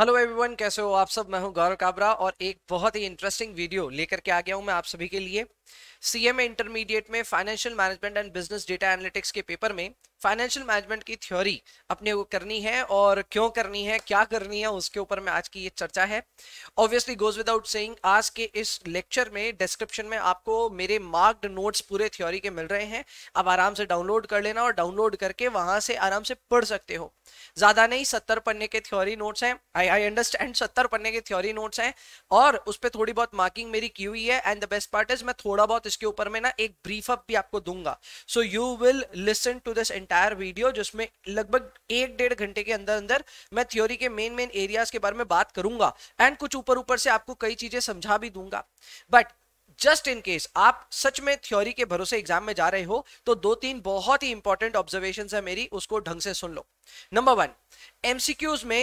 Hello everyone कैसे हो आप सब मैं हूं गौरव काबरा और एक बहुत ही इंटरेस्टिंग वीडियो लेकर के आ गया हूं मैं आप सभी के लिए सीएमए इंटरमीडिएट में financial management and business data analytics के पेपर में फाइनेंशियल मैनेजमेंट की थ्योरी अपने को करनी है और क्यों करनी है क्या करनी है उसके ऊपर में आज की ये चर्चा है ऑब्वियसली गोज विदाउट सेइंग आज के इस लेक्चर में डिस्क्रिप्शन में आपको मेरे मार्क्ड नोट्स पूरे थ्योरी के मिल रहे हैं आप आराम से डाउनलोड कर लेना और डाउनलोड करके वहां से आराम से पढ़ सकते हो ज्यादा नहीं सत्तर पन्ने के थ्योरी नोट्स हैं आई आई अंडरस्टैंड सत्तर पन्ने के थ्योरी नोट्स हैं और उस पर थोड़ी बहुत मार्किंग मेरी की हुई है and the best part is मैं थोड़ा बहुत इसके ऊपर में ना एक ब्रीफअप भी आपको दूंगा so you will listen to this entire entire video जिसमें लगभग एक डेढ़ घंटे के अंदर अंदर मैं थ्योरी के मेन मेन एरियाज के बारे में बात करूंगा एंड कुछ ऊपर ऊपर से आपको कई चीजें समझा भी दूंगा बट जस्ट इन केस आप सच में थ्योरी के भरोसे एग्जाम में जा रहे हो तो दो तीन बहुत ही इंपॉर्टेंट ऑब्जर्वेशन है मेरी उसको ढंग से सुन लो नंबर वन एमसीक्यूज में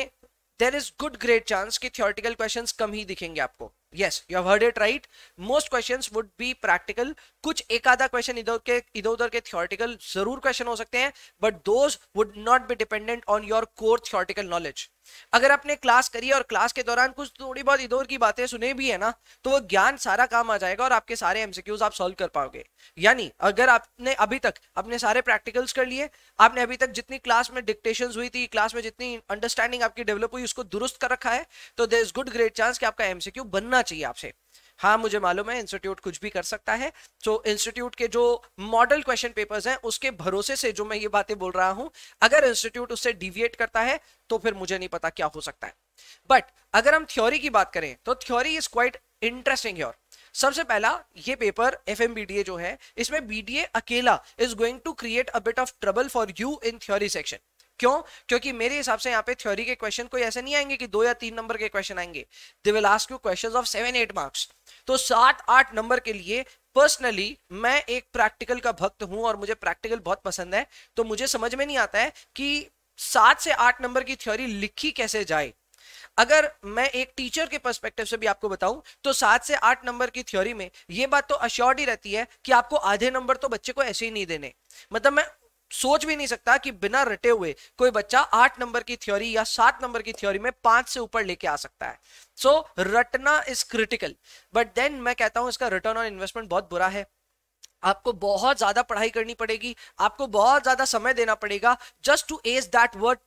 there is good great chance कि थ्योरेटिकल क्वेश्चन कम ही दिखेंगे आपको yes you have heard it right most questions would be practical कुछ एक आधा क्वेश्चन इधर के इधर उधर के थियोरटिकल जरूर क्वेश्चन हो सकते हैं but those would not be dependent on your core theoretical knowledge अगर आपने क्लास करी और क्लास के दौरान कुछ थोड़ी बहुत इधर की बातें सुने भी है ना तो वो ज्ञान सारा काम आ जाएगा और आपके सारे एमसीक्यूज आप सॉल्व कर पाओगे यानी अगर आपने अभी तक अपने सारे प्रैक्टिकल्स कर लिए आपने अभी तक जितनी क्लास में डिक्टेशन हुई थी क्लास में जितनी अंडरस्टैंडिंग आपकी डेवलप हुई उसको दुरुस्त कर रखा है तो there is good great chance कि आपका एमसीक्यू बनना होना चाहिए आपसे हाँ मुझे मालूम है इंस्टीट्यूट कुछ भी कर सकता है तो इंस्टीट्यूट के जो मॉडल क्वेश्चन पेपर्स हैं उसके भरोसे से जो मैं ये बातें बोल रहा हूं अगर इंस्टीट्यूट उससे डिविएट करता है तो फिर मुझे नहीं पता क्या हो सकता है बट अगर हम थ्योरी की बात करें तो theory is quite interesting your सबसे पहला ये पेपर एफ एम जो है इसमें बी अकेला is going to create a bit of trouble for you in theory section क्यों क्योंकि मेरे हिसाब से यहाँ पे थ्योरी के क्वेश्चन कोई ऐसे नहीं आएंगे कि दो या तीन नंबर के क्वेश्चन आएंगे they will ask you questions of seven eight marks तो सात आठ नंबर के लिए पर्सनली मैं एक प्रैक्टिकल का भक्त हूं और मुझे प्रैक्टिकल बहुत पसंद है तो मुझे समझ में नहीं आता है कि सात से आठ नंबर की थ्योरी लिखी कैसे जाए अगर मैं एक टीचर के पर्सपेक्टिव से भी आपको बताऊं तो सात से आठ नंबर की थ्योरी में ये बात तो अश्योर्ड ही रहती है कि आपको आधे नंबर तो बच्चे को ऐसे ही नहीं देने मतलब मैं सोच भी नहीं सकता कि बिना रटे हुए कोई बच्चा आठ नंबर की थ्योरी या सात नंबर की थ्योरी में पांच से ऊपर लेके आ सकता है सो so, रटना इज क्रिटिकल बट देन मैं कहता हूं इसका रिटर्न ऑन इन्वेस्टमेंट बहुत बुरा है आपको बहुत ज्यादा पढ़ाई करनी पड़ेगी आपको बहुत ज्यादा समय देना पड़ेगा just to as that word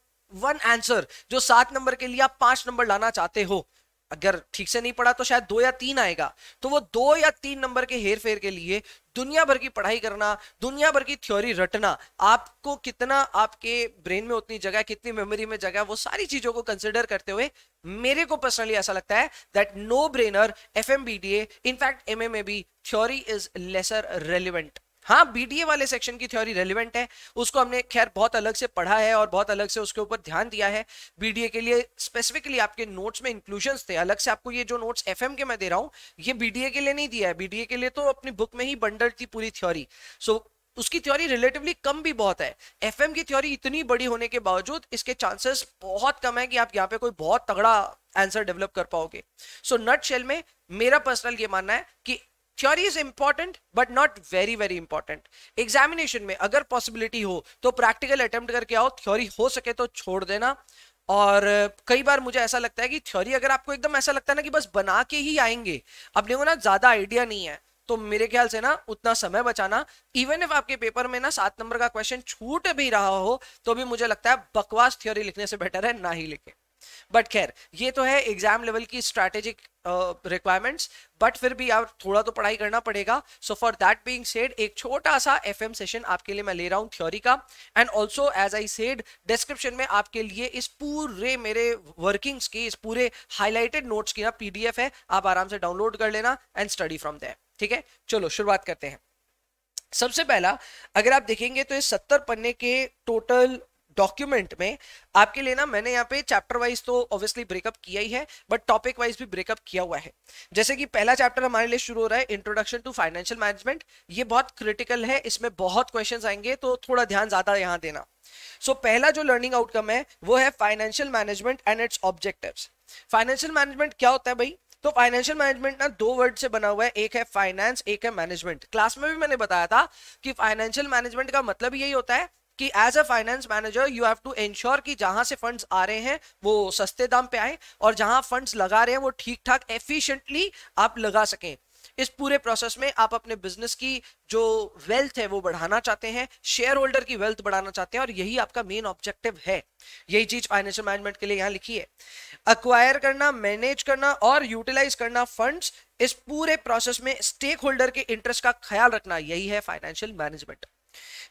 one answer जो सात नंबर के लिए आप पांच नंबर लाना चाहते हो अगर ठीक से नहीं पढ़ा तो शायद दो या तीन आएगा तो वो दो या तीन नंबर के हेर फेर के लिए दुनिया भर की पढ़ाई करना दुनिया भर की थ्योरी रटना आपको कितना आपके ब्रेन में उतनी जगह कितनी मेमोरी में जगह वो सारी चीजों को कंसिडर करते हुए मेरे को पर्सनली ऐसा लगता है that no brainer F M B D A in fact M M A B theory is lesser relevant हाँ बीडीए वाले सेक्शन की थ्योरी रेलिवेंट है उसको हमने खैर बहुत अलग से पढ़ा है और बहुत अलग से उसके ऊपर ध्यान दिया है बीडीए के लिए स्पेसिफिकली आपके नोट्स में इंक्लूजन थे अलग से आपको ये जो नोट्स एफ के मैं दे रहा हूँ ये बीडीए के लिए नहीं दिया है बीडीए के लिए तो अपनी बुक में ही बंडल थी पूरी थ्योरी सो so, उसकी थ्योरी रिलेटिवली कम भी बहुत है एफ की थ्योरी इतनी बड़ी होने के बावजूद इसके चांसेस बहुत कम है कि आप यहाँ पे कोई बहुत तगड़ा आंसर डेवलप कर पाओगे सो नट शेल में मेरा पर्सनल ये मानना है कि theory is important but not very very important examination में अगर पॉसिबिलिटी हो तो प्रैक्टिकल अटेम्प्ट करके आओ थ्योरी हो सके तो छोड़ देना और कई बार मुझे ऐसा लगता है कि थ्योरी अगर आपको एकदम ऐसा लगता है ना कि बस बना के ही आएंगे अपने को ना ज्यादा आइडिया नहीं है तो मेरे ख्याल से ना उतना समय बचाना इवन इफ आपके पेपर में ना सात नंबर का क्वेश्चन छूट भी रहा हो तो भी मुझे लगता है बकवास थ्योरी लिखने से बेटर है ना ही लिखें बट खैर ये तो है एग्जाम लेवल की स्ट्रैटेजिक रिक्वायरमेंट्स बट फिर भी आप थोड़ा तो पढ़ाई करना पड़ेगा so for that being said एक छोटा सा एफएम सेशन आपके लिए मैं ले रहा हूँ थ्योरी का and also as I said description में आपके लिए इस पूरे मेरे वर्किंग्स की इस पूरे हाईलाइटेड नोट्स की ना पीडीएफ है आप आराम से डाउनलोड कर लेना एंड स्टडी फ्रॉम दैट ठीक है चलो शुरुआत करते हैं सबसे पहला अगर आप देखेंगे तो इस सत्तर पन्ने के टोटल डॉक्यूमेंट में आपके लिए ना मैंने यहाँ पे चैप्टर वाइज तो ऑब्वियसली ब्रेकअप किया ही है बट टॉपिक वाइज भी ब्रेकअप किया हुआ है जैसे कि पहला चैप्टर हमारे लिए शुरू हो रहा है इंट्रोडक्शन टू फाइनेंशियल मैनेजमेंट ये बहुत क्रिटिकल है इसमें बहुत क्वेश्चन आएंगे तो थोड़ा ध्यान ज्यादा यहाँ देना सो so, पहला जो लर्निंग आउटकम है वो है financial management and it's objective financial management क्या होता है भाई तो फाइनेंशियल मैनेजमेंट ना दो वर्ड से बना हुआ है एक है फाइनेंस एक है मैनेजमेंट क्लास में भी मैंने बताया था कि फाइनेंशियल मैनेजमेंट का मतलब यही होता है कि as a finance manager you have to ensure कि जहां से फंड्स आ रहे हैं वो सस्ते दाम पे आए और जहां फंड्स लगा रहे हैं वो ठीक ठाक एफिशिएंटली आप लगा सकें इस पूरे प्रोसेस में आप अपने बिजनेस की जो वेल्थ है वो बढ़ाना चाहते हैं शेयर होल्डर की वेल्थ बढ़ाना चाहते हैं और यही आपका मेन ऑब्जेक्टिव है यही चीज फाइनेंशियल मैनेजमेंट के लिए यहाँ लिखी है अक्वायर करना मैनेज करना और यूटिलाइज करना फंड्स इस पूरे प्रोसेस में स्टेक होल्डर के इंटरेस्ट का ख्याल रखना यही है फाइनेंशियल मैनेजमेंट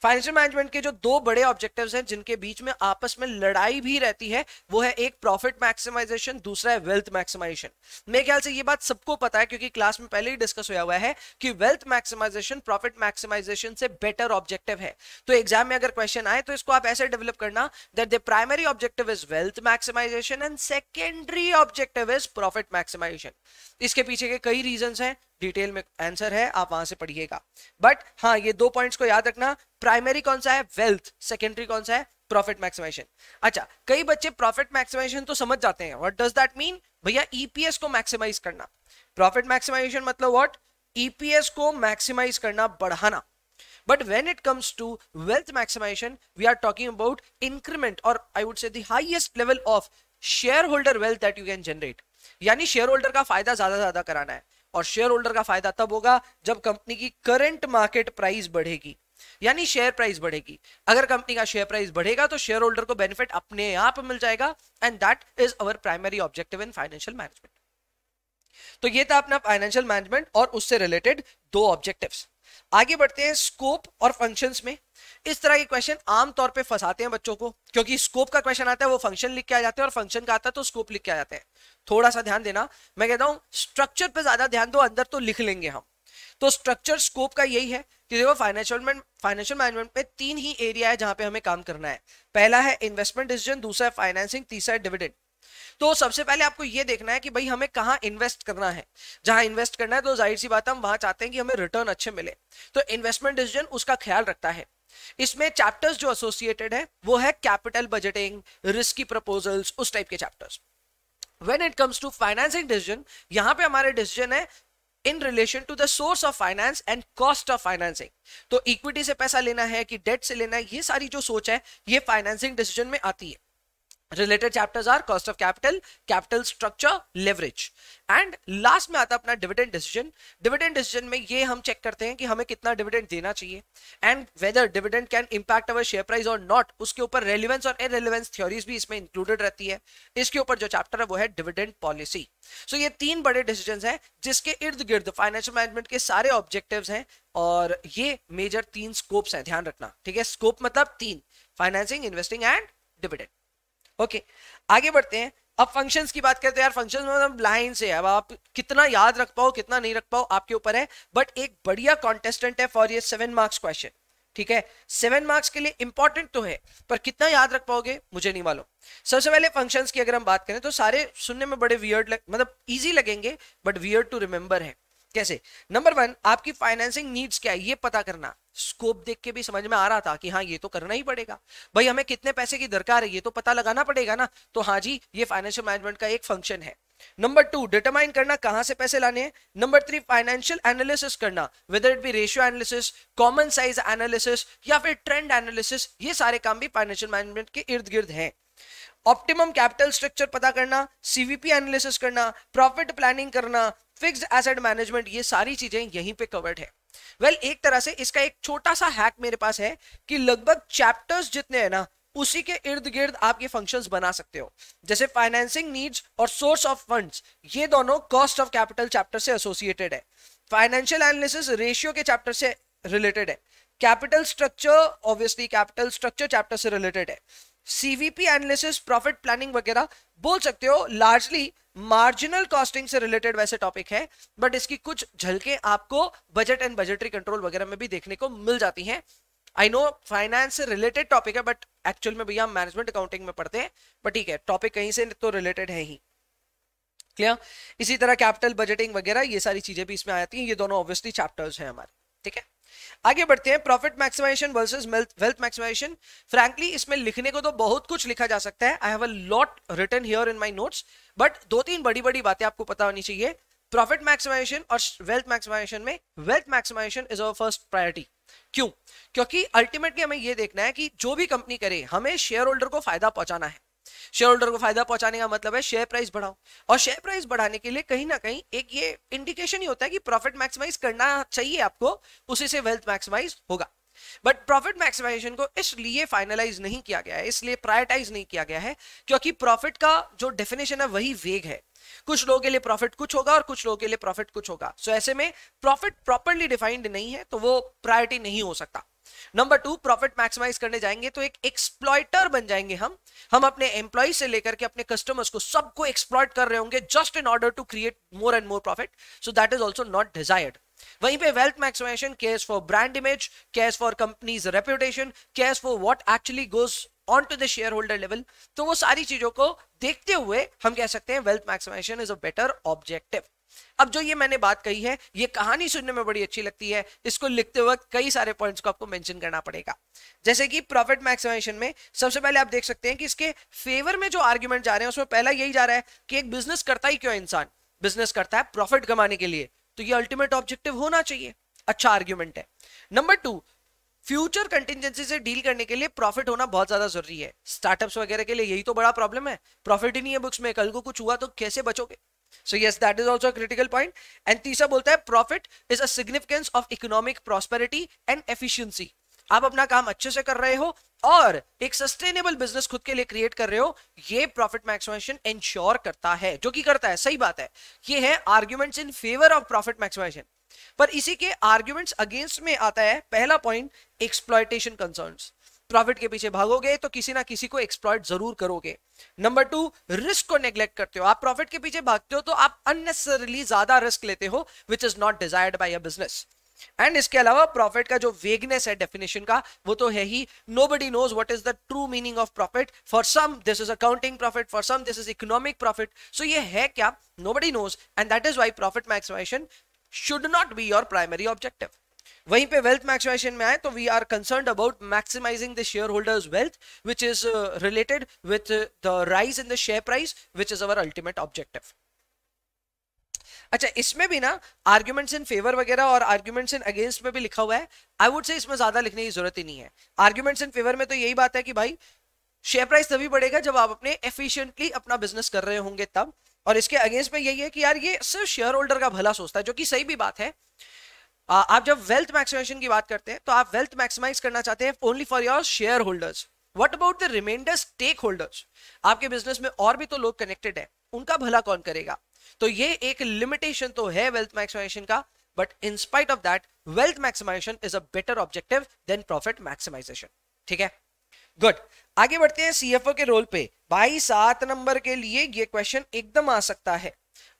फाइनेंशियल मैनेजमेंट के जो दो बड़े ऑब्जेक्टिव्स हैं जिनके बीच में आपस में लड़ाई भी रहती है वो है एक प्रॉफिट मैक्सिमाइजेशन दूसरा है वेल्थ मैक्सिमाइजेशन मेरे ख्याल से ये बात सबको पता है क्योंकि क्लास में पहले ही डिस्कस हुआ हुआ है कि वेल्थ मैक्सिमाइजेशन प्रॉफिट मैक्सिमाइजेशन से बेटर ऑब्जेक्टिव है तो एग्जाम में अगर क्वेश्चन आए तो इसको आप ऐसे डेवलप करना that the primary objective is wealth maximization and secondary objective is profit maximization इसके पीछे के कई रीजन हैं डिटेल में आंसर है आप वहां से पढ़िएगा बट हाँ ये दो पॉइंट्स को याद रखना प्राइमरी कौन सा है वेल्थ सेकेंडरी कौन सा है प्रॉफिट मैक्सिमाइजेशन अच्छा कई बच्चे प्रॉफिट मैक्सिमाइजेशन तो समझ जाते हैं व्हाट डज दैट मीन भैया ईपीएस e को मैक्सिमाइज करना प्रॉफिट मैक्सिमाइजेशन मतलब व्हाट ईपीएस e को मैक्सिमाइज करना बढ़ाना but when it comes to wealth maximization we are talking about increment or i would say the highest level of shareholder wealth that you can generate यानी shareholder का फायदा ज्यादा ज्यादा कराना है और शेयर होल्डर का फायदा तब होगा जब कंपनी की करंट मार्केट प्राइस बढ़ेगी यानी शेयर प्राइस बढ़ेगी अगर कंपनी का शेयर प्राइस बढ़ेगा तो शेयर होल्डर को बेनिफिट अपने आप मिल जाएगा and that is our primary objective in financial management तो ये था अपना फाइनेंशियल मैनेजमेंट और उससे रिलेटेड दो ऑब्जेक्टिव्स आगे बढ़ते हैं स्कोप और फंक्शंस में इस तरह के क्वेश्चन आमतौर पे फंसाते हैं बच्चों को क्योंकि स्कोप का क्वेश्चन आता है वो फंक्शन लिख के आ जाते हैं और फंक्शन का आता है तो स्कोप लिख के आ जाते हैं थोड़ा सा ध्यान देना मैं कहता हूँ स्ट्रक्चर पे ज्यादा ध्यान दो अंदर तो लिख लेंगे हम तो स्ट्रक्चर स्कोप का यही है कि देखो फाइनेंशियल फाइनेंशियल मैनेजमेंट में तीन ही एरिया है जहां पे हमें काम करना है पहला है इन्वेस्टमेंट डिसीजन दूसरा है फाइनेंसिंग तीसरा है डिविडेंड तो सबसे पहले आपको ये देखना है कि भाई हमें कहाँ इन्वेस्ट करना है जहाँ इन्वेस्ट करना है तो जाहिर सी बात हम वहाँ चाहते हैं कि हमें रिटर्न अच्छे मिले तो इन्वेस्टमेंट डिसीजन उसका ख्याल रखता है इसमें चैप्टर्स जो एसोसिएटेड है वो है कैपिटल बजटिंग रिस्की प्रपोजल्स उस टाइप के chapters when it comes to financing decision यहाँ पे हमारे डिसीजन है in relation to the source of finance and cost of financing तो इक्विटी से पैसा लेना है कि डेट से लेना है ये सारी जो सोच है ये फाइनेंसिंग डिसीजन में आती है related chapters are cost of capital capital structure leverage and last में आता अपना डिविडेंड डिसीजन डिविडेंड डिसीजन में ये हम चेक करते हैं कि हमें कितना डिविडेंड देना चाहिए and whether dividend can impact our share price और नॉट उसके ऊपर रेलिवेंस और इरेलिवेंस थ्योरीज भी इसमें इंक्लूडेड रहती है इसके ऊपर जो चैप्टर है वो है डिविडेंड पॉलिसी सो ये तीन बड़े डिसीजन हैं जिसके इर्द गिर्द फाइनेंशियल मैनेजमेंट के सारे ऑब्जेक्टिव हैं और ये मेजर तीन स्कोप्स हैं ध्यान रखना ठीक है स्कोप मतलब तीन financing investing and dividend okay आगे बढ़ते हैं अब फंक्शंस की बात करते हैं यार फंक्शंस मतलब लाइन से अब आप कितना याद रख पाओ कितना नहीं रख पाओ आपके ऊपर है बट एक बढ़िया कॉन्टेस्टेंट है फॉर ये सेवन मार्क्स क्वेश्चन ठीक है सेवन मार्क्स के लिए इंपॉर्टेंट तो है पर कितना याद रख पाओगे मुझे नहीं मालूम सबसे पहले फंक्शंस की अगर हम बात करें तो सारे सुनने में बड़े वियर्ड लग मतलब इजी लगेंगे बट वियर्ड टू रिमेंबर है कैसे नंबर वन आपकी फाइनेंसिंग नीड्स क्या है ये पता करना स्कोप देख के भी समझ में आ रहा था कि हाँ ये तो करना ही पड़ेगा भाई हमें कितने पैसे की दरकार है ये तो पता लगाना पड़ेगा ना तो हाँ जी ये फाइनेंशियल मैनेजमेंट का एक फंक्शन है नंबर टू डिटरमाइन करना कहां से पैसे लाने हैं नंबर थ्री फाइनेंशियल एनालिसिस करना whether it be ratio analysis common size analysis या फिर ट्रेंड एनालिसिस ये सारे काम भी फाइनेंशियल मैनेजमेंट के इर्द गिर्द हैं ऑप्टिमम कैपिटल स्ट्रक्चर पता करना सीवीपी एनालिसिस करना प्रॉफिट प्लानिंग करना फिक्स्ड एसेट मैनेजमेंट ये सारी चीजें यहीं पे कवर्ड है वेल well, एक तरह से इसका एक छोटा सा हैक मेरे पास है कि लगभग चैप्टर्स जितने हैं ना उसी के इर्द गिर्द आप ये फंक्शंस बना सकते हो जैसे फाइनेंसिंग नीड्स और सोर्स ऑफ फंड्स ये दोनों कॉस्ट ऑफ कैपिटल चैप्टर से एसोसिएटेड है फाइनेंशियल एनालिसिस रेशियो के चैप्टर से रिलेटेड है capital structure obviously capital structure chapter से रिलेटेड है सीवीपी एनालिसिस प्रॉफिट प्लानिंग वगैरह बोल सकते हो लार्जली मार्जिनल कॉस्टिंग से रिलेटेड वैसे टॉपिक है बट इसकी कुछ झलके आपको बजट एंड बजटरी कंट्रोल वगैरह में भी देखने को मिल जाती हैं आई नो फाइनेंस से रिलेटेड टॉपिक है बट एक्चुअल में भैया मैनेजमेंट अकाउंटिंग में पढ़ते हैं बट ठीक है टॉपिक कहीं से तो रिलेटेड है ही क्लियर इसी तरह कैपिटल बजटिंग वगैरह ये सारी चीजें भी इसमें आ जाती हैं ये दोनों ऑब्वियसली चैप्टर्स हैं हमारे ठीक है आगे बढ़ते हैं profit maximization versus wealth maximization frankly इसमें लिखने को तो बहुत कुछ लिखा जा सकता है I have a lot written here in my notes but दो तीन बड़ी बड़ी बातें आपको पता होनी चाहिए प्रॉफिट मैक्सिमाइजेशन और वेल्थ मैक्सिमाइजेशन में wealth maximization is our first priority क्यों क्योंकि अल्टीमेटली हमें यह देखना है कि जो भी कंपनी करे हमें शेयर होल्डर को फायदा पहुंचाना है शेयर होल्डर को फायदा पहुंचाने का मतलब है शेयर प्राइस बढ़ाओ और शेयर प्राइस बढ़ाने के लिए कहीं ना कहीं एक ये इंडिकेशन ही होता है कि प्रॉफिट मैक्सिमाइज करना चाहिए आपको उसी से वेल्थ मैक्सिमाइज होगा बट प्रॉफिट मैक्सिमाइजेशन को इसलिए फाइनलाइज नहीं किया गया है इसलिए प्रायोरिटाइज नहीं किया गया है क्योंकि प्रॉफिट का जो डेफिनेशन है वही वेग है कुछ लोगों के लिए प्रॉफिट कुछ होगा और कुछ लोगों के लिए प्रॉफिट कुछ होगा सो so, ऐसे में प्रॉफिट प्रॉपरली डिफाइंड नहीं है तो वो प्रायोरिटी नहीं हो सकता नंबर टू प्रॉफिट मैक्सिमाइज करने जाएंगे तो एक एक्सप्लॉयटर बन जाएंगे हम हम अपने एम्प्लॉय से लेकर के अपने कस्टमर्स को सबको एक्सप्लॉयट कर रहे होंगे just in order to create more and more profit so that is also not desired वहीं पे wealth maximization cares for brand image cares for company's reputation cares for what actually goes on to the shareholder level तो वो सारी चीजों को देखते हुए हम कह सकते हैं wealth maximization is a better objective अब जो ये मैंने बात कही है ये कहानी सुनने में बड़ी अच्छी लगती है इसको लिखते वक्त कई सारे पॉइंट्स को आपको मेंशन करना पड़ेगा जैसे कि प्रॉफिट मैक्सिमाइजेशन में सबसे पहले आप देख सकते हैं कि इसके फेवर में जो आर्ग्यूमेंट जा रहे हैं उसमें पहला यही जा रहा है कि एक बिजनेस करता ही क्यों इंसान बिजनेस करता है प्रॉफिट कमाने के लिए तो ये अल्टीमेट ऑब्जेक्टिव होना चाहिए अच्छा आर्ग्यूमेंट है नंबर टू फ्यूचर कंटिजेंसी से डील करने के लिए प्रॉफिट होना बहुत ज्यादा जरूरी है स्टार्टअप्स वगैरह के लिए यही तो बड़ा प्रॉब्लम है प्रॉफिट ही नहीं है बुक्स में कल को कुछ हुआ तो कैसे बचोगे so yes that is also critical point and तीसरा बोलता है profit is a significance of economic prosperity and efficiency आप अपना काम अच्छे से कर रहे हो और एक सस्टेनेबल बिजनेस खुद के लिए क्रिएट कर रहे हो ये प्रॉफिट मैक्सिमाइजेशन इंश्योर करता है जो कि करता है सही बात है ये है arguments in favour of profit maximization पर इसी के आर्ग्यूमेंट्स अगेंस्ट में आता है पहला पॉइंट एक्सप्लॉयटेशन कंसर्न्स प्रॉफिट के पीछे भागोगे तो किसी ना किसी को एक्सप्लॉयट जरूर करोगे नंबर टू रिस्क को नेग्लेक्ट करते हो आप प्रॉफिट के पीछे भागते हो तो आप अननेसेसरली ज्यादा रिस्क लेते हो which is not desired by a business and इसके अलावा प्रॉफिट का जो वेगनेस है डेफिनेशन का वो तो है ही nobody knows what is the true meaning of profit for some this is accounting profit for some this is economic profit so ये है क्या nobody knows and that is why profit maximization should not be your primary objective वहीं पे wealth maximization में आए तो we are concern about maximizing the shareholders wealth which is related with the rise in the share price which is our ultimate objective अच्छा इसमें भी ना arguments in favour वगैरह और आर्ग्यूमेंट्स इन अगेंस्ट में भी लिखा हुआ है आई वुड से इसमें ज्यादा लिखने की जरूरत ही नहीं है आर्ग्यूमेंट्स इन फेवर में तो यही बात है कि भाई शेयर प्राइस तभी बढ़ेगा जब आप अपने एफिशिएंटली अपना बिजनेस कर रहे होंगे तब और इसके अगेंस्ट में यही है कि यार ये सिर्फ शेयर होल्डर का भला सोचता है जो कि सही भी बात है आप जब वेल्थ मैक्सिमाइजेशन की बात करते हैं तो आप वेल्थ मैक्सिमाइज करना चाहते हैं only for your shareholders what about the reminder stakeholders आपके बिजनेस में और भी तो लोग कनेक्टेड है उनका भला कौन करेगा तो ये एक लिमिटेशन तो है वेल्थ मैक्सिमाइजेशन का but in spite of that wealth maximization is a better objective than profit maximization ठीक है गुड आगे बढ़ते हैं सीएफओ के रोल पे भाई सात नंबर के लिए ये क्वेश्चन एकदम आ सकता है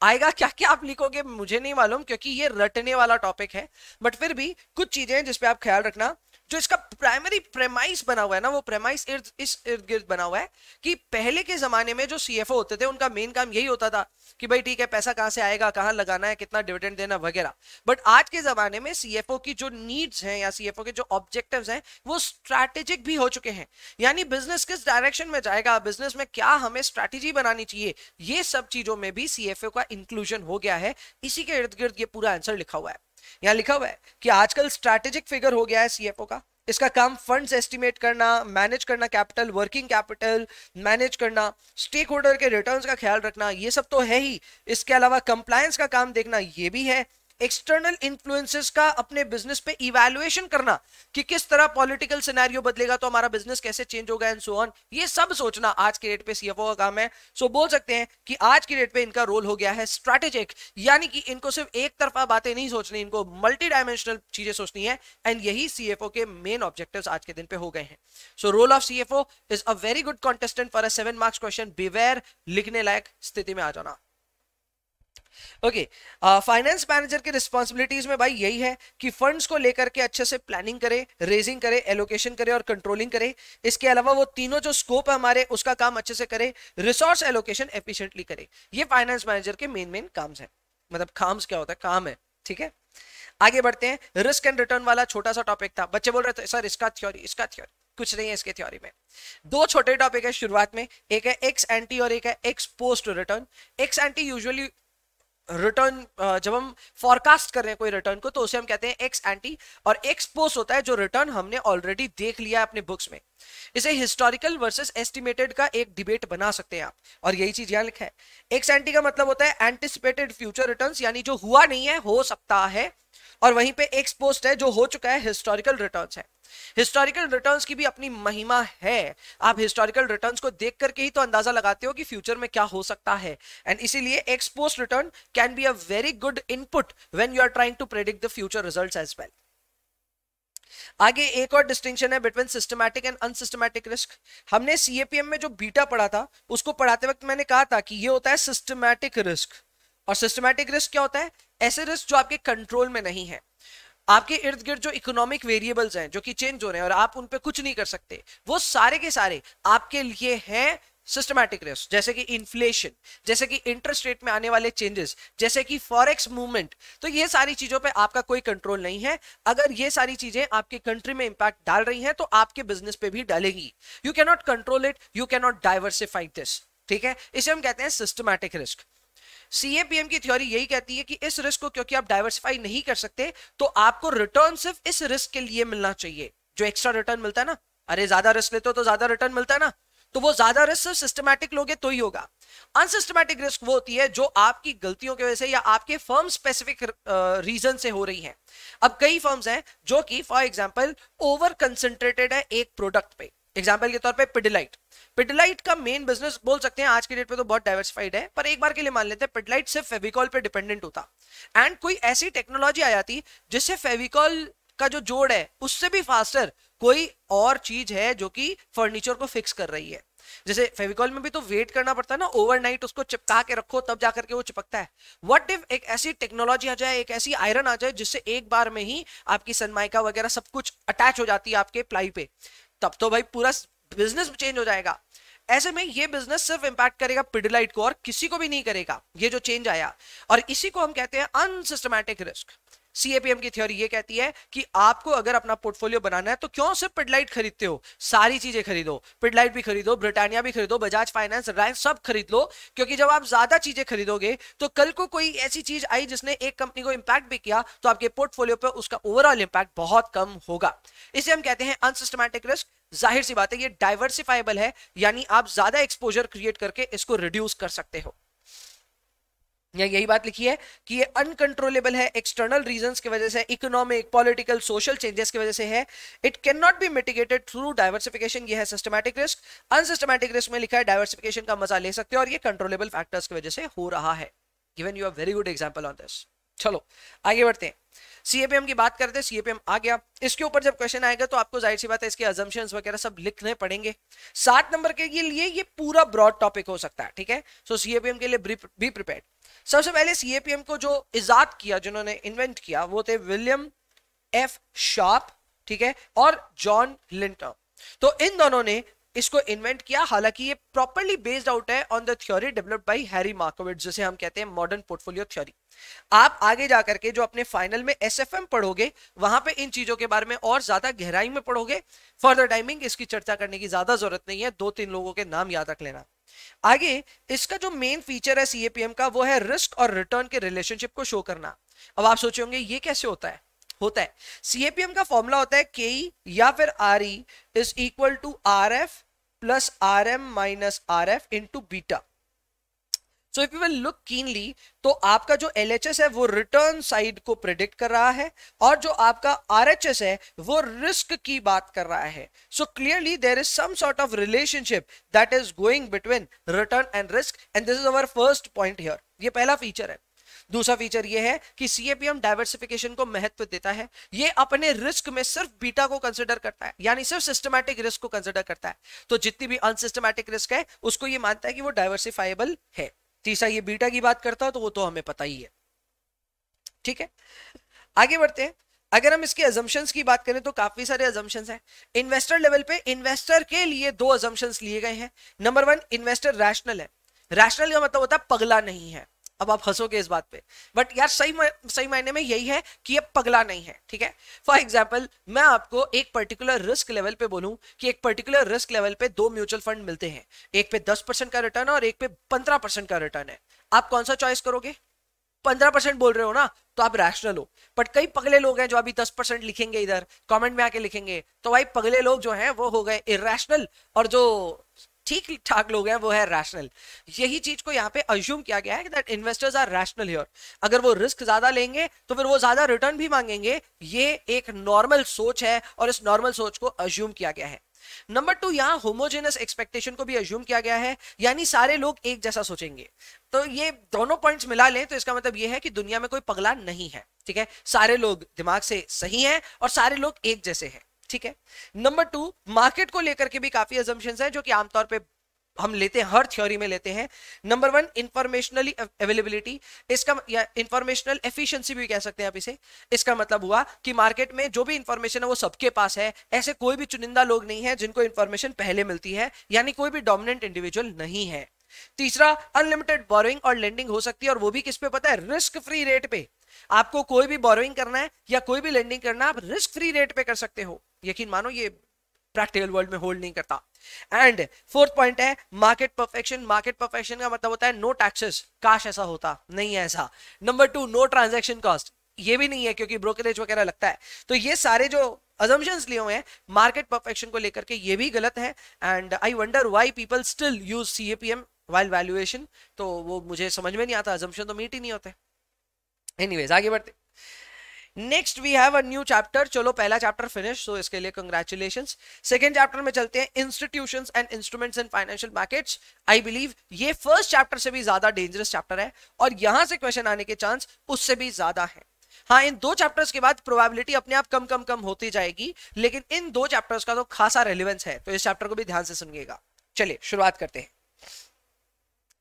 आएगा क्या क्या आप लिखोगे मुझे नहीं मालूम क्योंकि ये रटने वाला टॉपिक है बट फिर भी कुछ चीजें जिसपे आप ख्याल रखना जो इसका प्राइमरी प्रेमाइस बना हुआ है ना वो प्रेमाइस इर्द इस इर्द गिर्द बना हुआ है कि पहले के जमाने में जो ओ होते थे उनका मेन काम यही होता था कि भाई ठीक है पैसा कहाँ से आएगा कहाँ लगाना है कितना डिविडेंड देना वगैरह बट आज के जमाने में ओ की जो नीड्स हैं या ओ के जो ऑब्जेक्टिव हैं वो स्ट्रैटेजिक भी हो चुके हैं यानी बिजनेस किस डायरेक्शन में जाएगा बिजनेस में क्या हमें स्ट्रैटेजी बनानी चाहिए ये सब चीजों में भी ओ का इंक्लूजन हो गया है इसी के इर्द गिर्द ये पूरा आंसर लिखा हुआ है यहां लिखा हुआ है कि आजकल स्ट्रैटेजिक फिगर हो गया है सीएफओ का इसका काम फंड्स एस्टिमेट करना मैनेज करना कैपिटल वर्किंग कैपिटल मैनेज करना स्टेक होल्डर के रिटर्न्स का ख्याल रखना ये सब तो है ही इसके अलावा कंप्लायंस का काम देखना ये भी है एक्सटर्नल इन्फ्लुएंसेस का अपने बिजनेस पे इवैल्यूएशन करना कि किस तरह पॉलिटिकल सिनेरियो बदलेगा तो हमारा बिजनेस कैसे चेंज होगा एंड सो ऑन ये सब सोचना आज के डेट पे सीएफओ का काम है सो so, बोल सकते हैं कि आज के डेट पे इनका रोल हो गया है स्ट्रेटेजिक यानी कि इनको सिर्फ एक तरफा बातें नहीं सोचनी इनको मल्टी डायमेंशनल चीजें सोचनी है एंड यही सीएफओ के मेन ऑब्जेक्टिव आज के दिन पे हो गए हैं so role of CFO is a very good contestant for a seven marks question beware लिखने लायक स्थिति में आ जाना ओके फाइनेंस मैनेजर की रिस्पॉन्सिबिलिटीज में भाई यही है कि फंड्स को लेकर के अच्छे से प्लानिंग करे रेजिंग करे एलोकेशन करे और कंट्रोलिंग करे इसके अलावा वो तीनों जो स्कोप है हमारे उसका काम अच्छे से करे रिसोर्स एलोकेशन एफिशियंटली करे ये फाइनेंस मैनेजर के मेन मेन काम्स है मतलब काम्स क्या होता है काम है ठीक है आगे बढ़ते हैं रिस्क एंड रिटर्न वाला छोटा सा टॉपिक था बच्चे बोल रहे थे सर इसका थ्योरी इसका थ्योरी कुछ नहीं है इसके थ्योरी में दो छोटे टॉपिक है शुरुआत में एक है एक्स एंटी और एक है ex post return ex ante usually return uh, जब हम फॉरकास्ट कर रहे हैं कोई रिटर्न को तो उसे हम कहते हैं एक्स एंटी और एक्स पोस्ट होता है जो रिटर्न हमने ऑलरेडी देख लिया है अपने बुक्स में इसे हिस्टोरिकल वर्सेस एस्टिमेटेड का एक डिबेट बना सकते हैं आप और यही चीज यहां लिखा है एक्स एंटी का मतलब होता है एंटिसिपेटेड फ्यूचर रिटर्न यानी जो हुआ नहीं है हो सकता है और वहीं पे एक्स पोस्ट है जो हो चुका है हिस्टोरिकल रिटर्न है हिस्टोरिकल रिटर्न्स की भी अपनी महिमा है आप हिस्टोरिकल रिटर्न्स को देख करके ही तो अंदाजा लगाते हो कि फ्यूचर में क्या हो सकता है एंड इसीलिए ex post return can be a very good input when you are trying to predict the future result as well आगे एक और डिस्टिंक्शन है between systematic and unsystematic risk हमने सीएपीएम में जो बीटा पढ़ा था उसको पढ़ाते वक्त मैंने कहा था कि ये होता है सिस्टमैटिक रिस्क और सिस्टमैटिक रिस्क क्या होता है ऐसे रिस्क जो आपके कंट्रोल में नहीं है आपके इर्द गिर्द जो इकोनॉमिक वेरिएबल्स हैं जो कि चेंज हो रहे हैं और आप उन पर कुछ नहीं कर सकते वो सारे के सारे आपके लिए हैं सिस्टमैटिक रिस्क जैसे कि इन्फ्लेशन जैसे कि इंटरेस्ट रेट में आने वाले चेंजेस जैसे कि फॉरेक्स मूवमेंट तो ये सारी चीजों पे आपका कोई कंट्रोल नहीं है अगर ये सारी चीजें आपके कंट्री में इंपैक्ट डाल रही हैं तो आपके बिजनेस पे भी डालेगी you cannot control it you cannot diversify this ठीक है इसे हम कहते हैं सिस्टमैटिक रिस्क सीएपीएम की थ्योरी यही कहती है कि इस रिस्क को क्योंकि आप डाइवर्सिफाई नहीं कर सकते तो आपको रिटर्न सिर्फ इस रिस्क के लिए मिलना चाहिए जो एक्स्ट्रा रिटर्न मिलता है ना अरे ज्यादा रिस्क लेते हो तो ज्यादा रिटर्न मिलता है ना तो वो ज्यादा रिस्क सिर्फ सिस्टमैटिक लोगे तो ही होगा अनसिस्टमैटिक रिस्क वो होती है जो आपकी गलतियों की वजह से या आपके फर्म स्पेसिफिक रीजन से हो रही है अब कई फर्म्स हैं जो कि फॉर एग्जांपल ओवर कंसंट्रेटेड है एक प्रोडक्ट पे एग्जाम्पल के तौर पर पिडिलाइट पिडलाइट का मेन बिजनेस बोल सकते हैं आज के डेट पे तो बहुत डाइवर्सिफाइड है पर एक बार के लिए मान लेते हैं पिडलाइट सिर्फ फेविकॉल पे डिपेंडेंट होता एंड कोई ऐसी टेक्नोलॉजी आ जाती जिससे फेविकॉल का जो जोड़ है उससे भी फास्टर कोई और चीज है जो कि फर्नीचर को फिक्स कर रही है जैसे फेविकॉल में भी तो वेट करना पड़ता है ना ओवरनाइट उसको चिपका के रखो तब जाकर के वो चिपकता है व्हाट इफ एक ऐसी टेक्नोलॉजी आ जाए एक ऐसी आयरन आ जाए जिससे एक बार में ही आपकी सनमाइका वगैरह सब कुछ अटैच हो जाती है आपके प्लाई पे तब तो भाई पूरा बिजनेस चेंज हो जाएगा ऐसे में ये बिजनेस सिर्फ इंपैक्ट करेगा पिडलाइट को और किसी को भी नहीं करेगा ये जो चेंज आया और इसी को हम कहते हैं अनसिस्टमैटिक रिस्क सीएपीएम की थ्योरी ये कहती है कि आपको अगर अपना पोर्टफोलियो बनाना है तो क्यों सिर्फ पिडलाइट खरीदते हो सारी चीजें खरीदो पिडलाइट भी खरीदो ब्रिटानिया भी खरीदो बजाज फाइनेंस रैंक सब खरीद लो क्योंकि जब आप ज्यादा चीजें खरीदोगे तो कल को कोई ऐसी चीज आई जिसने एक कंपनी को इंपैक्ट भी किया तो आपके पोर्टफोलियो पर उसका ओवरऑल इंपैक्ट बहुत कम होगा इसे हम कहते हैं अनसिस्टमैटिक रिस्क जाहिर सी बात है ये डाइवर्सिफाइबल है यानी आप ज्यादा एक्सपोजर क्रिएट करके इसको रिड्यूस कर सकते हो या यही बात लिखी है कि ये अनकंट्रोलेबल है एक्सटर्नल रीजंस की वजह से इकोनॉमिक पॉलिटिकल सोशल चेंजेस की वजह से है it can not be mitigated through diversification ये है सिस्टमैटिक रिस्क अनसिस्टमैटिक रिस्क में लिखा है डाइवर्सिफिकेशन का मजा ले सकते हो और ये कंट्रोलेबल फैक्टर्स की वजह से हो रहा है given you are very good example on this चलो आगे बढ़ते हैं सीएपीएम की बात करते हैं सीएपीएम आ गया इसके ऊपर जब क्वेश्चन आएगा तो आपको जाहिर सी बात है इसके अजम्पन्स वगैरह सब लिखने पड़ेंगे सात नंबर के लिए ये पूरा ब्रॉड टॉपिक हो सकता है ठीक है सो सीएपीएम के लिए बी प्रिपेयर सबसे पहले सीएपीएम को जो ईजाद किया जिन्होंने इन्वेंट किया वो थे विलियम एफ शार्प ठीक है और जॉन लिंटर तो इन दोनों ने इसको इन्वेंट किया हालांकि ये प्रॉपरली बेस्ड आउट है on the theory developed by Harry Markowitz जिसे हम कहते हैं मॉडर्न पोर्टफोलियो थ्योरी आप आगे जा करके जो अपने फाइनल में एस पढ़ोगे वहां पे इन चीजों के बारे में और ज्यादा गहराई में पढ़ोगे फर्दर टाइमिंग इसकी चर्चा करने की ज्यादा जरूरत नहीं है दो तीन लोगों के नाम याद रख लेना आगे इसका जो मेन फीचर है सीएपीएम का वो है रिस्क और रिटर्न के रिलेशनशिप को शो करना अब आप सोचे होंगे ये कैसे होता है होता है सीएपीएम का फॉर्मूला होता है के e या फिर R E is equal to R F plus R M minus R F into beta so if you will look keenly तो आपका जो एल है वो रिटर्न साइड को प्रिडिक्ट कर रहा है और जो आपका आर है वो रिस्क की बात कर रहा है so clearly there is some sort of relationship that is going between return and risk and this is our first point here ये पहला फीचर है दूसरा फीचर ये है कि सीएपीएम डाइवर्सिफिकेशन को महत्व देता है ये अपने रिस्क में सिर्फ बीटा को कंसिडर करता है यानी सिर्फ सिस्टमैटिक रिस्क को कंसिडर करता है तो जितनी भी अनसिस्टमैटिक रिस्क है उसको ये मानता है कि वो डाइवर्सिफाइबल है तीसरा ये बीटा की बात करता हूं तो वो तो हमें पता ही है ठीक है आगे बढ़ते हैं अगर हम इसके अजम्पन्स की बात करें तो काफी सारे अजम्पन्स हैं इन्वेस्टर लेवल पे इन्वेस्टर के लिए दो एजम्पन्स लिए गए हैं नंबर वन इन्वेस्टर रैशनल है रैशनल का मतलब होता है पगला नहीं है अब आप हंसोगे इस बात पे बट यार सही सही मायने में यही है कि ये पगला नहीं है ठीक है फॉर एग्जाम्पल मैं आपको एक पर्टिकुलर रिस्क लेवल पे बोलूं कि एक पर्टिकुलर रिस्क लेवल पे दो म्यूचुअल फंड मिलते हैं एक पे दस परसेंट का रिटर्न है और एक पे पंद्रह परसेंट का रिटर्न है आप कौन सा चॉइस करोगे पंद्रह परसेंट बोल रहे हो ना तो आप रैशनल हो बट कई पगले लोग हैं जो अभी दस परसेंट लिखेंगे इधर कमेंट में आके लिखेंगे तो भाई पगले लोग जो हैं वो हो गए इरेशनल और जो ठीक ठाक लोग हैं वो है रैशनल यही चीज को यहाँ पे अज्यूम किया गया है कि that investors are rational here अगर वो रिस्क ज्यादा लेंगे तो फिर वो ज्यादा रिटर्न भी मांगेंगे ये एक नॉर्मल सोच है और इस नॉर्मल सोच को अज्यूम किया गया है नंबर टू यहां होमोजेनस एक्सपेक्टेशन को भी अज्यूम किया गया है यानी सारे लोग एक जैसा सोचेंगे तो ये दोनों पॉइंट्स मिला लें तो इसका मतलब ये है कि दुनिया में कोई पगला नहीं है ठीक है सारे लोग दिमाग से सही हैं और सारे लोग एक जैसे हैं ठीक है नंबर टू मार्केट को लेकर के भी काफी एजम्पन्स हैं जो कि आमतौर पे हम लेते हैं हर थ्योरी में लेते हैं नंबर वन इंफॉर्मेशनली अवेलेबिलिटी इसका या इंफॉर्मेशनल एफिशिएंसी भी कह सकते हैं आप इसे इसका मतलब हुआ कि मार्केट में जो भी इंफॉर्मेशन है वो सबके पास है ऐसे कोई भी चुनिंदा लोग नहीं है जिनको इंफॉर्मेशन पहले मिलती है यानी कोई भी डोमिनेंट इंडिविजुअल नहीं है तीसरा अनलिमिटेड बोरोइंग और लेंडिंग हो सकती है और वो भी किस पे पता है रिस्क फ्री रेट पे आपको कोई भी बोरोइंग करना है या कोई भी लेंडिंग करना आप रिस्क फ्री रेट पे कर सकते हो यकीन मानो ये प्रैक्टिकल वर्ल्ड में होल्ड नहीं करता एंड फोर्थ पॉइंट है मार्केट परफेक्शन मार्केट परफेक्शन का मतलब होता है नो टैक्सेस काश ऐसा होता नहीं है ऐसा number two no transaction cost ये भी नहीं है क्योंकि ब्रोकरेज वगैरह लगता है तो ये सारे जो अजम्पन्स लिए हुए हैं मार्केट परफेक्शन को लेकर के ये भी गलत है and I wonder why people still use C CAPM while valuation तो वो मुझे समझ में नहीं आता अजम्पन तो मीट ही नहीं होते एनीवेज आगे बढ़ते next we have a new chapter चलो पहला चैप्टर फिनिश सो इसके लिए कंग्रेचुलेशन सेकेंड चैप्टर में चलते हैं institution and instruments in financial market I believe ये फर्स्ट चैप्टर से भी ज्यादा डेंजरस चैप्टर है और यहां से क्वेश्चन आने के चांस उससे भी ज्यादा है हाँ इन दो चैप्टर्स के बाद प्रोबेबिलिटी अपने आप कम कम कम होती जाएगी लेकिन इन दो चैप्टर्स का तो खासा रेलिवेंस है तो इस चैप्टर को भी ध्यान से सुनिएगा चलिए शुरुआत करते हैं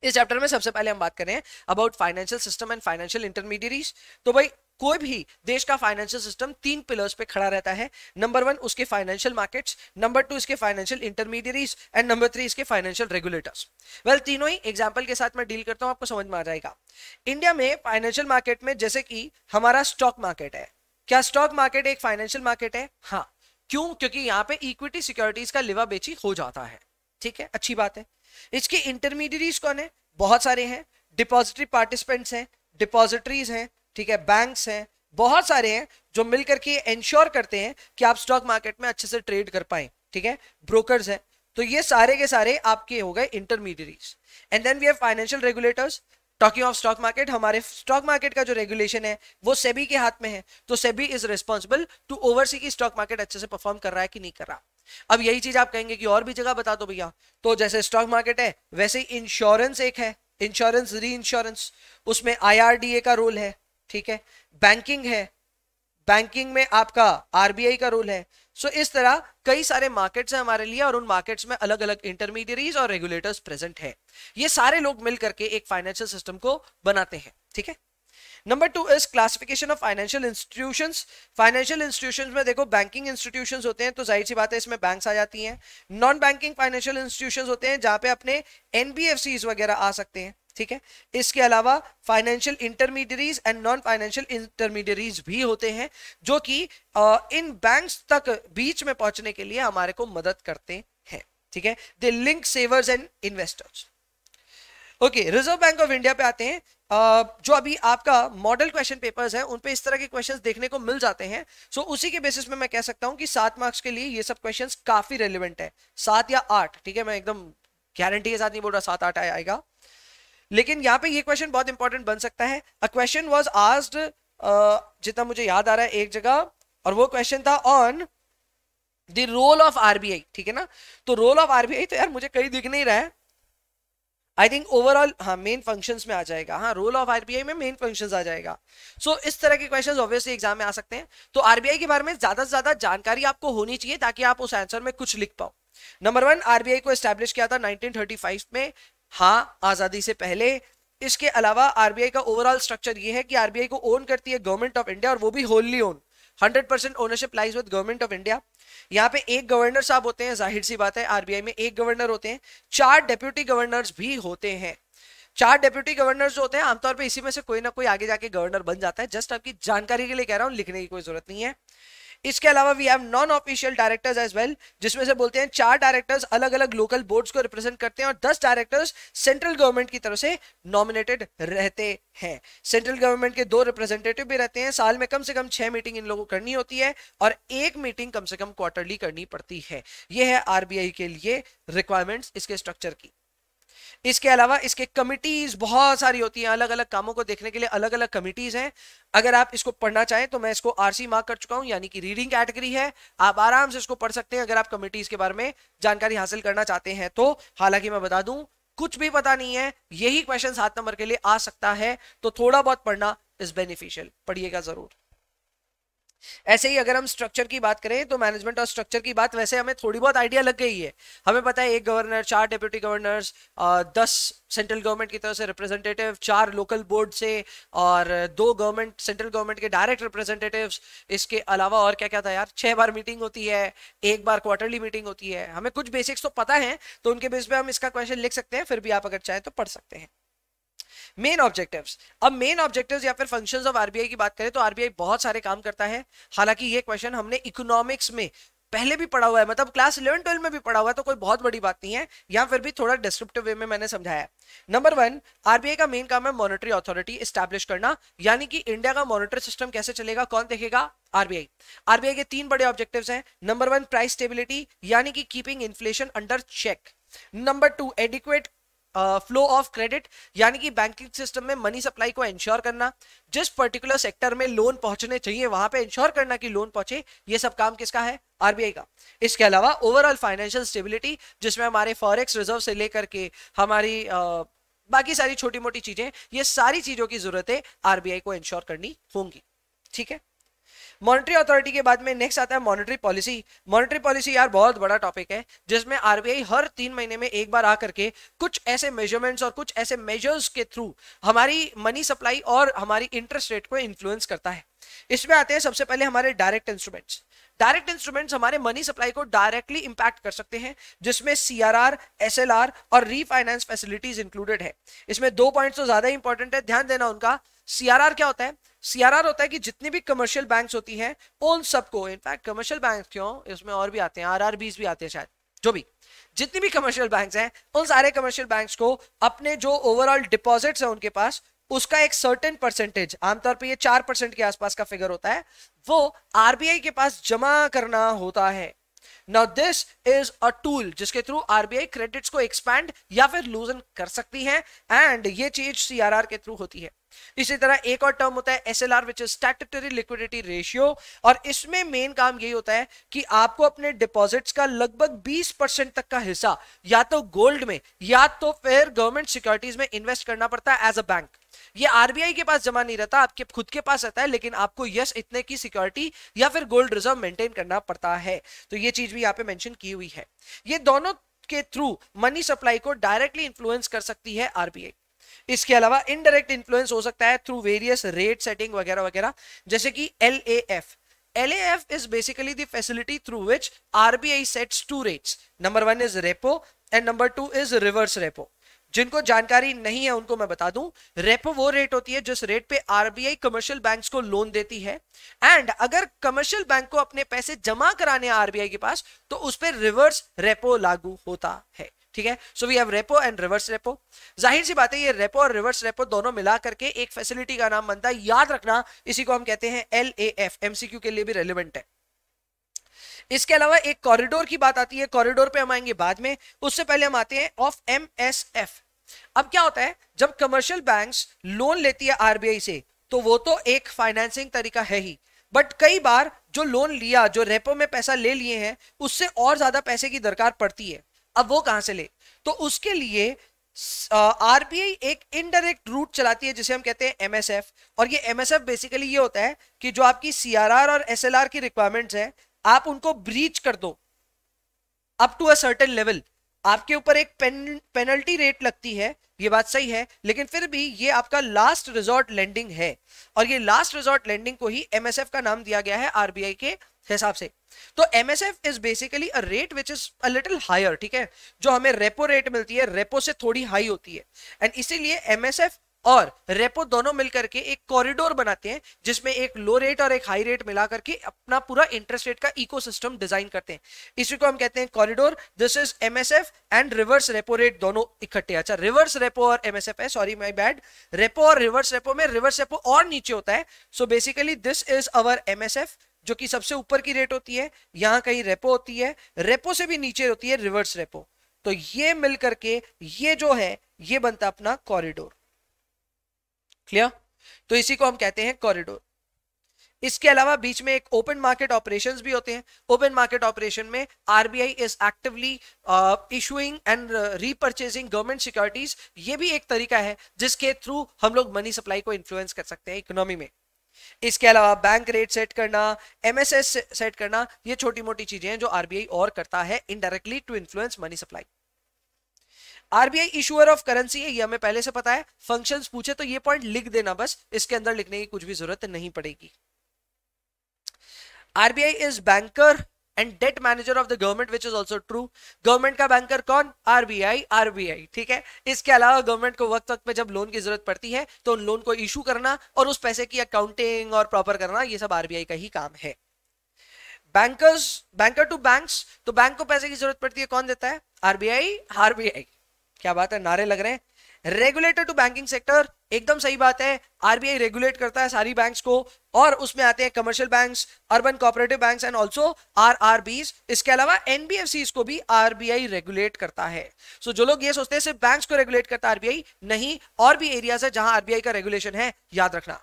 इस चैप्टर में सबसे पहले हम बात करें about financial system and financial intermediaries तो भाई कोई भी देश का फाइनेंशियल सिस्टम तीन पिलर्स पे खड़ा रहता है नंबर वन उसके फाइनेंशियल मार्केट्स नंबर टू इसके financial intermediaries and number three इसके फाइनेंशियल रेगुलेटर्स वेल तीनों ही एग्जाम्पल के साथ मैं डील करता हूँ आपको समझ में आ जाएगा इंडिया में फाइनेंशियल मार्केट में जैसे कि हमारा स्टॉक मार्केट है क्या स्टॉक मार्केट एक फाइनेंशियल मार्केट है हाँ क्यों क्योंकि यहाँ पे इक्विटी सिक्योरिटीज का लिवा बेची हो जाता है ठीक है अच्छी बात है इसके इंटरमीडियरीज कौन है बहुत सारे हैं डिपॉजिटरी पार्टिसिपेंट्स हैं डिपॉजिटरीज हैं ठीक है बैंक्स हैं बहुत सारे हैं जो मिलकर के इंश्योर करते हैं कि आप स्टॉक मार्केट में अच्छे से ट्रेड कर पाए ठीक है ब्रोकर्स हैं तो ये सारे के सारे आपके हो गए intermediaries and then we have financial regulators talking of stock market हमारे स्टॉक मार्केट का जो रेगुलेशन है वो सेबी के हाथ में है तो SEBI is responsible to oversee की स्टॉक मार्केट अच्छे से परफॉर्म कर रहा है कि नहीं कर रहा अब यही चीज आप कहेंगे कि और भी जगह बता दो भैया तो जैसे स्टॉक मार्केट है वैसे इंश्योरेंस एक है इंश्योरेंस री इंश्योरेंस उसमें आईआरडीए का रोल है ठीक है बैंकिंग है बैंकिंग में आपका आरबीआई का रोल है सो so, इस तरह कई सारे मार्केट्स हैं हमारे लिए और उन मार्केट्स में अलग अलग इंटरमीडियरीज और रेगुलेटर्स प्रेजेंट है ये सारे लोग मिल करके एक फाइनेंशियल सिस्टम को बनाते हैं ठीक है number two is classification of financial institutions financial institution में देखो बैंकिंग इंस्टीट्यूशन होते हैं तो जाहिर सी बात है इसमें बैंक आ जाती हैं नॉन बैंकिंग फाइनेंशियल इंस्टीट्यूशन होते हैं जहां पे अपने एनबीएफसी वगैरह आ सकते हैं ठीक है इसके अलावा financial intermediaries and non financial intermediaries भी होते हैं जो कि इन बैंक्स तक बीच में पहुंचने के लिए हमारे को मदद करते हैं ठीक है they link savers and investors okay reserve bank of India पे आते हैं uh, जो अभी आपका मॉडल क्वेश्चन पेपर्स है उन पे इस तरह के क्वेश्चंस देखने को मिल जाते हैं सो so, उसी के बेसिस में मैं कह सकता हूं कि सात मार्क्स के लिए ये सब क्वेश्चंस काफी रेलिवेंट है सात या आठ ठीक है मैं एकदम गारंटी के साथ नहीं बोल रहा सात आठ आएगा लेकिन यहाँ पे ये क्वेश्चन बहुत इंपॉर्टेंट बन सकता है अ क्वेश्चन वॉज आस्ड जितना मुझे याद आ रहा है एक जगह और वो क्वेश्चन था on the role of RBI ठीक है ना तो रोल ऑफ आरबीआई तो यार मुझे कहीं दिख नहीं रहा है आई थिंक ओवरऑल हाँ मेन फंक्शन में आ जाएगा हाँ रोल ऑफ आरबीआई में मेन फंक्शन आ जाएगा सो so, इस तरह के क्वेश्चन ऑब्वियसली एग्जाम में आ सकते हैं तो आरबीआई के बारे में ज्यादा से ज्यादा जानकारी आपको होनी चाहिए ताकि आप उस आंसर में कुछ लिख पाओ नंबर वन आरबीआई को स्टैब्लिश किया था 1935 में हाँ आज़ादी से पहले इसके अलावा आरबीआई का ओवरऑल स्ट्रक्चर ये है कि आरबीआई को ओन करती है गवर्नमेंट ऑफ इंडिया और वो भी wholly own 100 percent ownership lies with government of India यहाँ पे एक गवर्नर साहब होते हैं जाहिर सी बात है आरबीआई में एक गवर्नर होते हैं चार डेप्यूटी गवर्नर भी होते हैं चार डेप्यूटी गवर्नर जो होते हैं आमतौर पर इसी में से कोई ना कोई आगे जाके गवर्नर बन जाता है जस्ट आपकी जानकारी के लिए कह रहा हूँ लिखने की कोई जरूरत नहीं है इसके अलावा we have non official directors as well जिसमें से बोलते हैं चार डायरेक्टर्स अलग अलग लोकल बोर्ड्स को रिप्रेजेंट करते हैं और दस डायरेक्टर्स सेंट्रल गवर्नमेंट की तरफ से नॉमिनेटेड रहते हैं सेंट्रल गवर्नमेंट के दो रिप्रेजेंटेटिव भी रहते हैं साल में कम से कम छह मीटिंग इन लोगों को करनी होती है और एक मीटिंग कम से कम क्वार्टरली करनी पड़ती है यह है आरबीआई के लिए रिक्वायरमेंट्स इसके स्ट्रक्चर की इसके अलावा इसके कमिटीज़ बहुत सारी होती हैं अलग अलग कामों को देखने के लिए अलग अलग कमिटीज़ हैं अगर आप इसको पढ़ना चाहें तो मैं इसको आरसी मार्क कर चुका हूं यानी कि रीडिंग कैटेगरी है आप आराम से इसको पढ़ सकते हैं अगर आप कमिटीज़ के बारे में जानकारी हासिल करना चाहते हैं तो हालांकि मैं बता दूं कुछ भी पता नहीं है यही क्वेश्चन सात नंबर के लिए आ सकता है तो थोड़ा बहुत पढ़ना इज बेनिफिशियल पढ़िएगा जरूर ऐसे ही अगर हम स्ट्रक्चर की बात करें तो मैनेजमेंट और स्ट्रक्चर की बात वैसे हमें थोड़ी बहुत आइडिया लग गई है हमें पता है एक गवर्नर चार डिप्यूटी गवर्नर्स दस सेंट्रल गवर्नमेंट की तरफ से रिप्रेजेंटेटिव चार लोकल बोर्ड से और दो गवर्नमेंट सेंट्रल गवर्नमेंट के डायरेक्ट रिप्रेजेंटेटिव इसके अलावा और क्या क्या था यार छह बार मीटिंग होती है एक बार क्वार्टरली मीटिंग होती है हमें कुछ बेसिक्स तो पता है तो उनके बेस पे हम इसका क्वेश्चन लिख सकते हैं फिर भी आप अगर चाहें तो पढ़ सकते हैं मेन ऑब्जेक्टिव्स अब मेन ऑब्जेक्टिव्स या फिर फंक्शंस ऑफ आरबीआई की बात करें तो आरबीआई बहुत सारे काम करता है हालांकि ये क्वेश्चन हमने इकोनॉमिक्स में पहले भी पढ़ा हुआ है मतलब क्लास इलेवन ट्वेल्व में भी पढ़ा हुआ है तो कोई बहुत बड़ी बात नहीं है या फिर भी थोड़ा डिस्क्रिप्टिव वे में मैंने समझाया नंबर वन आरबीआई का मेन काम है मॉनिटरी अथॉरिटी स्टैब्लिश करना यानी कि इंडिया का मॉनिटरी सिस्टम कैसे चलेगा कौन देखेगा आरबीआई आरबीआई के तीन बड़े ऑब्जेक्टिव हैं नंबर वन प्राइस स्टेबिलिटी यानी कि keeping inflation under check number two adequate flow of credit यानी कि बैंकिंग सिस्टम में मनी सप्लाई को इंश्योर करना जिस पर्टिकुलर सेक्टर में लोन पहुंचने चाहिए वहां पे इंश्योर करना कि लोन पहुंचे ये सब काम किसका है आरबीआई का इसके अलावा ओवरऑल फाइनेंशियल स्टेबिलिटी जिसमें हमारे फॉरेक्स रिजर्व से लेकर के हमारी आ, बाकी सारी छोटी मोटी चीजें ये सारी चीजों की जरूरतें आरबीआई को इंश्योर करनी होंगी ठीक है मॉनिटरी अथॉरिटी के बाद में नेक्स्ट आता है मॉनिटरी पॉलिसी मॉनिटरी पॉलिसी यार बहुत बड़ा टॉपिक है जिसमें आरबीआई हर तीन महीने में एक बार आकर के कुछ ऐसे मेजरमेंट्स और कुछ ऐसे मेजर्स के थ्रू हमारी मनी सप्लाई और हमारी इंटरेस्ट रेट को इन्फ्लुएंस करता है इसमें आते हैं सबसे पहले हमारे डायरेक्ट इंस्ट्रूमेंट्स डायरेक्ट इंस्ट्रूमेंट्स हमारे मनी सप्लाई को डायरेक्टली इंपैक्ट कर सकते हैं जिसमें सीआरआर एसएलआर और रीफाइनेंस फैसिलिटीज इंक्लूडेड है इसमें दो पॉइंट्स तो ज्यादा इंपॉर्टेंट है ध्यान देना उनका सीआरआर क्या होता है सीआरआर होता है कि जितनी भी कमर्शियल बैंक्स होती हैं उन सबको इनफैक्ट कमर्शियल बैंक क्यों इसमें और भी आते हैं आर भी आते हैं शायद जो भी जितनी भी कमर्शियल बैंक्स हैं उन सारे कमर्शियल बैंक्स को अपने जो ओवरऑल डिपॉजिट्स हैं उनके पास उसका एक सर्टेन परसेंटेज आमतौर पर ये चार परसेंट के आसपास का फिगर होता है वो आरबीआई के पास जमा करना होता है now this is a tool जिसके थ्रू आरबीआई क्रेडिट्स को एक्सपैंड या फिर लूजन कर सकती है एंड ये चीज सीआरआर के थ्रू होती है इसी तरह एक और टर्म होता है S L R which is statutory liquidity ratio और इसमें मेन काम यही होता है कि आपको अपने डिपॉजिट्स का लगभग 20 परसेंट तक का हिस्सा या तो गोल्ड में या तो फिर गवर्नमेंट सिक्योरिटीज में इन्वेस्ट करना पड़ता है एज अ बैंक ये आरबीआई के पास जमा नहीं रहता आपके खुद के पास रहता है लेकिन आपको यस इतने की सिक्योरिटी या फिर गोल्ड रिजर्व मेंटेन करना पड़ता है तो ये चीज भी यहाँ पे मेंशन की हुई है ये दोनों के थ्रू मनी सप्लाई को डायरेक्टली इन्फ्लुएंस कर सकती है आरबीआई इसके अलावा इनडायरेक्ट इन्फ्लुएंस हो सकता है थ्रू वेरियस रेट सेटिंग वगैरह वगैरह जैसे कि L A F LAF is basically the facility through which RBI sets two rates. Number one is repo and number two is reverse repo. जिनको जानकारी नहीं है उनको मैं बता दूं रेपो वो रेट होती है जिस रेट पे आरबीआई कमर्शियल बैंक्स को लोन देती है एंड अगर कमर्शियल बैंक को अपने पैसे जमा कराने आरबीआई के पास तो उस पर रिवर्स रेपो लागू होता है ठीक है so we have repo and reverse repo जाहिर सी बात है ये रेपो और रिवर्स रेपो दोनों मिला करके एक फैसिलिटी का नाम बनता है याद रखना इसी को हम कहते हैं एल ए एफ एमसीक्यू के लिए भी रेलिवेंट है इसके अलावा एक कॉरिडोर की बात आती है कॉरिडोर पे हम आएंगे बाद में उससे पहले हम आते हैं ऑफ एम एस एफ अब क्या होता है जब कमर्शियल बैंक्स लोन लेती है आरबीआई से तो वो तो एक फाइनेंसिंग तरीका है ही बट कई बार जो लोन लिया जो रेपो में पैसा ले लिए हैं उससे और ज्यादा पैसे की दरकार पड़ती है अब वो कहां से ले तो उसके लिए आरबीआई एक इनडायरेक्ट रूट चलाती है जिसे हम कहते हैं एमएसएफ और ये एमएसएफ बेसिकली ये होता है कि जो आपकी सीआरआर और एसएलआर की रिक्वायरमेंट्स है आप उनको ब्रीच कर दो up to a certain level आपके ऊपर एक पेन, पेनल्टी रेट लगती है ये बात सही है लेकिन फिर भी ये आपका लास्ट रिजॉर्ट लैंडिंग है और ये लास्ट रिजॉर्ट लैंडिंग को ही एमएसएफ का नाम दिया गया है आरबीआई के हिसाब से तो MSF is basically a rate which is a little higher ठीक है जो हमें रेपो रेट मिलती है रेपो से थोड़ी हाई होती है एंड इसीलिए एमएसएफ और रेपो दोनों मिलकर के एक कॉरिडोर बनाते हैं जिसमें एक लो रेट और एक हाई रेट मिला करके अपना पूरा इंटरेस्ट रेट का इकोसिस्टम डिजाइन करते हैं इसी को हम कहते हैं corridor this is MSF and reverse repo rate दोनों इकट्ठे अच्छा रिवर्स रेपो और एमएसएफ है सॉरी माई बैड रेपो और रिवर्स रेपो में रिवर्स रेपो और नीचे होता है so basically this is our MSF जो कि सबसे ऊपर की रेट होती है यहाँ कहीं रेपो होती है रेपो से भी नीचे होती है रिवर्स रेपो तो ये मिलकर के ये जो है ये बनता अपना कॉरिडोर क्लियर तो इसी को हम कहते हैं कॉरिडोर इसके अलावा बीच में एक ओपन मार्केट ऑपरेशंस भी होते हैं ओपन मार्केट ऑपरेशन में RBI is actively issuing and repurchasing government securities ये भी एक तरीका है जिसके थ्रू हम लोग मनी सप्लाई को इन्फ्लुएंस कर सकते हैं इकोनॉमी में इसके अलावा बैंक रेट सेट करना एमएसएस सेट करना ये छोटी मोटी चीजें हैं जो आरबीआई और करता है indirectly to influence money supply RBI issuer of currency है ये हमें पहले से पता है फंक्शंस पूछे तो ये पॉइंट लिख देना बस इसके अंदर लिखने की कुछ भी जरूरत नहीं पड़ेगी RBI is banker and debt manager of the government which is also true government का बैंकर कौन आरबीआई आरबीआई ठीक है इसके अलावा गवर्नमेंट को वक्त वक्त में जब लोन की जरूरत पड़ती है तो उन लोन को इशू करना और उस पैसे की अकाउंटिंग और प्रॉपर करना ये सब आरबीआई का ही काम है बैंकर्स बैंकर टू बैंक्स तो बैंक को पैसे की जरूरत पड़ती है कौन देता है आरबीआई आरबीआई क्या बात है नारे लग रहे हैं रेगुलेटर टू बैंकिंग सेक्टर एकदम सही बात है आरबीआई रेगुलेट करता है सारी बैंक्स को और उसमें आते हैं commercial banks urban cooperative banks and also RRBs इसके अलावा एनबीएफसी को भी आरबीआई रेगुलेट करता है सो so, जो लोग ये सोचते हैं सिर्फ बैंक्स को रेगुलेट करता है आरबीआई नहीं और भी एरियाज है जहां आरबीआई का रेगुलेशन है याद रखना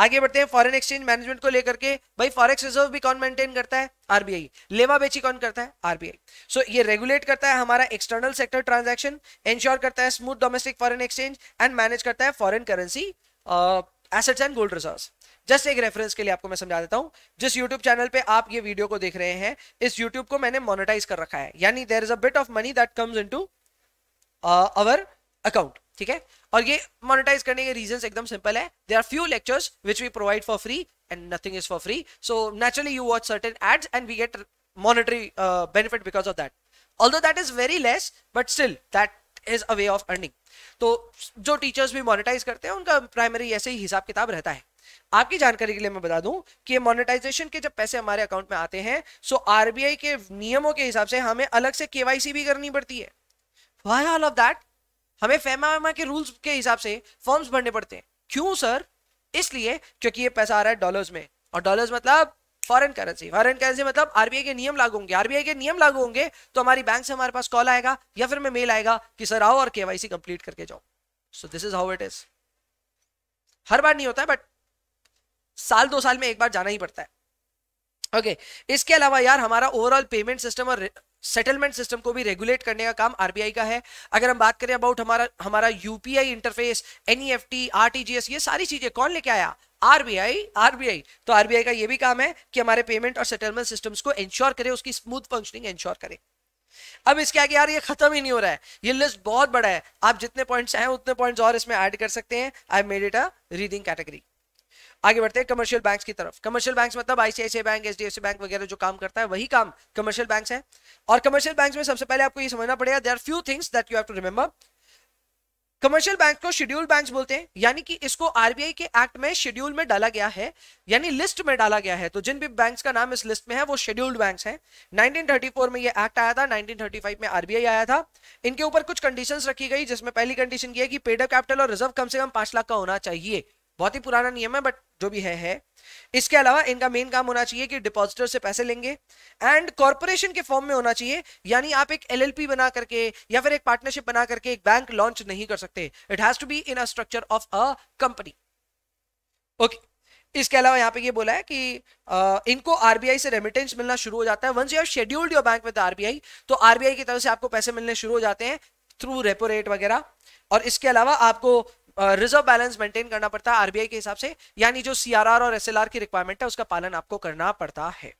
आगे बढ़ते हैं फॉरेन एक्सचेंज मैनेजमेंट को लेकर के भाई फॉरेक्स रिजर्व भी कौन मेंटेन करता है आरबीआई लेवा बेची कौन करता है आरबीआई सो so, ये रेगुलेट करता है हमारा एक्सटर्नल सेक्टर ट्रांजैक्शन इंश्योर करता है smooth domestic foreign exchange and manage करता है foreign currency assets and gold reserve just एक रेफरेंस के लिए आपको मैं समझा देता हूँ जिस यूट्यूब चैनल पे आप ये वीडियो को देख रहे हैं इस यूट्यूब को मैंने मोनिटाइज कर रखा है यानी there is a bit of money that comes into our account ठीक है और ये मोनेटाइज करने के रीजन एकदम सिंपल है they are few lectures which we provide for free and nothing is for free so naturally you watch certain ads and we get monetary benefit because of that although that is very less but still that is a way of earning तो जो teachers भी monetise करते हैं उनका primary ऐसे ही हिसाब किताब रहता है आपकी जानकारी के लिए मैं बता दूं कि मोनेटाइजेशन के जब पैसे हमारे अकाउंट में आते हैं सो आरबीआई के नियमों के हिसाब से हमें अलग से केवाईसी भी करनी पड़ती है वाई ऑल ऑफ दैट हमें फेमा वेमा के रूल्स के हिसाब से फॉर्म्स भरने पड़ते हैं क्यों सर इसलिए क्योंकि ये पैसा आ रहा है डॉलर्स में और डॉलर्स मतलब फॉरेन करेंसी फॉरेन करेंसी मतलब आरबीआई के नियम लागू होंगे आरबीआई के नियम लागू होंगे तो हमारी बैंक से हमारे पास कॉल आएगा या फिर हमें मेल आएगा कि सर आओ और केवाईसी कंप्लीट करके जाओ so this is how it is हर बार नहीं होता है बट साल दो साल में एक बार जाना ही पड़ता है ओके okay. इसके अलावा यार हमारा ओवरऑल पेमेंट सिस्टम और सेटलमेंट सिस्टम को भी रेगुलेट करने का काम आरबीआई का है अगर हम बात करें अबाउट हमारा हमारा यूपीआई इंटरफेस एनईएफटी आरटीजीएस ये सारी चीजें कौन लेके आया आरबीआई आरबीआई तो आरबीआई का ये भी काम है कि हमारे पेमेंट और सेटलमेंट सिस्टम को इंश्योर करे उसकी स्मूथ फंक्शनिंग इंश्योर करे अब इसके आगे यार ये खत्म ही नहीं हो रहा है ये लिस्ट बहुत बड़ा है आप जितने पॉइंट्स हैं उतने पॉइंट्स और इसमें ऐड कर सकते हैं I made it a reading category आगे बढ़ते हैं कमर्शियल बैंक्स की तरफ कमर्शियल बैंक्स मतलब आईसीआईसी बैंक एचडीएफसी बैंक वगैरह जो काम करता है वही काम कमर्शियल बैंक्स है और कमर्शियल बैंक्स में सबसे पहले आपको ये समझना पड़ेगा there few things that you have to remember commercial bank को शेड्यूल बैंक बोलते हैं यानी कि इसको आरबीआई के एक्ट में शेड्यूल में डाला गया है यानी लिस्ट में डाला गया है तो जिन भी बैंक्स का नाम इस लिस्ट में है वो शेड्यूल्ड बैंक्स हैं 1934 में ये एक्ट आया था 1935 में आरबीआई आया था इनके ऊपर कुछ कंडीशंस रखी गई जिसमें पहली कंडीशन ये है कि पेड अप कैपिटल और रिजर्व कम से कम पांच लाख का होना चाहिए बहुत ही पुराना नियम है बट जो भी है है इसके अलावा इनका मेन काम होना चाहिए कि डिपॉजिटर से पैसे लेंगे एंड कॉरपोरेशन के फॉर्म में होना चाहिए यानी आप एक एलएलपी बना करके या फिर एक पार्टनरशिप बना करके एक बैंक लॉन्च नहीं कर सकते it has to be in a structure of a company okay इसके अलावा यहां पे ये बोला है कि आ, इनको आरबीआई से रेमिटेंस मिलना शुरू हो जाता है once you have scheduled your bank with RBI तो आरबीआई की तरफ से आपको पैसे मिलने शुरू हो जाते हैं थ्रू रेपो रेट वगैरह और इसके अलावा आपको रिजर्व बैलेंस मेंटेन करना पड़ता है आरबीआई के हिसाब से यानी जो सीआरआर और एसएलआर की रिक्वायरमेंट है उसका पालन आपको करना पड़ता है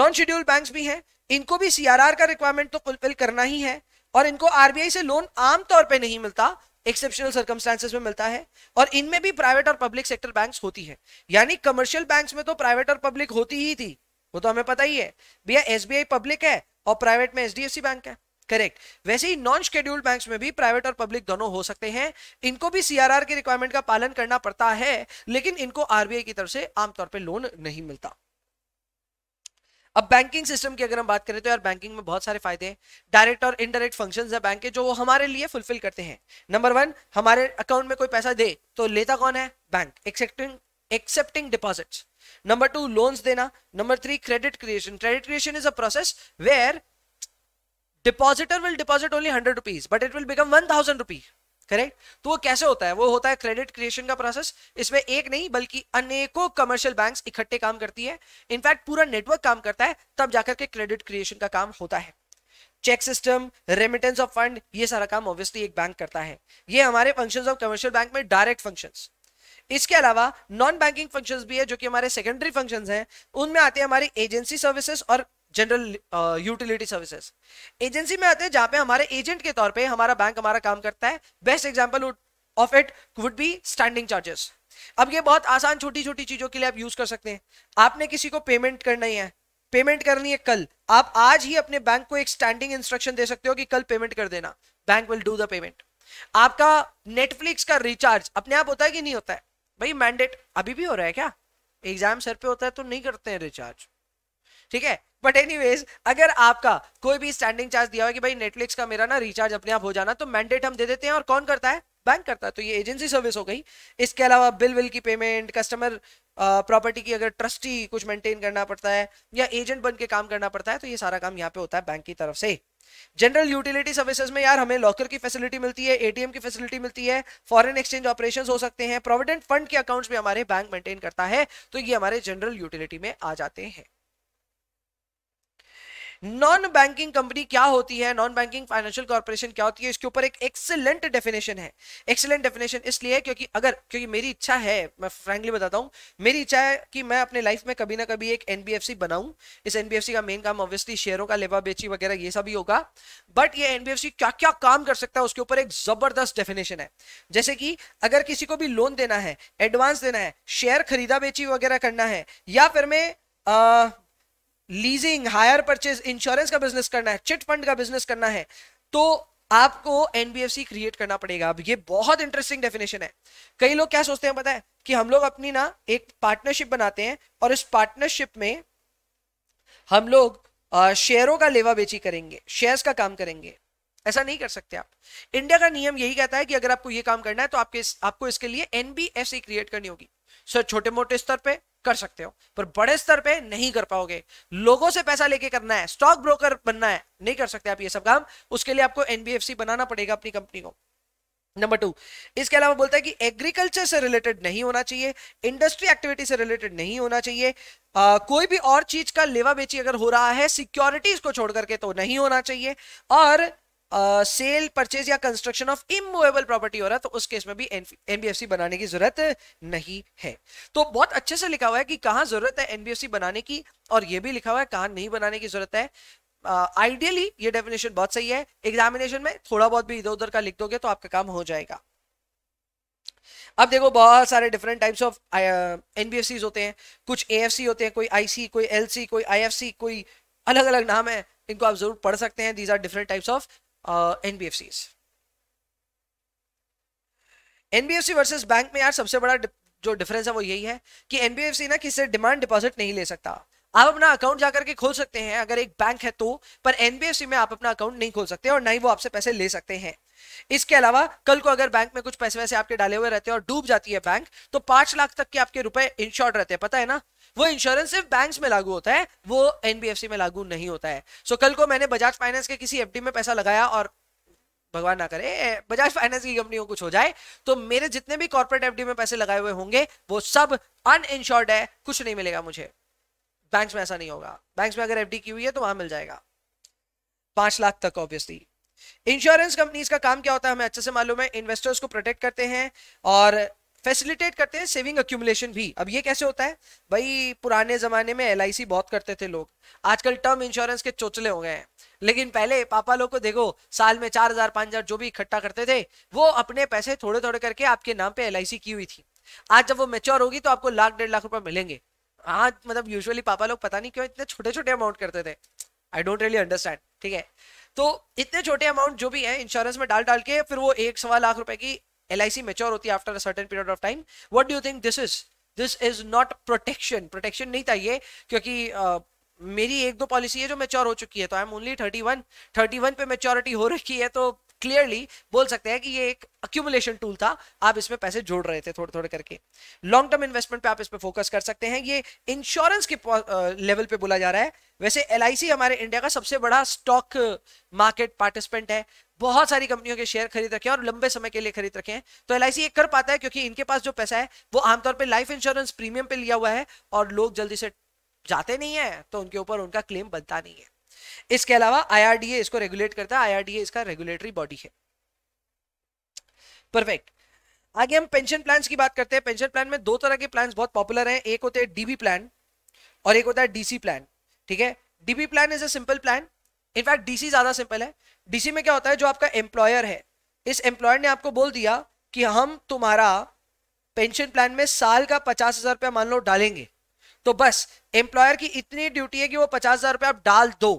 नॉन शेड्यूल बैंक्स भी हैं इनको भी सीआरआर का रिक्वायरमेंट तो फुलफिल करना ही है और इनको आरबीआई से लोन आमतौर पर नहीं मिलता एक्सेप्शनल सर्कमस्टांसिस में मिलता है और इनमें भी प्राइवेट और पब्लिक सेक्टर बैंक्स होती है यानी कमर्शियल बैंक्स में तो प्राइवेट और पब्लिक होती ही थी वो तो हमें पता ही है भैया एसबीआई पब्लिक है और प्राइवेट में एच बैंक है करेक्ट वैसे ही नॉन शेड्यूल्ड बैंक्स में भी प्राइवेट और पब्लिक दोनों हो सकते हैं इनको भी सीआरआर के रिक्वायरमेंट का पालन करना पड़ता है लेकिन इनको आरबीआई की तरफ से आमतौर पर लोन नहीं मिलता अब बैंकिंग सिस्टम की अगर हम बात करें तो यार बैंकिंग में बहुत सारे फायदे हैं डायरेक्ट और इनडायरेक्ट फंक्शंस है बैंक के जो वो हमारे लिए फुलफिल करते हैं नंबर वन हमारे अकाउंट में कोई पैसा दे तो लेता कौन है bank accepting accepting deposits number two loans देना number three credit creation credit creation is a process where depositor will deposit only hundred rupees but it will become one thousand rupees correct तो वो कैसे होता है वो होता है credit creation का प्रोसेस इसमें एक नहीं बल्कि अनेकों कमर्शियल बैंक्स इकट्ठे काम करती है इनफैक्ट पूरा नेटवर्क काम करता है तब जाकर के क्रेडिट क्रिएशन का काम होता है cheque system remittance of fund ये सारा काम ऑब्वियसली एक बैंक करता है ये हमारे फंक्शंस ऑफ कमर्शियल बैंक में डायरेक्ट फंक्शंस इसके अलावा नॉन बैंकिंग फंक्शंस भी है जो कि हमारे सेकेंडरी फंक्शंस हैं उनमें आते हैं हमारी एजेंसी सर्विसेज और जनरल यूटिलिटी सर्विसेज एजेंसी में आते हैं जहां पे हमारे एजेंट के तौर पे हमारा बैंक हमारा काम करता है best example of it would be standing charges अब ये बहुत आसान छोटी छोटी चीजों के लिए आप यूज कर सकते हैं आपने किसी को पेमेंट करना ही है पेमेंट करनी है कल आप आज ही अपने बैंक को एक स्टैंडिंग इंस्ट्रक्शन दे सकते हो कि कल पेमेंट कर देना bank will do the payment आपका नेटफ्लिक्स का रिचार्ज अपने आप होता है कि नहीं होता है भाई मैंडेट अभी भी हो रहा है क्या एग्जाम सर पे होता है तो नहीं करते हैं रिचार्ज ठीक है बट वेज अगर आपका कोई भी स्टैंडिंग चार्ज दिया हुआ कि भाई नेटफ्लिक्स का मेरा ना रिचार्ज अपने आप हो जाना तो मैंडेट हम दे देते हैं और कौन करता है बैंक करता है तो ये एजेंसी सर्विस हो गई इसके अलावा बिल विल की पेमेंट कस्टमर प्रॉपर्टी की अगर ट्रस्टी कुछ मेंटेन करना पड़ता है या एजेंट बन के काम करना पड़ता है तो ये सारा काम यहाँ पे होता है बैंक की तरफ से जनरल यूटिलिटी सर्विसेज में यार हमें लॉकर की फैसिलिटी मिलती है एटीएम की फैसिलिटी मिलती है फॉरेन एक्सचेंज ऑपरेशन हो सकते हैं प्रोविडेंट फंड के अकाउंट्स भी हमारे बैंक मेंटेन करता है तो ये हमारे जनरल यूटिलिटी में आ जाते हैं नॉन बैंकिंग कंपनी क्या होती है नॉन बैंकिंग फाइनेंशियल कॉर्पोरेशन क्या होती है इसके ऊपर एक एक्सीलेंट डेफिनेशन है एक्सीलेंट डेफिनेशन इसलिए क्योंकि अगर क्योंकि मेरी इच्छा है मैं फ्रेंकली बताता हूँ मेरी इच्छा है कि मैं अपने लाइफ में कभी ना कभी एक एनबीएफसी बनाऊं इस एनबीएफसी का मेन काम ऑब्वियसली शेयरों का लेवा बेची वगैरह ये सभी होगा बट ये एनबीएफसी क्या क्या काम कर सकता है उसके ऊपर एक जबरदस्त डेफिनेशन है जैसे कि अगर किसी को भी लोन देना है एडवांस देना है शेयर खरीदा बेची वगैरह करना है या फिर मैं लीजिंग हायर परचेज इंश्योरेंस का बिजनेस करना है चिट फंड का बिजनेस करना है तो आपको एनबीएफसी क्रिएट करना पड़ेगा अब ये बहुत इंटरेस्टिंग डेफिनेशन है कई लोग क्या सोचते हैं पता है कि हम लोग अपनी ना एक पार्टनरशिप बनाते हैं और इस पार्टनरशिप में हम लोग शेयरों का लेवा बेची करेंगे शेयर्स का काम करेंगे ऐसा नहीं कर सकते आप इंडिया का नियम यही कहता है कि अगर आपको ये काम करना है तो आपके आपको इसके लिए एनबीएफसी क्रिएट करनी होगी सर छोटे मोटे स्तर पर कर सकते हो पर बड़े स्तर पे नहीं कर पाओगे लोगों से पैसा लेके करना है स्टॉक ब्रोकर बनना है नहीं कर सकते आप ये सब काम उसके लिए आपको एनबीएफसी बनाना पड़ेगा अपनी कंपनी को नंबर टू इसके अलावा बोलता है कि एग्रीकल्चर से रिलेटेड नहीं होना चाहिए इंडस्ट्री एक्टिविटी से रिलेटेड नहीं होना चाहिए Uh, कोई भी और चीज का लेवा बेची अगर हो रहा है सिक्योरिटीज को छोड़ करके तो नहीं होना चाहिए और सेल परचेज या कंस्ट्रक्शन ऑफ इमूवेबल प्रॉपर्टी हो रहा है तो उस केस में भी एनबीएफसी बनाने की जरूरत नहीं है तो बहुत अच्छे से लिखा हुआ है कि कहां जरूरत है एनबीएफसी बनाने की और यह भी लिखा हुआ है कहां नहीं बनाने की जरूरत है आइडियली uh, ये डेफिनेशन बहुत सही है एग्जामिनेशन में थोड़ा बहुत भी इधर उधर का लिख दोगे तो आपका काम हो जाएगा अब देखो बहुत सारे डिफरेंट टाइप्स ऑफ एनबीएफसी होते हैं कुछ ए होते हैं कोई आईसी कोई एलसी कोई आईएफसी कोई अलग अलग नाम है इनको आप जरूर पढ़ सकते हैं these are different types of uh, NBFCs. NBFC versus bank में यार सबसे बड़ा जो डिफरेंस है वो यही है कि NBFC ना किसी से डिमांड डिपॉजिट नहीं ले सकता आप अपना अकाउंट जाकर के खोल सकते हैं अगर एक बैंक है तो पर एनबीएफसी में आप अपना अकाउंट नहीं खोल सकते और ना ही वो आपसे पैसे ले सकते हैं इसके अलावा कल को अगर बैंक में कुछ पैसे वैसे आपके डाले हुए रहते हैं और डूब जाती है बैंक तो पांच लाख तक के आपके रुपए इंश्योर्ड रहते हैं पता है ना वो इंश्योरेंस सिर्फ बैंक में लागू होता है वो एनबीएफसी में लागू नहीं होता है सो so, कल को मैंने बजाज फाइनेंस के किसी एफडी में पैसा लगाया और भगवान ना करे बजाज फाइनेंस की कंपनी को कुछ हो जाए तो मेरे जितने भी कॉर्पोरेट एफडी में पैसे लगाए हुए होंगे वो सब अनइंश्योर्ड है कुछ नहीं मिलेगा मुझे बैंक में ऐसा नहीं होगा बैंक में अगर एफडी की हुई है तो वहां मिल जाएगा पांच लाख तक ऑब्वियसली इंश्योरेंस कंपनीज का काम क्या होता है हमें अच्छे से मालूम है इन्वेस्टर्स को प्रोटेक्ट करते हैं और फैसिलिटेट करते हैं सेविंग अक्यूमुलेशन भी अब ये कैसे होता है भाई पुराने जमाने में एल बहुत करते थे लोग आजकल टर्म इंश्योरेंस के चोचले हो गए हैं लेकिन पहले पापा लोग को देखो साल में चार हजार पांच हजार जो भी इकट्ठा करते थे वो अपने पैसे थोड़े थोड़े करके आपके नाम पे एल की हुई थी आज जब वो मेच्योर होगी तो आपको लाख डेढ़ लाख रुपए मिलेंगे हाँ मतलब यूजुअली पापा लोग पता नहीं क्यों इतने छोटे छोटे अमाउंट करते थे आई डोंट रियली अंडरस्टैंड ठीक है तो इतने छोटे अमाउंट जो भी है इंश्योरेंस में डाल डाल के फिर वो एक सवा लाख रुपए की एल आई सी मेच्योर होती है after a certain period of time what do think this is this is not protection protection नहीं था ये क्योंकि uh, मेरी एक दो पॉलिसी है जो मेच्योर हो चुकी है तो I am only thirty one thirty one पे मेच्योरिटी हो रखी है तो क्लियरली बोल सकते हैं कि ये एक अक्यूमुलेशन टूल था आप इसमें पैसे जोड़ रहे थे थोड़े थोड़े करके लॉन्ग टर्म इन्वेस्टमेंट पे आप इस पर फोकस कर सकते हैं ये इंश्योरेंस के लेवल पे बोला जा रहा है वैसे एल हमारे इंडिया का सबसे बड़ा स्टॉक मार्केट पार्टिसिपेंट है बहुत सारी कंपनियों के शेयर खरीद रखे हैं और लंबे समय के लिए खरीद रखे हैं तो एल ये कर पाता है क्योंकि इनके पास जो पैसा है वो आमतौर पर लाइफ इंश्योरेंस प्रीमियम पे लिया हुआ है और लोग जल्दी से जाते नहीं है तो उनके ऊपर उनका क्लेम बनता नहीं है इसके अलावा आईआरडीए इसको रेगुलेट करता है आईआरडीए इसका रेगुलेटरी बॉडी है परफेक्ट आगे हम पेंशन प्लान की बात करते हैं पेंशन प्लान में दो तरह के प्लान बहुत पॉपुलर हैं एक होते हैं डीबी प्लान और एक होता है डीसी प्लान ठीक है DB plan is a simple plan in fact DC ज्यादा सिंपल है डीसी में क्या होता है जो आपका एम्प्लॉयर है इस एम्प्लॉयर ने आपको बोल दिया कि हम तुम्हारा पेंशन प्लान में साल का पचास हजार रुपया मान लो डालेंगे तो बस एम्प्लॉयर की इतनी ड्यूटी है कि वो पचास हजार रुपया आप डाल दो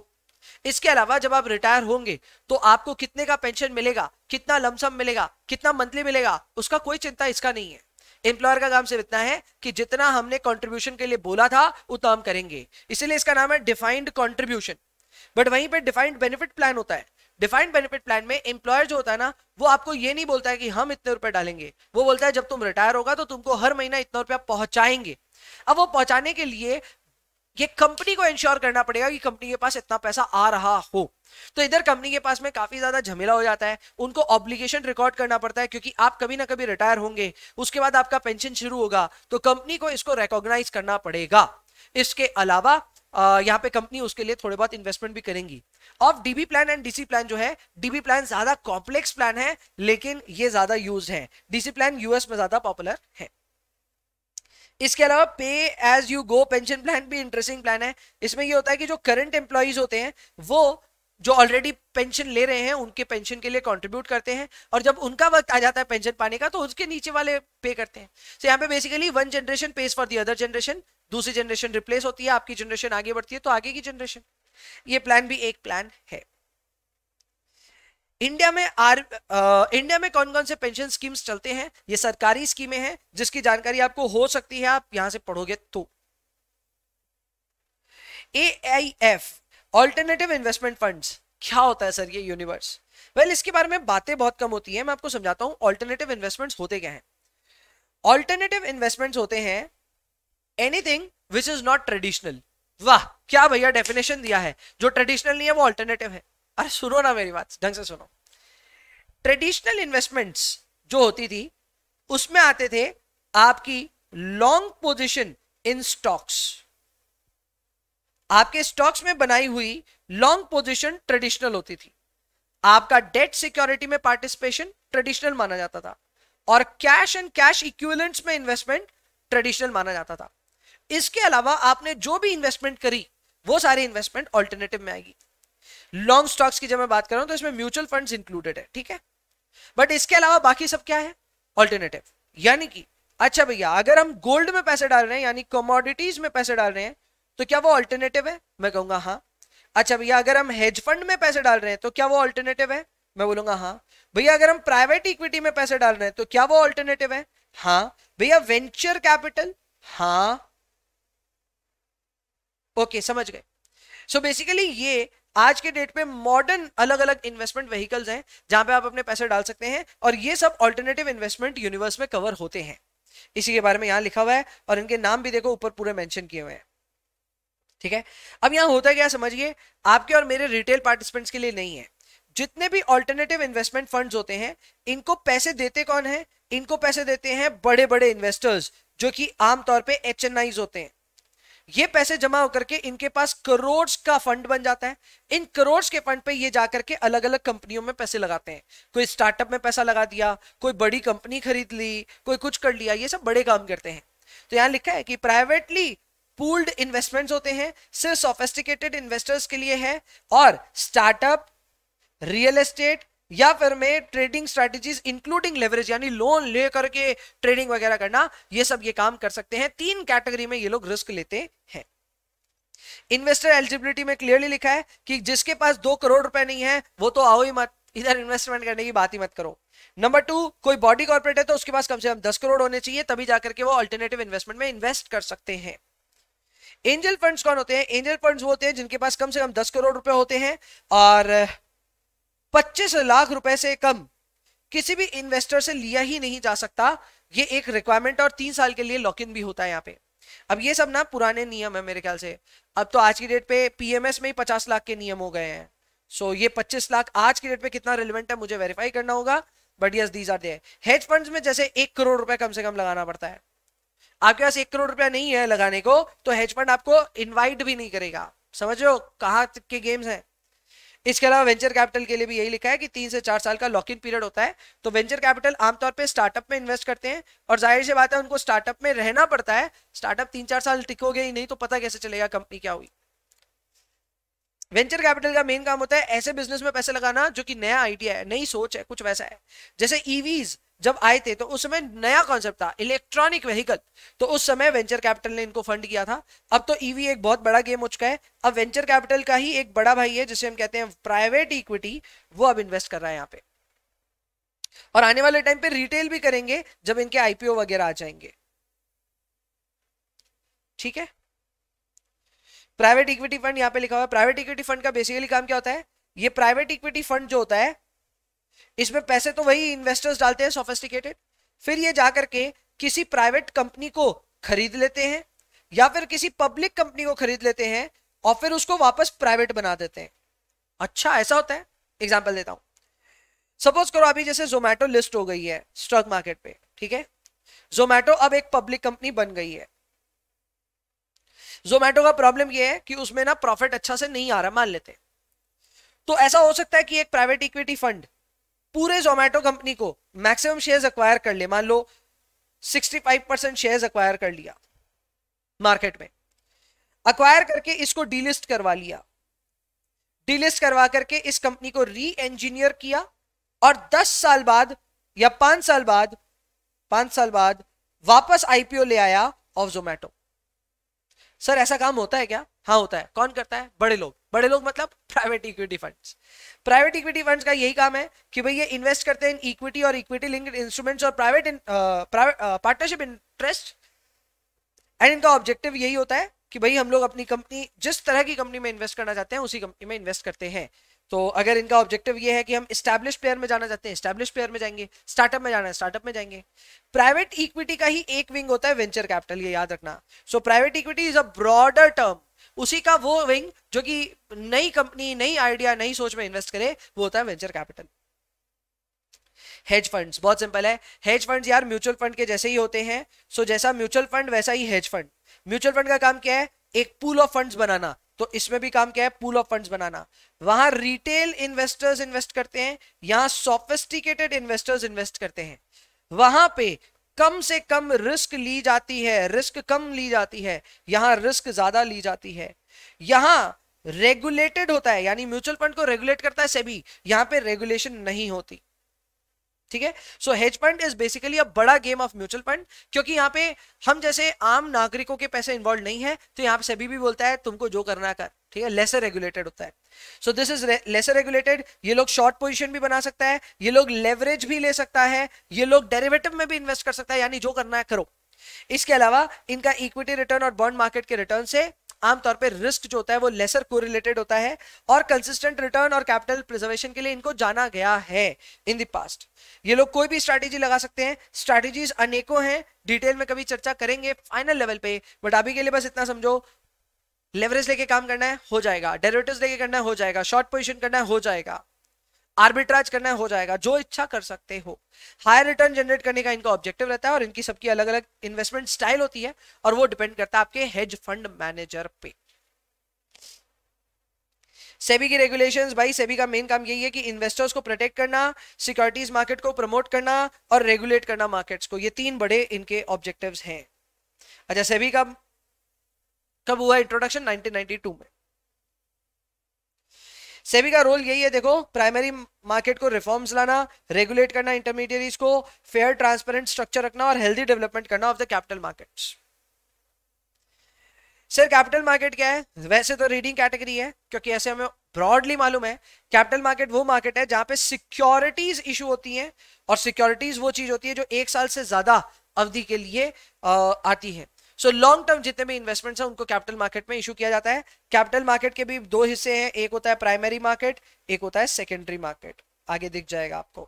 इसके अलावा जब आप रिटायर होंगे तो आपको कितने का पेंशन मिलेगा कितना लमसम मिलेगा कितना मंथली मिलेगा उसका कोई चिंता इसका नहीं है एम्प्लॉयर का काम सिर्फ इतना है कि जितना हमने कॉन्ट्रीब्यूशन के लिए बोला था उतना हम करेंगे इसीलिए इसका नाम है डिफाइंड कॉन्ट्रीब्यूशन बट वहीं पर डिफाइंड बेनिफिट प्लान होता है डिफाइंड बेनिफिट प्लान में एम्प्लॉयर जो होता है ना वो आपको ये नहीं बोलता है कि हम इतने रुपए डालेंगे वो बोलता है जब तुम रिटायर होगा तो तुमको हर महीना इतना रुपया पहुंचाएंगे अब वो पहुंचाने के लिए ये कंपनी को इंश्योर करना पड़ेगा कि कंपनी के पास इतना पैसा आ रहा हो तो इधर कंपनी के पास में काफी ज्यादा झमेला हो जाता है उनको ऑब्लिगेशन रिकॉर्ड करना पड़ता है क्योंकि आप कभी ना कभी रिटायर होंगे उसके बाद आपका पेंशन शुरू होगा तो कंपनी को इसको रिकॉग्नाइज करना पड़ेगा इसके अलावा यहाँ पे कंपनी उसके लिए थोड़े बहुत इन्वेस्टमेंट भी करेंगी अब DB plan and DC plan जो है डीबी प्लान ज्यादा कॉम्प्लेक्स प्लान है लेकिन ये ज्यादा यूज है डीसी प्लान यूएस में ज्यादा पॉपुलर है इसके अलावा pay as you go pension plan भी इंटरेस्टिंग प्लान है इसमें ये होता है कि जो करंट एम्प्लॉयज होते हैं वो जो ऑलरेडी पेंशन ले रहे हैं उनके पेंशन के लिए कंट्रीब्यूट करते हैं और जब उनका वक्त आ जाता है पेंशन पाने का तो उसके नीचे वाले पे करते हैं तो so यहाँ पे basically one generation pays for the other generation दूसरी जनरेशन रिप्लेस होती है आपकी जनरेशन आगे बढ़ती है तो आगे की जनरेशन ये प्लान भी एक प्लान है इंडिया में आर आ, इंडिया में कौन कौन से पेंशन स्कीम्स चलते हैं ये सरकारी स्कीमें हैं जिसकी जानकारी आपको हो सकती है आप यहां से पढ़ोगे तो A I F alternative investment fund क्या होता है सर ये यूनिवर्स वेल well, इसके बारे में बातें बहुत कम होती है मैं आपको समझाता हूँ ऑल्टरनेटिव इन्वेस्टमेंट होते क्या है ऑल्टरनेटिव इन्वेस्टमेंट होते हैं anything which is not traditional वाह क्या भैया डेफिनेशन दिया है जो ट्रेडिशनल नहीं है वो अल्टरनेटिव है अरे सुनो ना मेरी बात ढंग से सुनो ट्रेडिशनल इन्वेस्टमेंट्स जो होती थी उसमें आते थे आपकी लॉन्ग पोजिशन इन स्टॉक्स आपके स्टॉक्स में बनाई हुई लॉन्ग पोजिशन ट्रेडिशनल होती थी आपका डेट सिक्योरिटी में पार्टिसिपेशन ट्रेडिशनल माना जाता था और कैश एंड कैश इक्विवेलेंट्स में इन्वेस्टमेंट ट्रेडिशनल माना जाता था इसके अलावा आपने जो भी इन्वेस्टमेंट करी वो सारी इन्वेस्टमेंट ऑल्टरनेटिव में आएगी लॉन्ग स्टॉक्स की जब मैं बात कर रहा हूं तो इसमें म्यूचुअल फंड्स इंक्लूडेड है ठीक है बट इसके अलावा बाकी सब क्या है ऑल्टरनेटिव यानी कि अच्छा भैया अगर हम गोल्ड में पैसे डाल रहे हैं यानी कमोडिटीज में पैसे डाल रहे हैं तो क्या वो ऑल्टरनेटिव है मैं कहूंगा हाँ अच्छा भैया अगर हम हेज फंड में पैसे डाल रहे हैं तो क्या वो ऑल्टरनेटिव है मैं बोलूंगा हाँ भैया अगर हम प्राइवेट इक्विटी में पैसे डाल रहे हैं तो क्या वो ऑल्टरनेटिव है हाँ भैया वेंचर कैपिटल हाँ ओके okay, समझ गए सो so बेसिकली ये आज के डेट पे मॉडर्न अलग अलग इन्वेस्टमेंट व्हीकल्स हैं जहां पे आप अपने पैसे डाल सकते हैं और ये सब ऑल्टरनेटिव इन्वेस्टमेंट यूनिवर्स में कवर होते हैं इसी के बारे में यहां लिखा हुआ है और इनके नाम भी देखो ऊपर पूरे मेंशन किए हुए हैं ठीक है अब यहाँ होता क्या समझिए आपके और मेरे रिटेल पार्टिसिपेंट्स के लिए नहीं है जितने भी ऑल्टरनेटिव इन्वेस्टमेंट फंड होते हैं इनको पैसे देते कौन है इनको पैसे देते हैं बड़े बड़े इन्वेस्टर्स जो कि आमतौर पर एच होते हैं ये पैसे जमा होकर के इनके पास करोड़ का फंड बन जाता है इन करोड़ के फंड पे ये जाकर के अलग अलग कंपनियों में पैसे लगाते हैं कोई स्टार्टअप में पैसा लगा दिया कोई बड़ी कंपनी खरीद ली कोई कुछ कर लिया ये सब बड़े काम करते हैं तो यहाँ लिखा है कि प्राइवेटली पूल्ड इन्वेस्टमेंट होते हैं सिर्फ सोफेस्टिकेटेड इन्वेस्टर्स के लिए है और स्टार्टअप रियल एस्टेट या फिर मैं ट्रेडिंग स्ट्रेटजीज इंक्लूडिंग लेवरेज यानी लोन ले करके ट्रेडिंग वगैरह करना ये सब ये काम कर सकते हैं तीन कैटेगरी में ये लोग रिस्क लेते हैं इन्वेस्टर एलिजिबिलिटी में क्लियरली लिखा है कि जिसके पास दो करोड़ रुपए नहीं है वो तो आओ ही मत इधर इन्वेस्टमेंट करने की बात ही मत करो नंबर टू कोई बॉडी कॉर्पोरेट है तो उसके पास कम से कम दस करोड़ होने चाहिए तभी जाकर के वो अल्टरनेटिव इन्वेस्टमेंट में इन्वेस्ट कर सकते हैं एंजल फंड्स कौन होते हैं एंजल फंड्स होते हैं जिनके पास कम से कम दस करोड़ रुपए होते हैं और 25 लाख रुपए से कम किसी भी इन्वेस्टर से लिया ही नहीं जा सकता ये एक रिक्वायरमेंट और तीन साल के लिए लॉक इन भी होता है यहाँ पे अब ये सब ना पुराने नियम है मेरे ख्याल से अब तो आज की डेट पे पीएमएस में ही पचास लाख के नियम हो गए हैं सो so, ये पच्चीस लाख आज की डेट पे कितना रिलेवेंट है मुझे वेरीफाई करना होगा but yes these are hedge funds में जैसे एक करोड़ रुपए कम से कम लगाना पड़ता है आपके पास एक करोड़ रुपया नहीं है लगाने को तो हेज फंड आपको इन्वाइट भी नहीं करेगा समझो कहा के गेम्स हैं इसके अलावा वेंचर कैपिटल के लिए भी यही लिखा है कि तीन से चार साल का लॉक इन पीरियड होता है तो वेंचर कैपिटल आमतौर पर स्टार्टअप में इन्वेस्ट करते हैं और जाहिर सी बात है उनको स्टार्टअप में रहना पड़ता है स्टार्टअप तीन चार साल टिकोगे ही नहीं तो पता कैसे चलेगा कंपनी क्या हुई वेंचर कैपिटल का मेन काम होता है ऐसे बिजनेस में पैसे लगाना जो कि नया आइडिया है नई सोच है कुछ वैसा है जैसे ईवीज e जब आए थे तो उस समय नया कॉन्सेप्ट था इलेक्ट्रॉनिक व्हीकल तो उस समय वेंचर कैपिटल ने इनको फंड किया था अब तो ईवी e एक बहुत बड़ा गेम हो चुका है अब वेंचर कैपिटल का ही एक बड़ा भाई है जिसे हम कहते हैं प्राइवेट इक्विटी वो अब इन्वेस्ट कर रहा है यहाँ पे और आने वाले टाइम पे रिटेल भी करेंगे जब इनके आईपीओ वगैरह आ जाएंगे ठीक है प्राइवेट इक्विटी फंड यहाँ पे लिखा हुआ है प्राइवेट इक्विटी फंड का बेसिकली काम क्या होता है ये प्राइवेट इक्विटी फंड जो होता है इसमें पैसे तो वही इन्वेस्टर्स डालते हैं सोफेस्टिकेटेड फिर ये जा करके किसी प्राइवेट कंपनी को खरीद लेते हैं या फिर किसी पब्लिक कंपनी को खरीद लेते हैं और फिर उसको वापस प्राइवेट बना देते हैं अच्छा ऐसा होता है एग्जाम्पल देता हूं सपोज करो अभी जैसे जोमैटो लिस्ट हो गई है स्टॉक मार्केट पे ठीक है जोमैटो अब एक पब्लिक कंपनी बन गई है जोमैटो का प्रॉब्लम यह है कि उसमें ना प्रॉफिट अच्छा से नहीं आ रहा मान लेते तो ऐसा हो सकता है कि एक प्राइवेट इक्विटी फंड पूरे जोमेटो कंपनी को मैक्सिमम शेयर्स अक्वायर कर ले मान लो 65 परसेंट शेयर्स अक्वायर कर लिया मार्केट में अक्वायर करके इसको डीलिस्ट करवा लिया डीलिस्ट करवा करके इस कंपनी को री इंजीनियर किया और 10 साल बाद या 5 साल बाद 5 साल बाद वापस आईपीओ ले आया ऑफ जोमेटो सर ऐसा काम होता है क्या हाँ होता है कौन करता है बड़े लोग बड़े लोग मतलब private equity funds private equity funds का यही काम है कि भाई ये इन्वेस्ट करते हैं इन इक्विटी और इक्विटी लिंक्ड इंस्ट्रूमेंट्स और प्राइवेट पार्टनरशिप इंटरेस्ट एंड इनका ऑब्जेक्टिव यही होता है कि भाई हम लोग अपनी कंपनी जिस तरह की कंपनी में इन्वेस्ट करना चाहते हैं उसी कंपनी में इन्वेस्ट करते हैं तो अगर इनका ऑब्जेक्टिव ये है कि हम स्टैब्लिश प्लेयर में जाना चाहते हैं स्टैब्लिश प्लेयर में जाएंगे स्टार्टअप में जाना है स्टार्टअप में जाएंगे प्राइवेट इक्विटी का ही एक विंग होता है वेंचर कैपिटल ये याद रखना so private equity is a broader term उसी का वो विंग जो कि नई कंपनी नई आइडिया नई सोच में इन्वेस्ट करे वो होता है वेंचर कैपिटल हेज फंड्स बहुत सिंपल है हेज फंड्स यार म्यूचुअल फंड के जैसे ही होते हैं सो जैसा म्यूचुअल फंड वैसा ही हेज फंड म्यूचुअल फंड का काम क्या है एक पूल ऑफ फंड्स बनाना तो इसमें भी काम क्या है पूल ऑफ फंड्स बनाना वहां रिटेल इन्वेस्टर्स इन्वेस्ट करते हैं यहां सोफिस्टिकेटेड इन्वेस्टर्स इन्वेस्ट करते हैं वहां पे कम से कम रिस्क ली जाती है रिस्क कम ली जाती है यहां रिस्क ज्यादा ली जाती है यहां रेगुलेटेड होता है यानी म्यूचुअल फंड को रेगुलेट करता है सेबी यहां पे रेगुलेशन नहीं होती ठीक है so hedge fund is basically a बड़ा गेम ऑफ म्यूचुअल फंड क्योंकि यहाँ पे हम जैसे आम नागरिकों के पैसे इन्वॉल्व नहीं है तो यहाँ पे सभी भी बोलता है तुमको जो करना कर ठीक है लेसर रेगुलेटेड होता है so this is lesser regulated ये लोग शॉर्ट पोजिशन भी बना सकता है ये लोग लेवरेज भी ले सकता है ये लोग डेरेवेटिव में भी इन्वेस्ट कर सकता है यानी जो करना है करो इसके अलावा इनका इक्विटी रिटर्न और बॉन्ड मार्केट के रिटर्न से आमतौर पर रिस्क जो होता है वो लेसर को होता है और कंसिस्टेंट रिटर्न और कैपिटल प्रिजर्वेशन के लिए इनको जाना गया है इन द पास्ट ये लोग कोई भी स्ट्रैटेजी लगा सकते हैं स्ट्रैटेजीज अनेकों हैं डिटेल में कभी चर्चा करेंगे फाइनल लेवल पे बट अभी के लिए बस इतना समझो लेवरेज लेके काम करना है हो जाएगा डेरिवेटिव्स लेके करना है हो जाएगा शॉर्ट पोजिशन करना है हो जाएगा आर्बिट्राज करना हो जाएगा जो इच्छा कर सकते हो हायर रिटर्न जनरेट करने का इनका ऑब्जेक्टिव रहता है और इनकी सबकी अलग अलग इन्वेस्टमेंट स्टाइल होती है और वो डिपेंड करता है आपके हेज फंड मैनेजर पे सेबी की रेगुलेशंस भाई सेबी का मेन काम यही है कि इन्वेस्टर्स को प्रोटेक्ट करना सिक्योरिटीज मार्केट को प्रमोट करना और रेगुलेट करना मार्केट्स को ये तीन बड़े इनके ऑब्जेक्टिव्स हैं अच्छा सेबी का कब हुआ इंट्रोडक्शन 1992 में सेबी का रोल यही है देखो प्राइमरी मार्केट को रिफॉर्म्स लाना रेगुलेट करना इंटरमीडिएरीज को फेयर ट्रांसपेरेंट स्ट्रक्चर रखना और हेल्दी डेवलपमेंट करना of the capital markets sir capital market क्या है वैसे तो रीडिंग कैटेगरी है क्योंकि ऐसे हमें ब्रॉडली मालूम है कैपिटल मार्केट वो मार्केट है जहां पे सिक्योरिटीज इशू होती हैं और सिक्योरिटीज वो चीज होती है जो एक साल से ज्यादा अवधि के लिए आ, आती है सो लॉन्ग टर्म जितने भी इन्वेस्टमेंट्स हैं उनको कैपिटल मार्केट में इशू किया जाता है कैपिटल मार्केट के भी दो हिस्से हैं एक होता है प्राइमरी मार्केट एक होता है सेकेंडरी मार्केट आगे दिख जाएगा आपको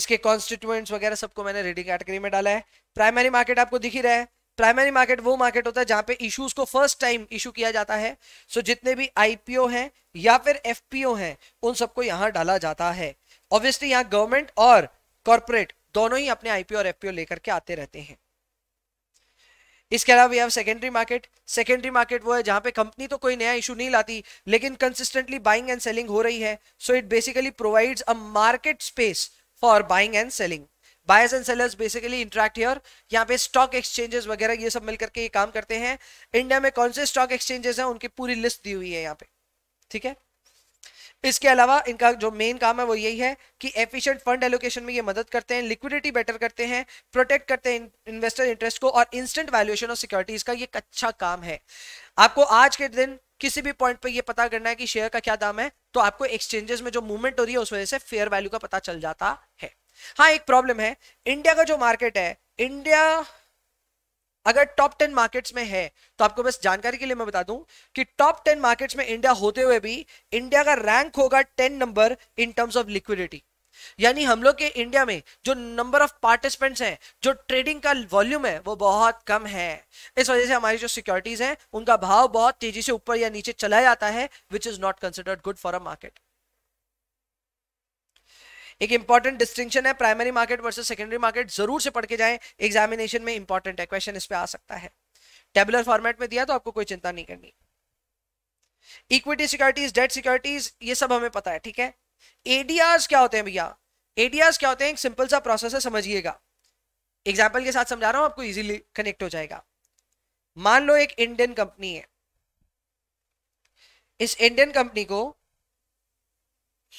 इसके कॉन्स्टिट्यूएंट्स वगैरह सबको मैंने रेडी कैटेगरी में डाला है प्राइमरी मार्केट आपको दिख ही रहा है प्राइमरी मार्केट वो मार्केट होता है जहां पे इश्यूज को फर्स्ट टाइम इशू किया जाता है सो so, जितने भी आईपीओ हैं या फिर एफपीओ हैं उन सबको यहां डाला जाता है ऑब्वियसली यहां गवर्नमेंट और कॉरपोरेट दोनों ही अपने आईपीओ और एफपीओ लेकर के आते रहते हैं इसके अलावा we have secondary market secondary market वो है जहां पे कंपनी तो कोई नया इशू नहीं लाती लेकिन कंसिस्टेंटली बाइंग एंड सेलिंग हो रही है so it basically provides a market space for buying and selling buyers and sellers basically interact here यहाँ पे स्टॉक एक्सचेंजेस वगैरह ये सब मिलकर के ये काम करते हैं इंडिया में कौन से स्टॉक एक्सचेंजेस हैं उनकी पूरी लिस्ट दी हुई है यहाँ पे ठीक है इसके अलावा इनका जो मेन काम है वो यही है कि एफिशिएंट फंड एलोकेशन में ये मदद करते हैं लिक्विडिटी बेटर करते हैं प्रोटेक्ट करते हैं इन्वेस्टर इंटरेस्ट को और इंस्टेंट वैल्यूएशन ऑफ सिक्योरिटीज का ये अच्छा काम है आपको आज के दिन किसी भी पॉइंट पर ये पता करना है कि शेयर का क्या दाम है तो आपको एक्सचेंजेस में जो मूवमेंट हो रही है उस वजह से फेयर वैल्यू का पता चल जाता है हाँ एक प्रॉब्लम है इंडिया का जो मार्केट है इंडिया अगर टॉप टेन मार्केट्स में है तो आपको बस जानकारी के लिए मैं बता दूं कि टॉप टेन मार्केट्स में इंडिया होते हुए भी इंडिया का रैंक होगा ten number in terms of liquidity यानी हम लोग के इंडिया में जो नंबर ऑफ पार्टिसिपेंट्स हैं जो ट्रेडिंग का वॉल्यूम है वो बहुत कम है इस वजह से हमारी जो सिक्योरिटीज हैं उनका भाव बहुत तेजी से ऊपर या नीचे चला जाता है which is not considered good for a market एक इंपॉर्टेंट डिस्टिंक्शन है primary market versus secondary market जरूर से पढ़ के जाएं एग्जामिनेशन में इंपॉर्टेंट है क्वेश्चन इस पे आ सकता है टेबुलर फॉर्मेट में दिया तो आपको कोई चिंता नहीं करनी इक्विटी सिक्योरिटीज डेट सिक्योरिटीज ये सब हमें पता है ठीक है एडीआर क्या होते हैं भैया एडीआर क्या होते हैं एक सिंपल सा प्रोसेस है समझिएगा एग्जाम्पल के साथ समझा रहा हूं आपको इजीली कनेक्ट हो जाएगा मान लो एक इंडियन कंपनी है इस इंडियन कंपनी को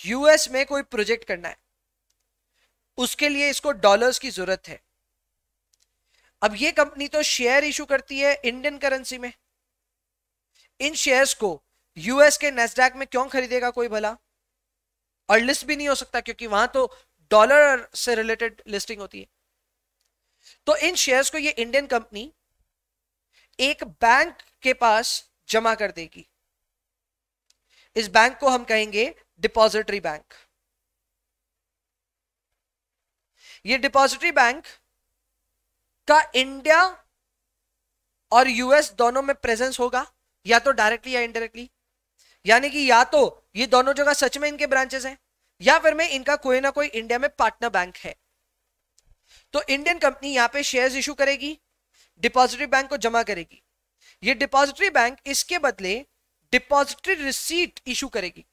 यूएस में कोई प्रोजेक्ट करना है उसके लिए इसको डॉलर्स की जरूरत है अब ये कंपनी तो शेयर इशू करती है इंडियन करेंसी में इन शेयर्स को यूएस के नेस्डैक में क्यों खरीदेगा कोई भला और लिस्ट भी नहीं हो सकता क्योंकि वहां तो डॉलर से रिलेटेड लिस्टिंग होती है तो इन शेयर्स को ये इंडियन कंपनी एक बैंक के पास जमा कर देगी इस बैंक को हम कहेंगे डिपॉजिटरी बैंक ये डिपॉजिटरी बैंक का इंडिया और यूएस दोनों में प्रेजेंस होगा या तो डायरेक्टली या इनडायरेक्टली यानी कि या तो ये दोनों जगह सच में इनके ब्रांचेस हैं या फिर में इनका कोई ना कोई इंडिया में पार्टनर बैंक है तो इंडियन कंपनी यहां पे शेयर्स इशू करेगी डिपॉजिटरी बैंक को जमा करेगी ये डिपॉजिटरी बैंक इसके बदले डिपॉजिटरी रिसीट इशू करेगी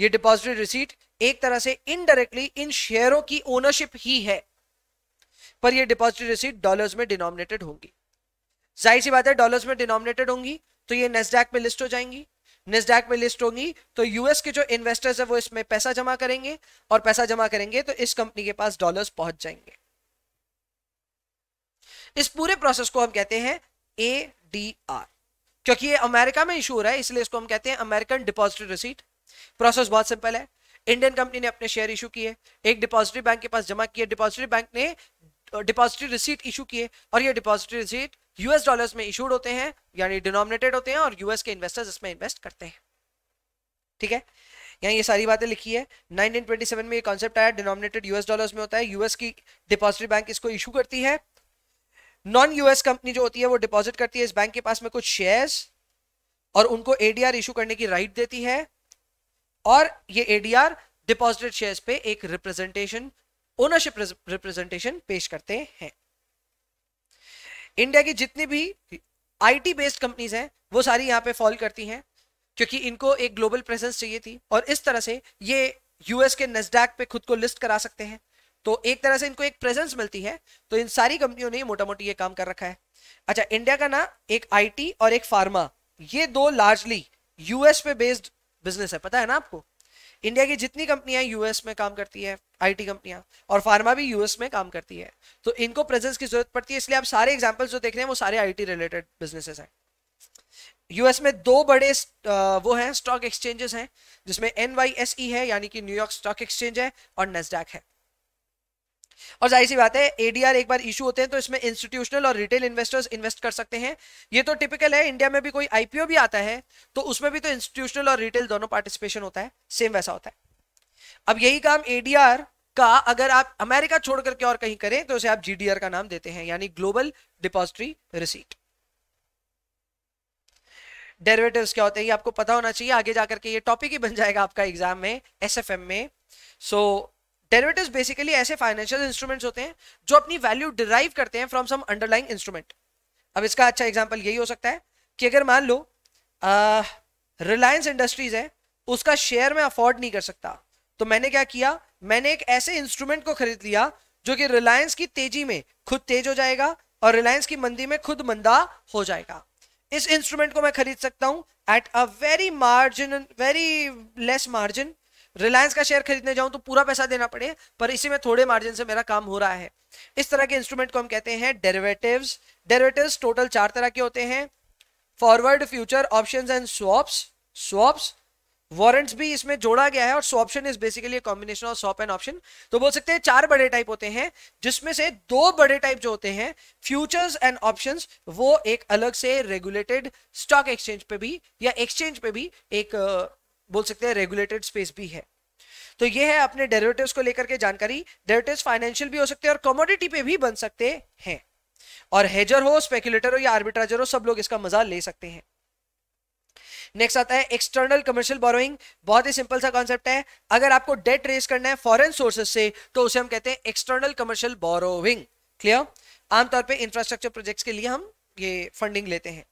ये डिपॉजिटरी रिसीट एक तरह से इनडायरेक्टली इन शेयरों की ओनरशिप ही है पर ये डिपॉजिट रिसीट डॉलर्स में डिनोमिनेटेड होंगी जाहिर सी बात है डॉलर्स में डिनोमिनेटेड होंगी तो ये नेस्डैक में लिस्ट हो जाएंगी नेस्डैक में लिस्ट होंगी तो यूएस के जो इन्वेस्टर्स है वो इसमें पैसा जमा करेंगे और पैसा जमा करेंगे तो इस कंपनी के पास डॉलर्स पहुंच जाएंगे इस पूरे प्रोसेस को हम कहते हैं ए डी आर क्योंकि ये अमेरिका में इशू हो रहा है इसलिए इसको हम कहते हैं अमेरिकन डिपॉजिट रिसीट प्रोसेस बहुत सिंपल है इंडियन कंपनी ने अपने शेयर इशू किए एक डिपॉजिटरी बैंक के पास जमा किए डिपॉजिटरी बैंक ने डिपॉजिटरी रिसीट इशू किए और ये डिपॉजिटरी रिसीट यूएस डॉलर्स में इशूड होते हैं यानी डिनोमिनेटेड होते हैं और यूएस के इन्वेस्टर्स इसमें इन्वेस्ट करते हैं ठीक है यहाँ ये सारी बातें लिखी है 1927 में ये कॉन्सेप्ट आया डिनोमिनेटेड यूएस डॉलर्स में होता है यूएस की डिपॉजिटरी बैंक इसको इशू करती है नॉन यूएस कंपनी जो होती है वो डिपॉजिट करती है इस बैंक के पास में कुछ शेयर्स और उनको एडीआर इशू करने की राइट देती है और ये एडीआर डिपॉजिटेड शेयर्स पे एक रिप्रेजेंटेशन ओनरशिप रिप्रेजेंटेशन पेश करते हैं इंडिया की जितनी भी आईटी बेस्ड कंपनीज हैं वो सारी यहाँ पे फॉल करती हैं क्योंकि इनको एक ग्लोबल प्रेजेंस चाहिए थी और इस तरह से ये यूएस के नेस्डैक पे खुद को लिस्ट करा सकते हैं तो एक तरह से इनको एक प्रेजेंस मिलती है तो इन सारी कंपनियों ने मोटा मोटी ये काम कर रखा है अच्छा इंडिया का ना एक आईटी और एक फार्मा ये दो लार्जली यूएस पे बेस्ड बिजनेस है पता है ना आपको इंडिया की जितनी कंपनियां यूएस में काम करती है आईटी कंपनियां और फार्मा भी यूएस में काम करती है तो इनको प्रेजेंस की जरूरत पड़ती है इसलिए आप सारे एग्जांपल्स जो देख रहे हैं वो सारे आईटी रिलेटेड बिजनेसेस हैं यूएस में दो बड़े वो हैं स्टॉक एक्सचेंजेस हैं जिसमें एन e है यानी कि न्यूयॉर्क स्टॉक एक्सचेंज है और नेस्डैक है और जाहिर सी बात है एडीआर एक बार इशू होते हैं तो इसमें इंस्टीट्यूशनल और रिटेल इन्वेस्टर्स इन्वेस्ट कर सकते हैं ये तो टिपिकल है इंडिया में भी कोई आईपीओ भी आता है तो उसमें भी तो इंस्टीट्यूशनल और रिटेल दोनों पार्टिसिपेशन होता है सेम वैसा होता है अब यही काम एडीआर का अगर आप अमेरिका छोड़कर के और कहीं करें तो उसे आप जीडीआर का नाम देते हैं यानी ग्लोबल डिपॉजिटरी रिसीट डेरिवेटिव्स क्या होते हैं ये आपको पता होना चाहिए आगे जाकर के ये टॉपिक ही बन जाएगा आपका एग्जाम में एसएफएम में सो so, डेरिवेटिव बेसिकली ऐसे फाइनेंशियल इंस्ट्रूमेंट्स होते हैं जो अपनी वैल्यू डिराइव करते हैं फ्रॉम सम अंडरलाइंग इंस्ट्रूमेंट अब इसका अच्छा एग्जाम्पल यही हो सकता है कि अगर मान लो रिलायंस इंडस्ट्रीज है उसका शेयर मैं अफोर्ड नहीं कर सकता तो मैंने क्या किया मैंने एक ऐसे इंस्ट्रूमेंट को खरीद लिया जो कि रिलायंस की तेजी में खुद तेज हो जाएगा और रिलायंस की मंदी में खुद मंदा हो जाएगा इस इंस्ट्रूमेंट को मैं खरीद सकता हूं at a very margin very less margin Reliance का शेयर खरीदने जाऊं तो पूरा पैसा देना पड़े पर इसी में थोड़े मार्जिन से मेरा काम हो रहा है इस तरह के इंस्ट्रूमेंट को हम कहते हैं डेरिवेटिव्स डेरिवेटिव्स टोटल चार तरह के होते हैं forward future option and swaps swaps warrants भी इसमें जोड़ा गया है और swaption is basically combination of swap and option तो बोल सकते हैं चार बड़े टाइप होते हैं जिसमें से दो बड़े टाइप जो होते हैं फ्यूचर्स एंड ऑप्शन वो एक अलग से रेगुलेटेड स्टॉक एक्सचेंज पे भी या एक्सचेंज पे भी एक बोल सकते हैं रेगुलेटेड स्पेस भी है तो ये है अपने डेरिवेटिव्स को लेकर के जानकारी डेरिवेटिव्स फाइनेंशियल भी हो सकते हैं और कमोडिटी पे भी बन सकते हैं और हेजर हो स्पेकुलेटर हो या आर्बिट्राजर हो सब लोग इसका मजा ले सकते हैं नेक्स्ट आता है एक्सटर्नल कमर्शियल बोरोइंग बहुत ही सिंपल सा कॉन्सेप्ट है अगर आपको डेट रेस करना है फॉरेन सोर्सेज से तो उसे हम कहते हैं एक्सटर्नल कमर्शियल बोरोइंग क्लियर आमतौर पे इंफ्रास्ट्रक्चर प्रोजेक्ट्स के लिए हम ये फंडिंग लेते हैं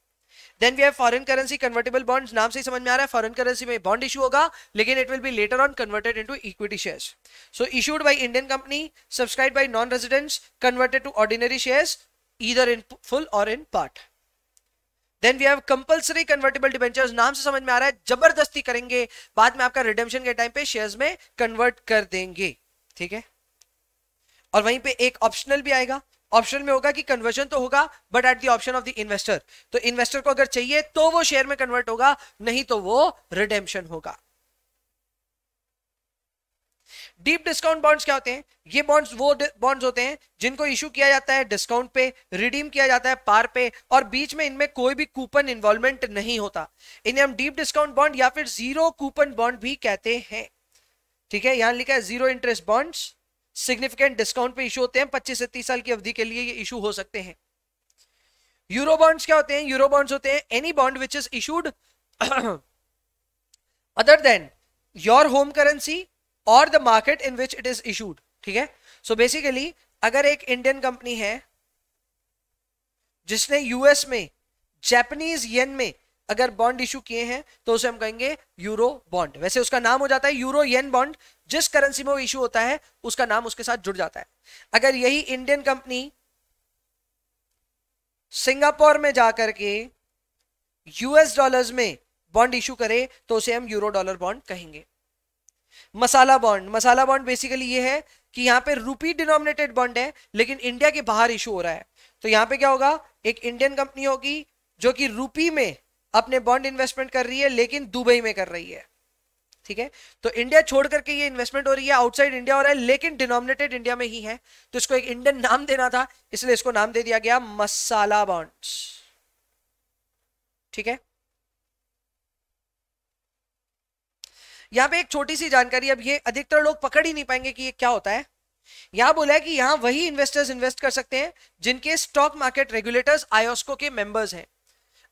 then we have foreign currency convertible bonds नाम से ही समझ में आ रहा है फॉरेन करेंसी में बॉन्ड इशू होगा लेकिन it will be later on converted into equity shares so issued by Indian company subscribe by non residents converted to ordinary shares either in full और in part then we have compulsory convertible debentures नाम से समझ में आ रहा है जबरदस्ती करेंगे बाद में आपका रिडेम्पशन के टाइम पे शेयर्स में कन्वर्ट कर देंगे ठीक है और वहीं पे एक ऑप्शनल भी आएगा ऑप्शन में होगा कि कन्वर्जन तो होगा but at the option of the investor तो इन्वेस्टर को अगर चाहिए तो वो शेयर में कन्वर्ट होगा नहीं तो वो रिडेम्पशन होगा डीप डिस्काउंट बॉन्ड्स क्या होते हैं ये बॉन्ड्स वो बॉन्ड्स होते हैं जिनको इशू किया जाता है डिस्काउंट पे रिडीम किया जाता है पार पे और बीच में इनमें कोई भी कूपन इन्वॉल्वमेंट नहीं होता इन्हें हम डीप डिस्काउंट बॉन्ड या फिर जीरो कूपन बॉन्ड भी कहते हैं ठीक है यहां लिखा है zero interest bonds significant discount पे इशू होते हैं पच्चीस से तीस साल की अवधि के लिए ये इशू हो सकते हैं यूरो बॉन्ड्स क्या होते हैं यूरो बॉन्ड्स होते हैं any bond which is issued other than your home currency और the market in which it is issued ठीक है सो so बेसिकली अगर एक इंडियन कंपनी है जिसने यूएस में जैपनीज येन में अगर बॉन्ड इशू किए हैं तो उसे हम कहेंगे यूरो बॉन्ड वैसे उसका नाम हो जाता है यूरो येन बॉन्ड जिस करेंसी में वो इशू होता है उसका नाम उसके साथ जुड़ जाता है अगर यही इंडियन कंपनी सिंगापुर में जाकर के यूएस डॉलर्स में बॉन्ड इशू करे तो उसे हम यूरो डॉलर बॉन्ड कहेंगे masala bond masala bond basically ये है कि यहां पे रूपी डिनोमिनेटेड बॉन्ड है लेकिन इंडिया के बाहर इशू हो रहा है तो यहां पे क्या होगा एक इंडियन कंपनी होगी जो कि रूपी में अपने बॉन्ड इन्वेस्टमेंट कर रही है लेकिन दुबई में कर रही है ठीक है तो इंडिया छोड़ करके ये इन्वेस्टमेंट हो रही है आउटसाइड इंडिया हो रहा है लेकिन डिनोमिनेटेड इंडिया में ही है तो इसको एक इंडियन नाम देना था इसलिए इसको नाम दे दिया गया मसाला बॉन्ड ठीक है यहां पे एक छोटी सी जानकारी अब ये अधिकतर लोग पकड़ ही नहीं पाएंगे कि ये क्या होता है यहां बोला है कि यहां वही इन्वेस्टर्स इन्वेस्ट कर सकते हैं जिनके स्टॉक मार्केट रेगुलेटर्स आयोस्को के मेंबर्स हैं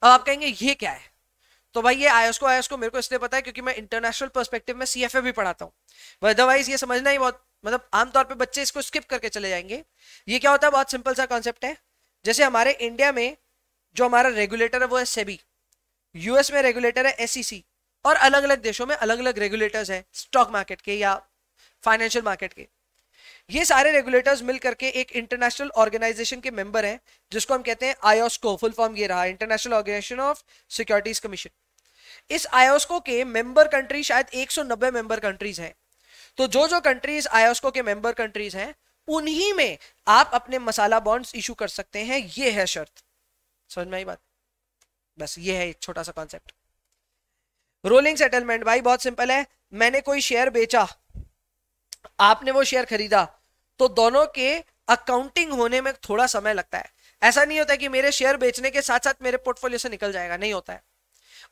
अब आप कहेंगे ये क्या है तो भाई ये आयोस को आयोस को मेरे को इसलिए पता है क्योंकि मैं इंटरनेशनल पर्सपेक्टिव में सी भी पढ़ाता हूँ अदरवाइज ये समझना ही बहुत मतलब आमतौर पर बच्चे इसको स्किप करके चले जाएंगे ये क्या होता है बहुत सिंपल सा कॉन्सेप्ट है जैसे हमारे इंडिया में जो हमारा रेगुलेटर है वो है सेबी यूएस में रेगुलेटर है एसईसी e और अलग अलग देशों में अलग अलग रेगुलेटर्स हैं स्टॉक मार्केट के या फाइनेंशियल मार्केट के ये सारे रेगुलेटर्स मिल करके एक इंटरनेशनल ऑर्गेनाइजेशन के मेंबर हैं जिसको हम कहते हैं आयोस्को फुल फॉर्म ये रहा international organisation of securities commission इस आयोस्को के मेंबर कंट्री शायद 190 मेंबर कंट्रीज हैं तो जो जो कंट्रीज आयोस्को के मेंबर कंट्रीज हैं उन्हीं में आप अपने मसाला बॉन्ड्स इशू कर सकते हैं ये है शर्त समझ में आई बात बस ये है एक छोटा सा कॉन्सेप्ट रोलिंग सेटलमेंट भाई बहुत सिंपल है मैंने कोई शेयर बेचा आपने वो शेयर खरीदा तो दोनों के अकाउंटिंग होने में थोड़ा समय लगता है ऐसा नहीं होता कि मेरे शेयर बेचने के साथ साथ मेरे पोर्टफोलियो से निकल जाएगा नहीं होता है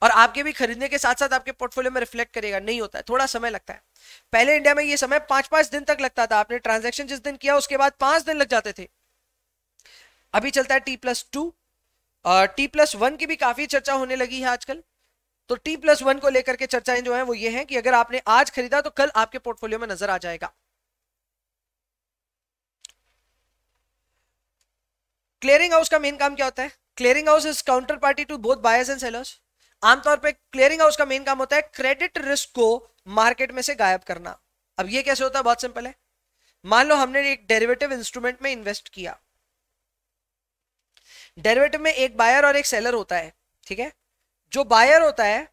और आपके भी खरीदने के साथ साथ आपके पोर्टफोलियो में रिफ्लेक्ट करेगा नहीं होता है थोड़ा समय लगता है पहले इंडिया में ये समय पांच पांच दिन तक लगता था आपने ट्रांजेक्शन जिस दिन किया उसके बाद पांच दिन लग जाते थे अभी चलता है T plus two T plus one की भी काफी चर्चा होने लगी है आजकल तो टी प्लस वन को लेकर के चर्चाएं जो है वो ये है कि अगर आपने आज खरीदा तो कल आपके पोर्टफोलियो में नजर आ जाएगा क्लियरिंग हाउस का मेन काम क्या होता है clearing house is counter party to both buyers and sellers आमतौर पे क्लियरिंग हाउस का मेन काम होता है क्रेडिट रिस्क को मार्केट में से गायब करना अब ये कैसे होता है बहुत सिंपल है मान लो हमने एक डेरिवेटिव इंस्ट्रूमेंट में इन्वेस्ट किया डेरिवेटिव में एक बायर और एक सेलर होता है ठीक है जो बायर होता है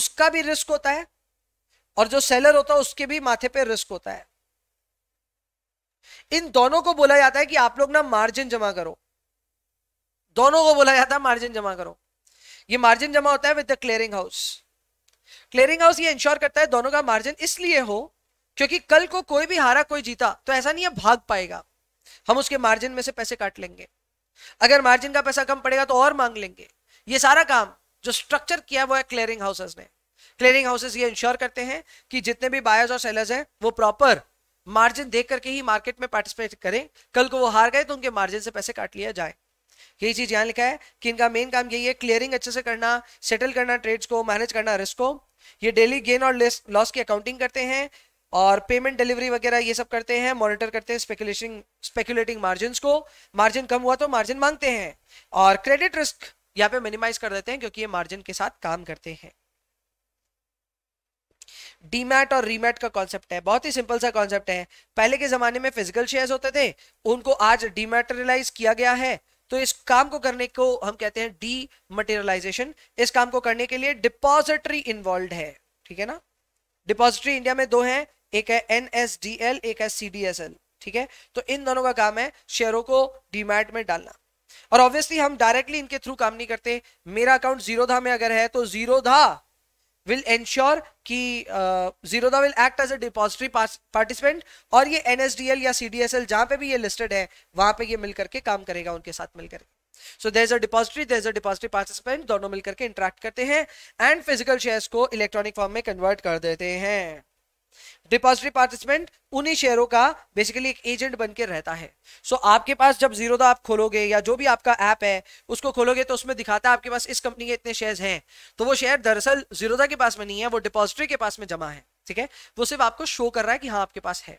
उसका भी रिस्क होता है और जो सेलर होता है उसके भी माथे पे रिस्क होता है इन दोनों को बोला जाता है कि आप लोग ना मार्जिन जमा करो दोनों को बोला जाता है मार्जिन जमा करो ये मार्जिन जमा होता है with the clearing house clearing house ये इंश्योर करता है दोनों का मार्जिन इसलिए हो क्योंकि कल को कोई भी हारा कोई जीता तो ऐसा नहीं है भाग पाएगा हम उसके मार्जिन में से पैसे काट लेंगे अगर मार्जिन का पैसा कम पड़ेगा तो और मांग लेंगे ये सारा काम जो स्ट्रक्चर किया वो है क्लियरिंग हाउसेज ने क्लियरिंग हाउसेज ये इंश्योर करते हैं कि जितने भी बायर्स और सेलर्स हैं वो प्रॉपर मार्जिन देख करके ही मार्केट में पार्टिसिपेट करें कल को वो हार गए तो उनके मार्जिन से पैसे काट लिया जाए यही चीज यहां लिखा है कि इनका मेन काम यही है क्लियरिंग अच्छे से करना सेटल करना ट्रेड्स को मैनेज करना रिस्क को ये डेली गेन और लॉस की अकाउंटिंग करते हैं और पेमेंट डिलीवरी वगैरह ये सब करते हैं मॉनिटर करते हैं स्पेकुलेशन स्पेकुलेटिंग मार्जिन को मार्जिन कम हुआ तो मार्जिन मांगते हैं और क्रेडिट रिस्क यहाँ पे मिनिमाइज कर देते हैं क्योंकि ये मार्जिन के साथ काम करते हैं डीमैट और रीमैट का कॉन्सेप्ट है बहुत ही सिंपल सा कॉन्सेप्ट है पहले के ज़माने में फिजिकल शेयर्स होते थे उनको आज डीमेटेरियलाइज किया गया है तो इस काम को करने को हम कहते हैं डी मटेरियलाइजेशन इस काम को करने के लिए डिपॉजिटरी इन्वॉल्व है ठीक है ना डिपॉजिटरी इंडिया में दो है एक है एन एक है सी ठीक है तो इन दोनों का काम है शेयरों को डीमैट में डालना और ऑब्वियसली हम डायरेक्टली इनके थ्रू काम नहीं करते मेरा अकाउंट जीरो धा में अगर है तो जीरो धा विल एंश्योर कि Zerodha will act as a depository participant और ये एनएसडीएल या सीडीएसएल जहां पे भी ये लिस्टेड है वहां पे ये मिलकर के काम करेगा उनके साथ मिलकर so there is a depository there is a depository participant दोनों मिलकर के इंटरेक्ट करते हैं एंड फिजिकल शेयर्स को इलेक्ट्रॉनिक फॉर्म में कन्वर्ट कर देते हैं डिपॉजिटरी पार्टिसिपेंट उन्हीं शेयरों का बेसिकली एक एजेंट बन के रहता है सो so, आपके पास जब जीरो आप खोलोगे या जो भी आपका ऐप है उसको खोलोगे तो उसमें दिखाता है आपके पास इस कंपनी के इतने शेयर्स हैं तो वो शेयर दरअसल जीरोधा के पास में नहीं है वो डिपॉजिटरी के पास में जमा है ठीक है वो सिर्फ आपको शो कर रहा है कि हाँ आपके पास है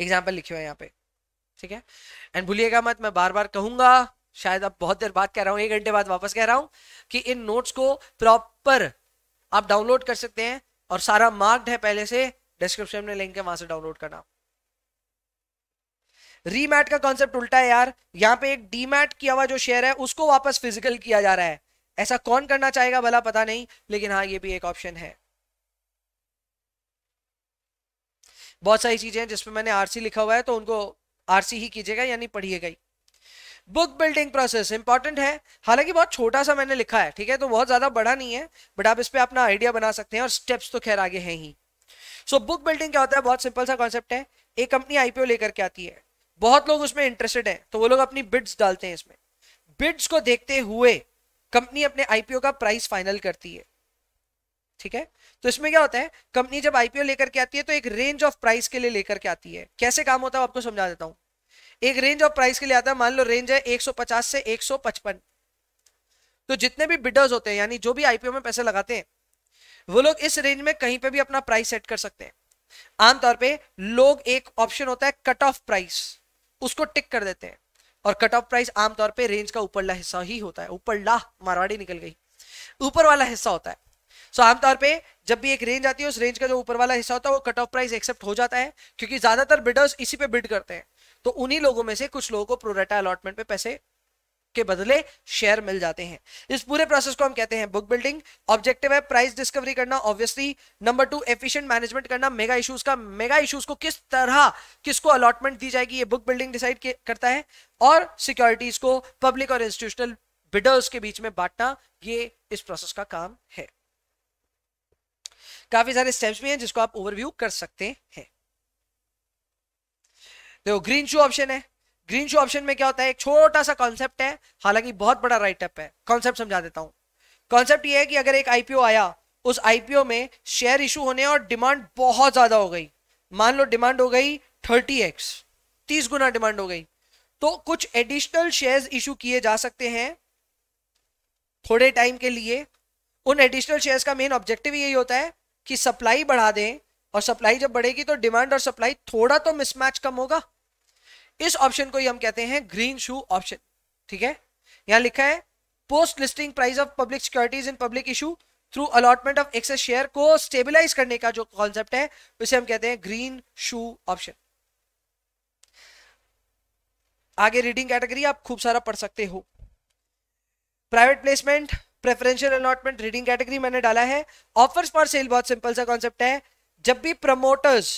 एग्जाम्पल लिखे हुआ है यहाँ पे ठीक है एंड भूलिएगा मत मैं बार बार कहूंगा शायद आप बहुत देर बाद कह रहा हूँ एक घंटे बाद वापस कह रहा हूँ कि इन नोट्स को प्रॉपर आप डाउनलोड कर सकते हैं और सारा मार्क्ड है पहले से डिस्क्रिप्शन में लिंक है वहां से डाउनलोड करना रीमैट का कॉन्सेप्ट उल्टा है यार यहाँ पे एक डीमैट किया हुआ जो शेयर है उसको वापस फिजिकल किया जा रहा है ऐसा कौन करना चाहेगा भला पता नहीं लेकिन हाँ ये भी एक ऑप्शन है बहुत सारी चीजें हैं जिसमें मैंने आरसी लिखा हुआ है तो उनको आरसी ही कीजिएगा यानी पढ़िएगा ही बुक बिल्डिंग प्रोसेस इंपॉर्टेंट है हालांकि बहुत छोटा सा मैंने लिखा है ठीक है तो बहुत ज़्यादा बड़ा नहीं है बट आप इस पर अपना आइडिया बना सकते हैं और स्टेप्स तो खैर आगे हैं ही सो बुक बिल्डिंग क्या होता है बहुत सिंपल सा कॉन्सेप्ट है एक कंपनी आईपीओ लेकर के आती है बहुत लोग उसमें इंटरेस्टेड हैं तो वो लोग अपनी बिड्स डालते हैं इसमें बिड्स को देखते हुए कंपनी अपने आईपीओ का प्राइस फाइनल करती है ठीक है तो इसमें क्या होता है कंपनी जब आईपीओ लेकर के आती है तो एक रेंज ऑफ प्राइस के लिए लेकर के आती है कैसे काम होता है आपको समझा देता हूँ एक रेंज ऑफ प्राइस के लिए आता है मान लो रेंज है 150 से 155 तो जितने भी बिडर्स होते हैं यानी जो भी आईपीओ में पैसे लगाते हैं वो लोग इस रेंज में कहीं पे भी अपना प्राइस सेट कर सकते हैं आमतौर पे लोग एक ऑप्शन होता है कट ऑफ प्राइस उसको टिक कर देते हैं और कट ऑफ प्राइस आमतौर पर रेंज का ऊपरला हिस्सा ही होता है ऊपरला मारवाड़ी निकल गई ऊपर वाला हिस्सा होता है सो so, आमतौर पे जब भी एक रेंज आती है उस रेंज का जो ऊपर वाला हिस्सा होता है वो कट ऑफ प्राइस एक्सेप्ट हो जाता है क्योंकि ज्यादातर बिडर्स इसी पे बिड करते हैं तो उन्हीं लोगों में से कुछ लोगों को प्रोरेटा अलॉटमेंट पे पैसे के बदले शेयर मिल जाते हैं इस पूरे प्रोसेस को हम कहते हैं बुक बिल्डिंग ऑब्जेक्टिव है प्राइस डिस्कवरी करना obviously number two efficient management करना मेगा इश्यूज का मेगा इश्यूज को किस तरह किसको अलॉटमेंट दी जाएगी ये बुक बिल्डिंग डिसाइड करता है और सिक्योरिटीज को पब्लिक और इंस्टीट्यूशनल बिडर्स के बीच में बांटना ये इस प्रोसेस का काम है काफी सारे स्टेप्स भी हैं जिसको आप ओवरव्यू कर सकते हैं देखो ग्रीन शू ऑप्शन है ग्रीन शू ऑप्शन में क्या होता है एक छोटा सा कॉन्सेप्ट है हालांकि बहुत बड़ा राइटअप है कॉन्सेप्ट समझा देता हूं कॉन्सेप्ट यह है कि अगर एक आईपीओ आया उस आईपीओ में शेयर इशू होने और डिमांड बहुत ज्यादा हो गई मान लो डिमांड हो गई थर्टी एक्स तीस गुना डिमांड हो गई तो कुछ एडिशनल शेयर्स इशू किए जा सकते हैं थोड़े टाइम के लिए उन एडिशनल शेयर्स का मेन ऑब्जेक्टिव यही होता है कि सप्लाई बढ़ा दें और सप्लाई जब बढ़ेगी तो डिमांड और सप्लाई थोड़ा तो मिसमैच कम होगा इस ऑप्शन को ही हम कहते हैं ग्रीन शू ऑप्शन ठीक है यहां लिखा है post listing price of public securities in public issue through allotment of excess share को स्टेबिलाईज करने का जो कॉन्सेप्ट है उसे हम कहते हैं ग्रीन शू ऑप्शन आगे रीडिंग कैटेगरी आप खूब सारा पढ़ सकते हो private placement preferential allotment reading category मैंने डाला है ऑफर्स फॉर सेल बहुत सिंपल सा कॉन्सेप्ट है जब भी प्रमोटर्स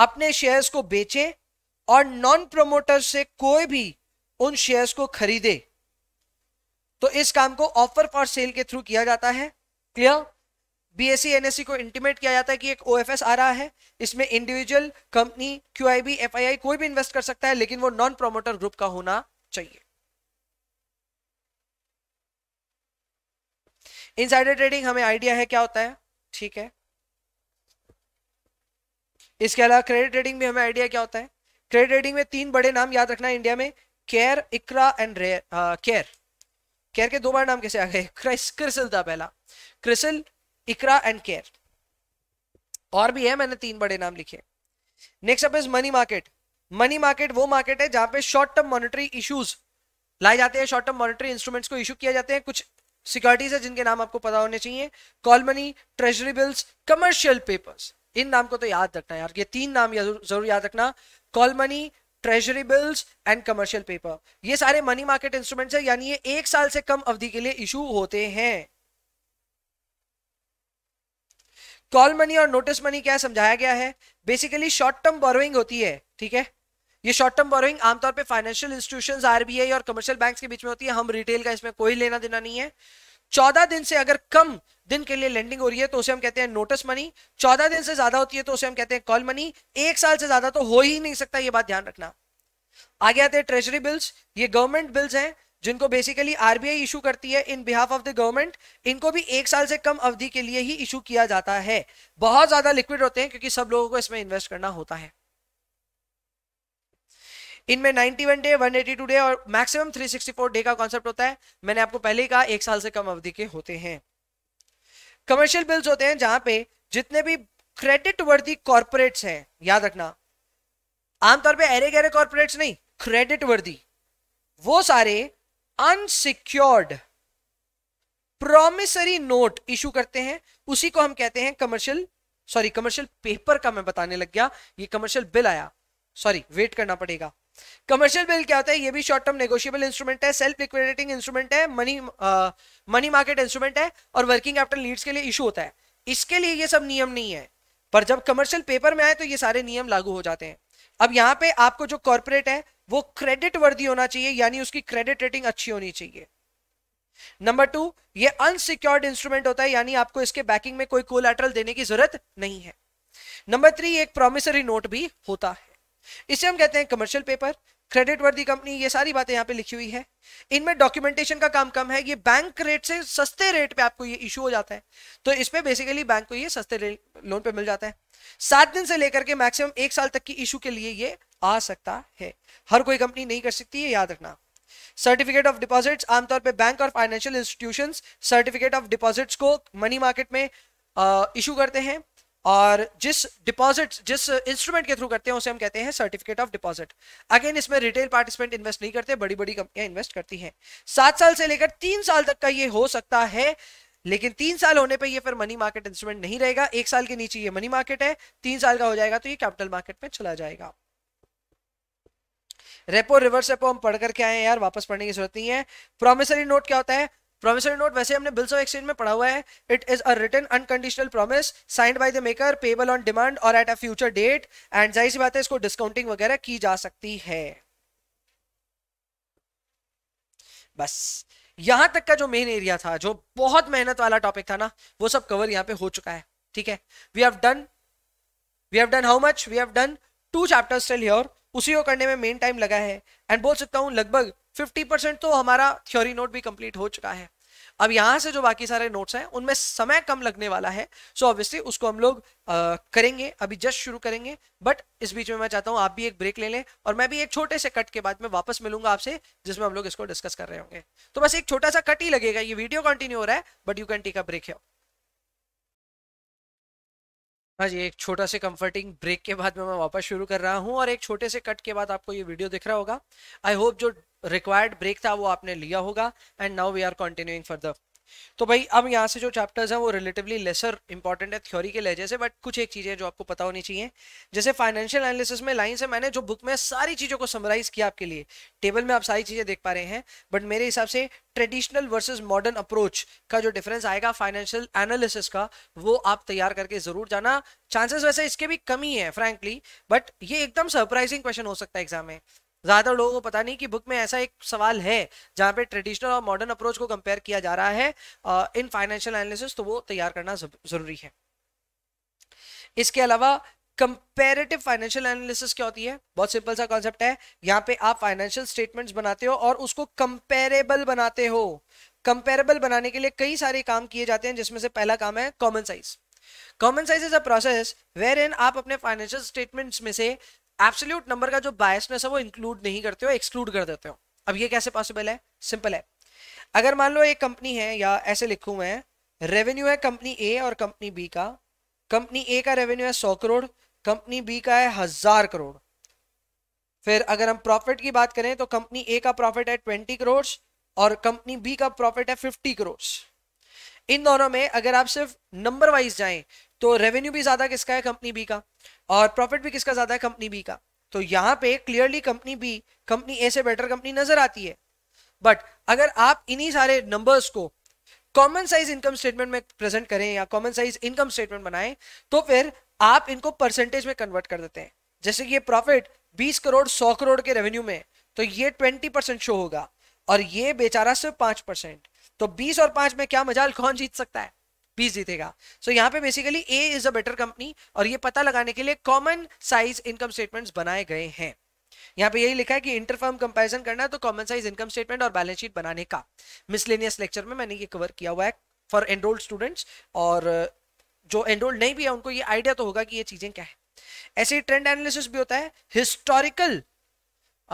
अपने शेयर्स को बेचें और नॉन प्रमोटर्स से कोई भी उन शेयर्स को खरीदे तो इस काम को ऑफर फॉर सेल के थ्रू किया जाता है क्लियर बीएससी एनएससी को इंटीमेट किया जाता है कि एक ओएफएस आ रहा है इसमें इंडिविजुअल कंपनी क्यूआईबी एफआईआई कोई भी इन्वेस्ट कर सकता है लेकिन वो नॉन प्रोमोटर ग्रुप का होना चाहिए इनसाइडर ट्रेडिंग हमें आइडिया है क्या होता है ठीक है इसके अलावा क्रेडिट रेटिंग में हमें आइडिया क्या होता है क्रेडिट रेटिंग में तीन बड़े नाम याद रखना है इंडिया में केयर इकरा एंड रेयर केयर केयर के दो बार नाम कैसे आ गए क्रिसल था पहला क्रिसल इकरा एंड केयर और भी है मैंने तीन बड़े नाम लिखे next up is money market money market वो मार्केट है जहां पे शॉर्ट टर्म मॉनिटरी इश्यूज लाए जाते हैं शॉर्ट टर्म मॉनिटरी इंस्ट्रूमेंट्स को इशू किया जाते हैं कुछ सिक्योरिटीज है जिनके नाम आपको पता होने चाहिए call money treasury bills commercial papers इन नाम को तो याद रखना यार ये तीन नाम जरूर याद रखना call money treasury bills and commercial paper ये सारे मनी मार्केट इंस्ट्रूमेंट्स है यानी ये एक साल से कम अवधि के लिए इशू होते हैं कॉल मनी और नोटिस मनी क्या समझाया गया है बेसिकली शॉर्ट टर्म बोरोइंग होती है ठीक है ये शॉर्ट टर्म बोरोइंग आमतौर पे फाइनेंशियल इंस्टीट्यूशन आरबीआई और कमर्शियल बैंक के बीच में होती है हम रिटेल का इसमें कोई लेना देना नहीं है चौदह दिन से अगर कम दिन के लिए लेंडिंग हो रही है तो उसे हम कहते हैं नोटिस मनी चौदह दिन से ज्यादा होती है तो उसे हम कहते हैं कॉल मनी एक साल से ज्यादा तो हो ही नहीं सकता ये बात ध्यान रखना आगे आते हैं ट्रेजरी बिल्स ये गवर्नमेंट बिल्स हैं जिनको बेसिकली आरबीआई इशू करती है in behalf of the government इनको भी एक साल से कम अवधि के लिए ही इशू किया जाता है बहुत ज्यादा लिक्विड होते हैं क्योंकि सब लोगों को इसमें इन्वेस्ट करना होता है इनमें 91 डे 182 डे और मैक्सिमम 364 डे का कॉन्सेप्ट होता है मैंने आपको पहले ही कहा एक साल से कम अवधि के होते हैं कमर्शियल बिल्स होते हैं जहां पे जितने भी क्रेडिट वर्दी कॉर्पोरेट्स हैं याद रखना आमतौर पे अरे गहरे कॉर्पोरेट्स नहीं क्रेडिट वर्दी वो सारे अनसिक्योर्ड प्रोमिसरी नोट इशू करते हैं उसी को हम कहते हैं कमर्शियल सॉरी कमर्शियल पेपर का मैं बताने लग गया ये कमर्शियल बिल आया सॉरी वेट करना पड़ेगा कमर्शियल बिल क्या होता है ये भी शॉर्ट टर्म नेगोशियबल इंस्ट्रूमेंट है सेल्फ लिक्विडेटिंग इंस्ट्रूमेंट है मनी मनी मार्केट इंस्ट्रूमेंट है और वर्किंग कैपिटल नीड्स के लिए इशू होता है इसके लिए ये सब नियम नहीं है पर जब कमर्शियल पेपर में आए तो ये सारे नियम लागू हो जाते हैं अब यहाँ पे आपको जो कॉर्पोरेट है वो क्रेडिट वर्दी होना चाहिए यानी उसकी क्रेडिट रेटिंग अच्छी होनी चाहिए नंबर टू ये अनसिक्योर्ड इंस्ट्रूमेंट होता है यानी आपको इसके बैकिंग में कोई कोलेटरल देने की जरूरत नहीं है नंबर थ्री एक प्रोमिसरी नोट भी होता है इसे हम कहते हैं commercial paper creditworthy company ये सारी बातें यहाँ पे लिखी हुई है इनमें डॉक्यूमेंटेशन का काम कम है ये बैंक रेट से सस्ते रेट पे आपको ये इशू हो जाता है तो इसमें बेसिकली बैंक को ये सस्ते लोन पे मिल जाता है सात दिन से लेकर के मैक्सिमम एक साल तक की इशू के लिए ये आ सकता है हर कोई कंपनी नहीं कर सकती है याद रखना सर्टिफिकेट ऑफ डिपॉजिट आमतौर पर बैंक और financial institution certificate of deposits को मनी मार्केट में इशू करते हैं और जिस डिपॉजिट जिस इंस्ट्रूमेंट के थ्रू करते हैं उसे हम कहते हैं सर्टिफिकेट ऑफ डिपॉजिट अगेन इसमें रिटेल पार्टिसिपेंट इन्वेस्ट नहीं करते बड़ी बड़ी कंपनियां इन्वेस्ट करती हैं सात साल से लेकर तीन साल तक का ये हो सकता है लेकिन तीन साल होने पे ये फिर मनी मार्केट इंस्ट्रूमेंट नहीं रहेगा एक साल के नीचे ये मनी मार्केट है तीन साल का हो जाएगा तो ये कैपिटल मार्केट में चला जाएगा रेपो रिवर्स रेपो हम पढ़ करके आए हैं यार वापस पढ़ने की जरूरत नहीं है प्रोमिसरी नोट क्या होता है प्रोमिसरी नोट वैसे हमने बिल्स ऑफ एक्सचेंज में पढ़ा हुआ है it is a return unconditional promise signed by the maker payable on demand और at a future date and जाहिर सी बात है इसको डिस्काउंटिंग वगैरह की जा सकती है बस यहां तक का जो मेन एरिया था जो बहुत मेहनत वाला टॉपिक था ना वो सब कवर यहां पे हो चुका है ठीक है we have done we have done how much we have done two chapters till here उसी को करने में मेन टाइम लगा है एंड बोल सकता हूं लगभग फिफ्टी परसेंट तो हमारा थ्योरी नोट भी कंप्लीट हो चुका है अब यहां से जो बाकी सारे नोट्स हैं उनमें समय कम लगने वाला है सो so ऑब्वियसली उसको हम लोग आ, करेंगे अभी जस्ट शुरू करेंगे बट इस बीच में मैं चाहता हूं आप भी एक ब्रेक ले लें और मैं भी एक छोटे से कट के बाद में वापस मिलूंगा आपसे जिसमें हम लोग इसको डिस्कस कर रहे होंगे तो बस एक छोटा सा कट ही लगेगा ये वीडियो कंटिन्यू हो रहा है but you can take a break है हाँ जी एक छोटा से कंफर्टिंग ब्रेक के बाद में मैं वापस शुरू कर रहा हूँ और एक छोटे से कट के बाद आपको ये वीडियो दिख रहा होगा आई होप जो रिक्वायर्ड ब्रेक था वो आपने लिया होगा and now we are continuing further तो भाई अब यहाँ से जो चैप्टर्स हैं वो रिलेटिवली लेसर इंपॉर्टेंट है थ्योरी के लहजे से बट कुछ एक चीज़ें जो आपको पता होनी चाहिए जैसे फाइनेंशियल एनालिसिस में लाइन से मैंने जो बुक में सारी चीज़ों को समराइज किया आपके लिए टेबल में आप सारी चीज़ें देख पा रहे हैं बट मेरे हिसाब से ट्रेडिशनल वर्सेज मॉडर्न अप्रोच का जो डिफरेंस आएगा फाइनेंशियल एनालिसिस का वो आप तैयार करके जरूर जाना चांसेस वैसे इसके भी कमी है फ्रेंकली बट ये एकदम सरप्राइजिंग क्वेश्चन हो सकता है एग्जाम में ज़्यादा लोगों को पता नहीं कि बुक में ऐसा एक सवाल है जहाँ पे ट्रेडिशनल और मॉडर्न अप्रोच को कंपेयर किया जा रहा है इन फाइनेंशियल एनालिसिस तो वो तैयार करना ज़रूरी है इसके अलावा कंपेरेटिव फाइनेंशियल एनालिसिस क्या होती है बहुत सिंपल सा कॉन्सेप्ट है यहाँ पे आप फाइनेंशियल स्टेटमेंट्स बनाते हो और उसको कंपेरेबल बनाते हो कंपेरेबल बनाने के लिए कई सारे काम किए जाते हैं जिसमें से पहला काम है common size common size is a process wherein आप अपने फाइनेंशियल स्टेटमेंट्स में से एब्सोल्यूट नंबर का जो बायसनेस है वो इंक्लूड नहीं करते हो एक्सक्लूड कर देते हो अब ये कैसे पॉसिबल है सिंपल है अगर मान लो एक कंपनी है या ऐसे लिखूं मैं रेवेन्यू है कंपनी ए और कंपनी बी का कंपनी ए का रेवेन्यू है सौ करोड़ कंपनी बी का है हजार करोड़ फिर अगर हम प्रॉफिट की बात करें तो कंपनी ए का प्रॉफिट है ट्वेंटी करोड़ और कंपनी बी का प्रॉफिट है फिफ्टी करोड़ इन दोनों में अगर आप सिर्फ नंबर वाइज जाएं तो रेवेन्यू भी ज़्यादा किसका है कंपनी बी का और प्रॉफिट भी किसका ज़्यादा है कंपनी बी का तो यहाँ पे clearly company B company A से बेटर कंपनी नज़र आती है बट अगर आप इन्हीं सारे नंबर्स को कॉमन साइज इनकम स्टेटमेंट में प्रेजेंट करें या कॉमन साइज इनकम स्टेटमेंट बनाएं तो फिर आप इनको परसेंटेज में कन्वर्ट कर देते हैं जैसे कि ये प्रॉफिट 20 करोड़ 100 करोड़ के रेवेन्यू में तो ये 20 परसेंट शो होगा और ये बेचारा सिर्फ 5 परसेंट तो बीस और पांच में क्या मजाल कौन जीत सकता है बीस जीतेगा सो so, यहाँ पे basically A is a better company और ये पता लगाने के लिए कॉमन साइज इनकम स्टेटमेंट्स बनाए गए हैं यहाँ पे यही लिखा है कि इंटरफर्म कंपेरिजन करना है तो कॉमन साइज इनकम स्टेटमेंट और बैलेंस शीट बनाने का मिसलेनियस लेक्चर में मैंने ये कवर किया हुआ है फॉर एनरोल्ड स्टूडेंट्स और uh, जो एनरोल्ड नहीं भी है उनको ये आइडिया तो होगा कि ये चीजें क्या है ऐसे ही ट्रेंड एनालिसिस भी होता है हिस्टोरिकल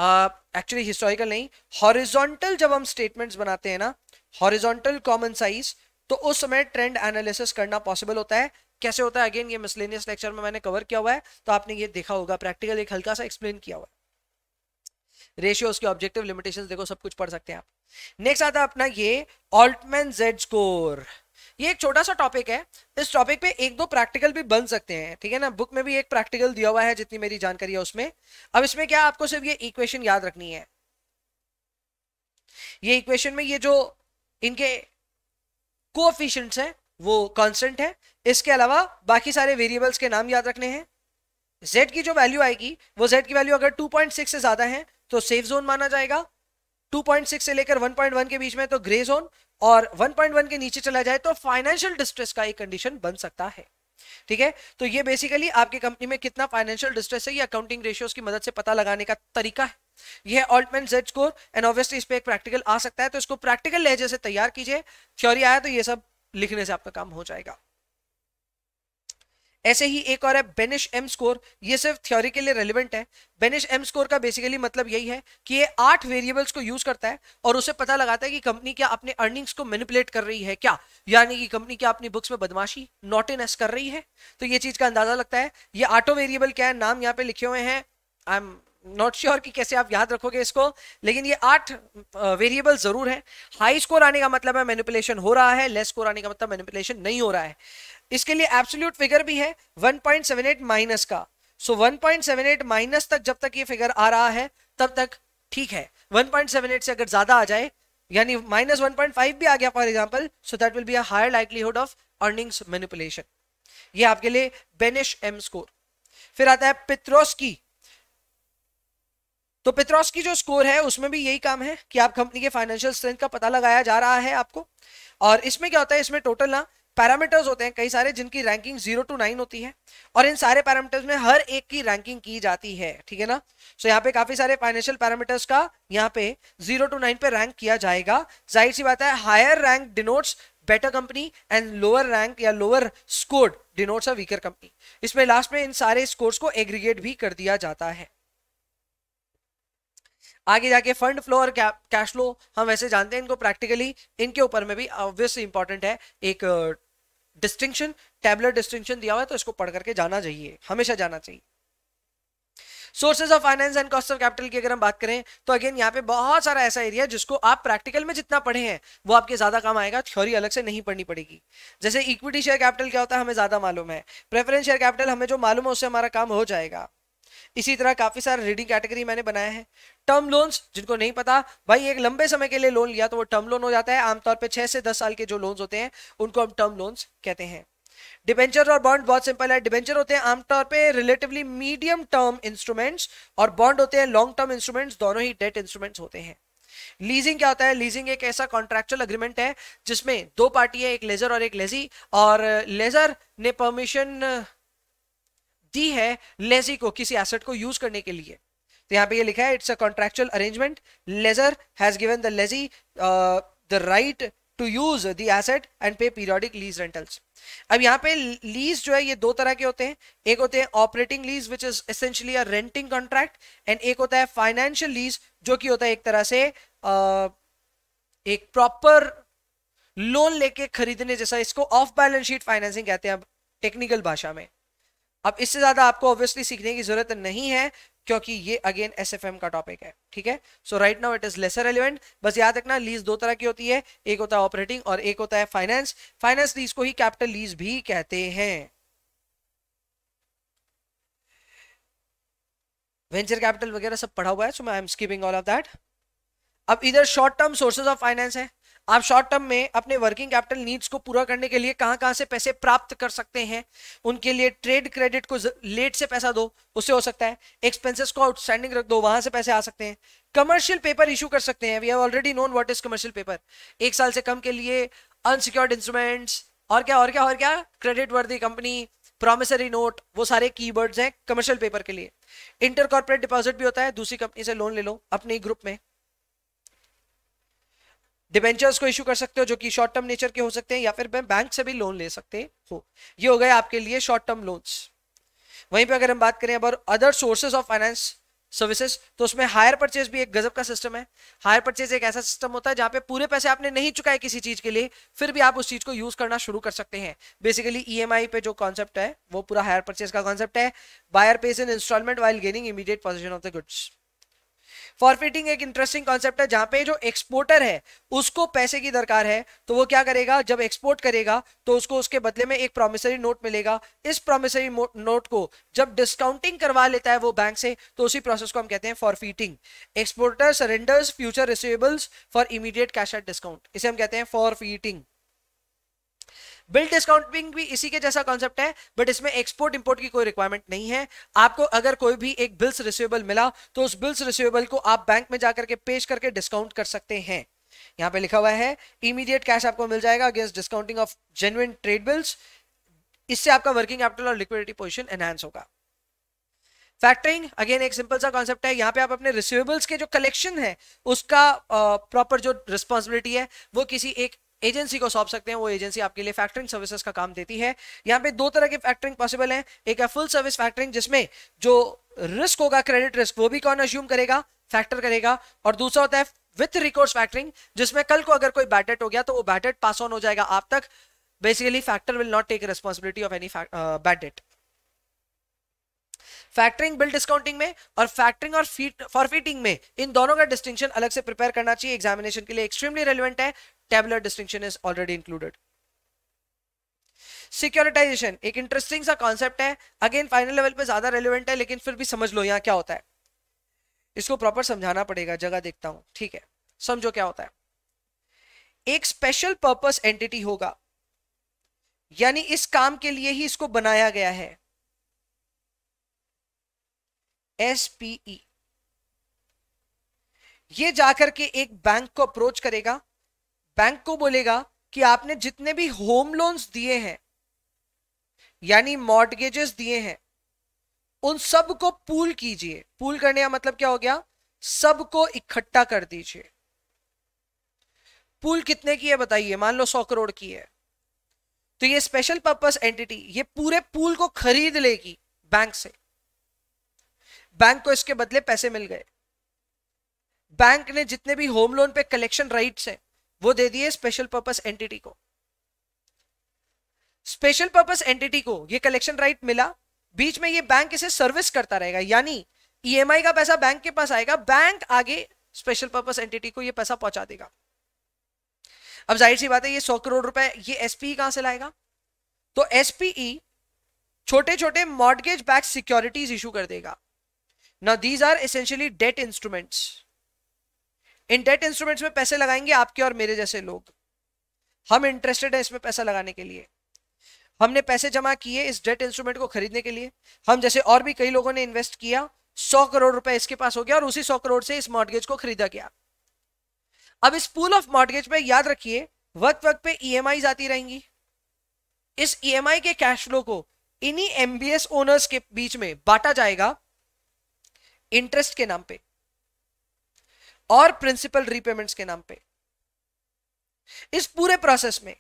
एक्चुअली uh, हिस्टोरिकल नहीं हॉरिजॉन्टल जब हम स्टेटमेंट्स बनाते हैं ना हॉरिजॉन्टल कॉमन साइज तो उस समय ट्रेंड एनालिसिस करना पॉसिबल होता है कैसे होता है अगेन ये मिसलेनियस लेक्चर में मैंने कवर किया हुआ है तो आपने ये देखा होगा प्रैक्टिकल एक हल्का सा एक्सप्लेन किया हुआ है रेशियो उसके ऑब्जेक्टिव लिमिटेशन देखो सब कुछ पढ़ सकते हैं आप नेक्स्ट आता है अपना ये ऑल्टमैन जेड स्कोर ये एक छोटा सा टॉपिक है इस टॉपिक पे एक दो प्रैक्टिकल भी बन सकते हैं ठीक है ना बुक में भी एक प्रैक्टिकल दिया हुआ है जितनी मेरी जानकारी है उसमें अब इसमें क्या आपको सिर्फ ये इक्वेशन याद रखनी है ये इक्वेशन में ये जो इनके कोफिशियंट हैं वो कॉन्स्टेंट है इसके अलावा बाकी सारे वेरिएबल्स के नाम याद रखने हैं z की जो वैल्यू आएगी वो z की वैल्यू अगर 2.6 से ज्यादा है तो सेफ जोन माना जाएगा 2.6 से लेकर 1.1 के बीच में तो ग्रे जोन और 1.1 के नीचे चला जाए तो फाइनेंशियल डिस्ट्रेस का एक कंडीशन बन सकता है ठीक है तो ये बेसिकली आपकी कंपनी में कितना फाइनेंशियल डिस्ट्रेस है ये अकाउंटिंग रेशियोज की मदद से पता लगाने का तरीका है यह Altman Z score and obviously इस पर एक प्रैक्टिकल आ सकता है तो इसको प्रैक्टिकल लेजे से तैयार कीजिए थ्योरी आया तो ये सब लिखने से आपका काम हो जाएगा ऐसे ही एक और है बेनिश एम स्कोर ये सिर्फ थ्योरी के लिए रेलिवेंट है बेनिश एम स्कोर का बेसिकली मतलब यही है कि ये आठ वेरिएबल्स को यूज करता है और उसे पता लगाता है कि कंपनी क्या अपने अर्निंग्स को मैनिपुलेट कर रही है क्या यानी कि कंपनी क्या अपनी बुक्स में बदमाशी नॉट इन एस कर रही है तो ये चीज का अंदाजा लगता है ये आटो वेरिएबल क्या है नाम यहाँ पे लिखे हुए हैं I am not sure sure कि कैसे आप याद रखोगे इसको लेकिन ये आठ वेरिएबल जरूर है हाई स्कोर आने का मतलब है मैनिपुलेशन हो रहा है लेस स्कोर आने का मतलब मैनिपुलेशन नहीं हो रहा है इसके लिए एब्सोल्यूट फिगर भी है 1.78 माइनस का सो so 1.78 माइनस तक जब तक ये फिगर आ रहा है तब तक ठीक है 1.78 से अगर ज्यादा आ जाए यानी माइनस वन भी आ गया for example so that will be a higher livelihood of earnings manipulation ये आपके लिए बेनिश एम स्कोर फिर आता है पित्रोस्की तो पेट्रोस की जो स्कोर है उसमें भी यही काम है कि आप कंपनी के फाइनेंशियल स्ट्रेंथ का पता लगाया जा रहा है आपको और इसमें क्या होता है इसमें टोटल ना पैरामीटर्स होते हैं कई सारे जिनकी रैंकिंग जीरो टू नाइन होती है और इन सारे पैरामीटर्स में हर एक की रैंकिंग की जाती है ठीक है ना सो so यहाँ पे काफी सारे फाइनेंशियल पैरामीटर्स का यहाँ पे जीरो टू नाइन पे रैंक किया जाएगा जाहिर सी बात है higher rank denotes better company and lower rank या lower score denotes a weaker company इसमें लास्ट में इन सारे स्कोर्स को एग्रीगेट भी कर दिया जाता है आगे जाके फंड फ्लो और कैश फ्लो हम वैसे जानते हैं इनको प्रैक्टिकली इनके ऊपर में भी ऑब्वियसली इंपॉर्टेंट है एक डिस्टिंक्शन टैबलेट डिस्टिंक्शन दिया हुआ है तो इसको पढ़ करके जाना चाहिए हमेशा जाना चाहिए sources of finance and cost of capital की अगर हम बात करें तो अगेन यहाँ पे बहुत सारा ऐसा एरिया है जिसको आप प्रैक्टिकल में जितना पढ़े हैं वो आपके ज्यादा काम आएगा थ्योरी अलग से नहीं पढ़नी पड़ेगी जैसे इक्विटी शेयर कैपिटल क्या होता है हमें ज्यादा मालूम है प्रेफरेंस शेयर कैपिटल हमें जो मालूम है उससे हमारा काम हो जाएगा इसी तरह काफ़ी सारे रीडिंग कैटेगरी मैंने बनाया है टर्म लोन्स जिनको नहीं पता भाई एक लंबे समय के लिए लोन लिया तो वो टर्म लोन हो जाता है आमतौर पर छह से दस साल के जो लोन्स होते हैं उनको हम टर्म लोन्स कहते हैं डिबेंचर और बॉन्ड बहुत सिंपल है डिबेंचर होते हैं आमतौर पे रिलेटिवली मीडियम टर्म इंस्ट्रूमेंट्स और बॉन्ड होते हैं लॉन्ग टर्म इंस्ट्रूमेंट्स दोनों ही डेट इंस्ट्रूमेंट्स होते हैं लीजिंग क्या होता है लीजिंग एक ऐसा कॉन्ट्रेक्चुअल अग्रीमेंट है जिसमें दो पार्टी है एक लेजर और एक लेजी और लेजर ने परमिशन दी है लेजी को किसी एसेट को यूज करने के लिए तो यहां पे ये लिखा है it's a contractual arrangement lessor has given the lessee the right to use the asset and pay periodic lease rentals अब यहाँ पे लीज जो है ये दो तरह के होते हैं एक होते हैं operating lease which is essentially a renting contract and एक होता है फाइनेंशियल लीज जो कि होता है एक तरह से uh, एक प्रॉपर लोन लेके खरीदने जैसा इसको ऑफ बैलेंस शीट फाइनेंसिंग कहते हैं अब टेक्निकल भाषा में अब इससे ज़्यादा आपको ऑब्वियसली सीखने की ज़रूरत नहीं है क्योंकि ये अगेन एस का टॉपिक है ठीक है so right now it is lesser relevant बस याद रखना लीज दो तरह की होती है एक होता है ऑपरेटिंग और एक होता है फाइनेंस फाइनेंस लीज को ही कैपिटल लीज भी कहते हैं वेंचर कैपिटल वगैरह सब पढ़ा हुआ है so I am skipping all of that अब इधर short term sources of finance है आप शॉर्ट टर्म में अपने वर्किंग कैपिटल नीड्स को पूरा करने के लिए कहाँ कहाँ से पैसे प्राप्त कर सकते हैं उनके लिए ट्रेड क्रेडिट को लेट से पैसा दो उससे हो सकता है एक्सपेंसेस को आउटस्टैंडिंग रख दो वहां से पैसे आ सकते हैं कमर्शियल पेपर इशू कर सकते हैं we have already known what is commercial paper एक साल से कम के लिए अनसिक्योर्ड इंस्ट्रूमेंट्स और क्या और क्या और क्या credit creditworthy company promissory note वो सारे की हैं कमर्शियल पेपर के लिए इंटर कॉर्पोरेट डिपॉजिट भी होता है दूसरी कंपनी से लोन ले लो अपने ग्रुप में डिबेंचर्स को इशू कर सकते हो जो कि शॉर्ट टर्म नेचर के हो सकते हैं या फिर बैंक से भी लोन ले सकते हो ये हो गए आपके लिए शॉर्ट टर्म लोन्स वहीं पे अगर हम बात करें अब other sources of finance services तो उसमें हायर परचेज भी एक गजब का सिस्टम है हायर परचेज एक ऐसा सिस्टम होता है जहां पे पूरे पैसे आपने नहीं चुकाए किसी चीज के लिए फिर भी आप उस चीज को यूज करना शुरू कर सकते हैं बेसिकली ईएमआई e पे जो कॉन्सेप्ट है वो पूरा हायर परचेज का कॉन्सेप्ट है buyer pays in instalment while gaining immediate position of the goods forfaiting एक इंटरेस्टिंग कॉन्सेप्ट है जहां पे जो एक्सपोर्टर है उसको पैसे की दरकार है तो वो क्या करेगा जब एक्सपोर्ट करेगा तो उसको उसके बदले में एक प्रोमिसरी नोट मिलेगा इस प्रोमिसरी नोट को जब डिस्काउंटिंग करवा लेता है वो बैंक से तो उसी प्रोसेस को हम कहते हैं forfaiting exporter surrenders future receivables for immediate cash at discount इसे हम कहते हैं फॉरफिटिंग बिल डिस्काउंटिंग भी इसी के जैसा कॉन्सेप्ट है बट इसमें एक्सपोर्ट इंपोर्ट की कोई रिक्वायरमेंट नहीं है आपको अगर कोई भी एक बिल्स रिसीवेबल मिला तो उस बिल्स रिसीवेबल को आप बैंक में जाकर के पेश करके डिस्काउंट कर सकते हैं यहाँ पे लिखा हुआ है इमीडिएट कैश आपको मिल जाएगा against discounting of genuine trade bills इससे आपका वर्किंग कैपिटल और लिक्विडिटी पोजिशन एनहांस होगा फैक्टरिंग अगेन एक सिंपल सा कॉन्सेप्ट है यहाँ पे आप अपने रिसिवेबल्स के जो कलेक्शन है उसका प्रॉपर जो रिस्पॉन्सिबिलिटी है वो किसी एक एजेंसी को सौंप सकते हैं वो एजेंसी आपके लिए फैक्टरिंग सर्विसेज का काम देती है यहाँ पे दो तरह के फैक्टरिंग पॉसिबल हैं एक है फुल सर्विस फैक्टरिंग जिसमें जो रिस्क होगा क्रेडिट रिस्क वो भी कौन अज्यूम करेगा फैक्टर करेगा और दूसरा होता है विथ रिकॉर्ड फैक्टरिंग जिसमें कल को अगर कोई बैटेट हो गया तो वो बैटेट पास ऑन हो जाएगा आप तक basically factor will not take responsibility of any bad debt factoring bill discounting में और फैक्टरिंग और फॉरफिटिंग में इन दोनों का डिस्टिंक्शन अलग से प्रिपेयर करना चाहिए एग्जामिनेशन के लिए एक्सट्रीमली रेलिवेंट है tabular distinction is already included securitisation एक इंटरेस्टिंग सा कॉन्सेप्ट है अगेन फाइनल लेवल पे ज्यादा रेलिवेंट है लेकिन फिर भी समझ लो यहाँ क्या होता है इसको प्रॉपर समझाना पड़ेगा जगह देखता हूं ठीक है समझो क्या होता है एक स्पेशल पर्पस एंटिटी होगा यानी इस काम के लिए ही इसको बनाया गया है एसपीई e। ये जाकर के एक बैंक को अप्रोच करेगा बैंक को बोलेगा कि आपने जितने भी होम लोन्स दिए हैं यानी मॉर्गेजेस दिए हैं उन सब को पूल कीजिए पूल करने का मतलब क्या हो गया सबको इकट्ठा कर दीजिए पूल कितने की है बताइए मान लो सौ करोड़ की है तो ये स्पेशल पर्पस एंटिटी ये पूरे पूल को खरीद लेगी बैंक से बैंक को इसके बदले पैसे मिल गए बैंक ने जितने भी होम लोन पे कलेक्शन राइट्स हैं वो दे दिए स्पेशल पर्पस एंटिटी को स्पेशल पर्पस एंटिटी को ये कलेक्शन राइट मिला बीच में ये बैंक इसे सर्विस करता रहेगा यानी ईएमआई e का पैसा बैंक के पास आएगा बैंक आगे स्पेशल पर्पस एंटिटी को ये पैसा पहुंचा देगा अब जाहिर सी बात है ये सौ करोड़ रुपए ये एसपीई e कहां से लाएगा तो एसपीई छोटे छोटे मॉडगेज बैक सिक्योरिटीज इशू कर देगा ना these are essentially debt instruments इन डेट इंस्ट्रूमेंट्स में पैसे लगाएंगे आपके और मेरे जैसे लोग हम इंटरेस्टेड हैं इसमें पैसा लगाने के लिए हमने पैसे जमा किए इस डेट इंस्ट्रूमेंट को खरीदने के लिए हम जैसे और भी कई लोगों ने इन्वेस्ट किया सौ करोड़ रुपए इसके पास हो गया और उसी सौ करोड़ से इस मॉडगेज को खरीदा गया अब इस पूल ऑफ मॉडगेज में याद रखिए वक्त वक्त पे ई e आती रहेंगी इस ई e के कैश फ्लो को इन्हीं एमबीएस ओनर्स के बीच में बांटा जाएगा इंटरेस्ट के नाम पर और प्रिंसिपल रीपेमेंट्स के नाम पे इस पूरे प्रोसेस में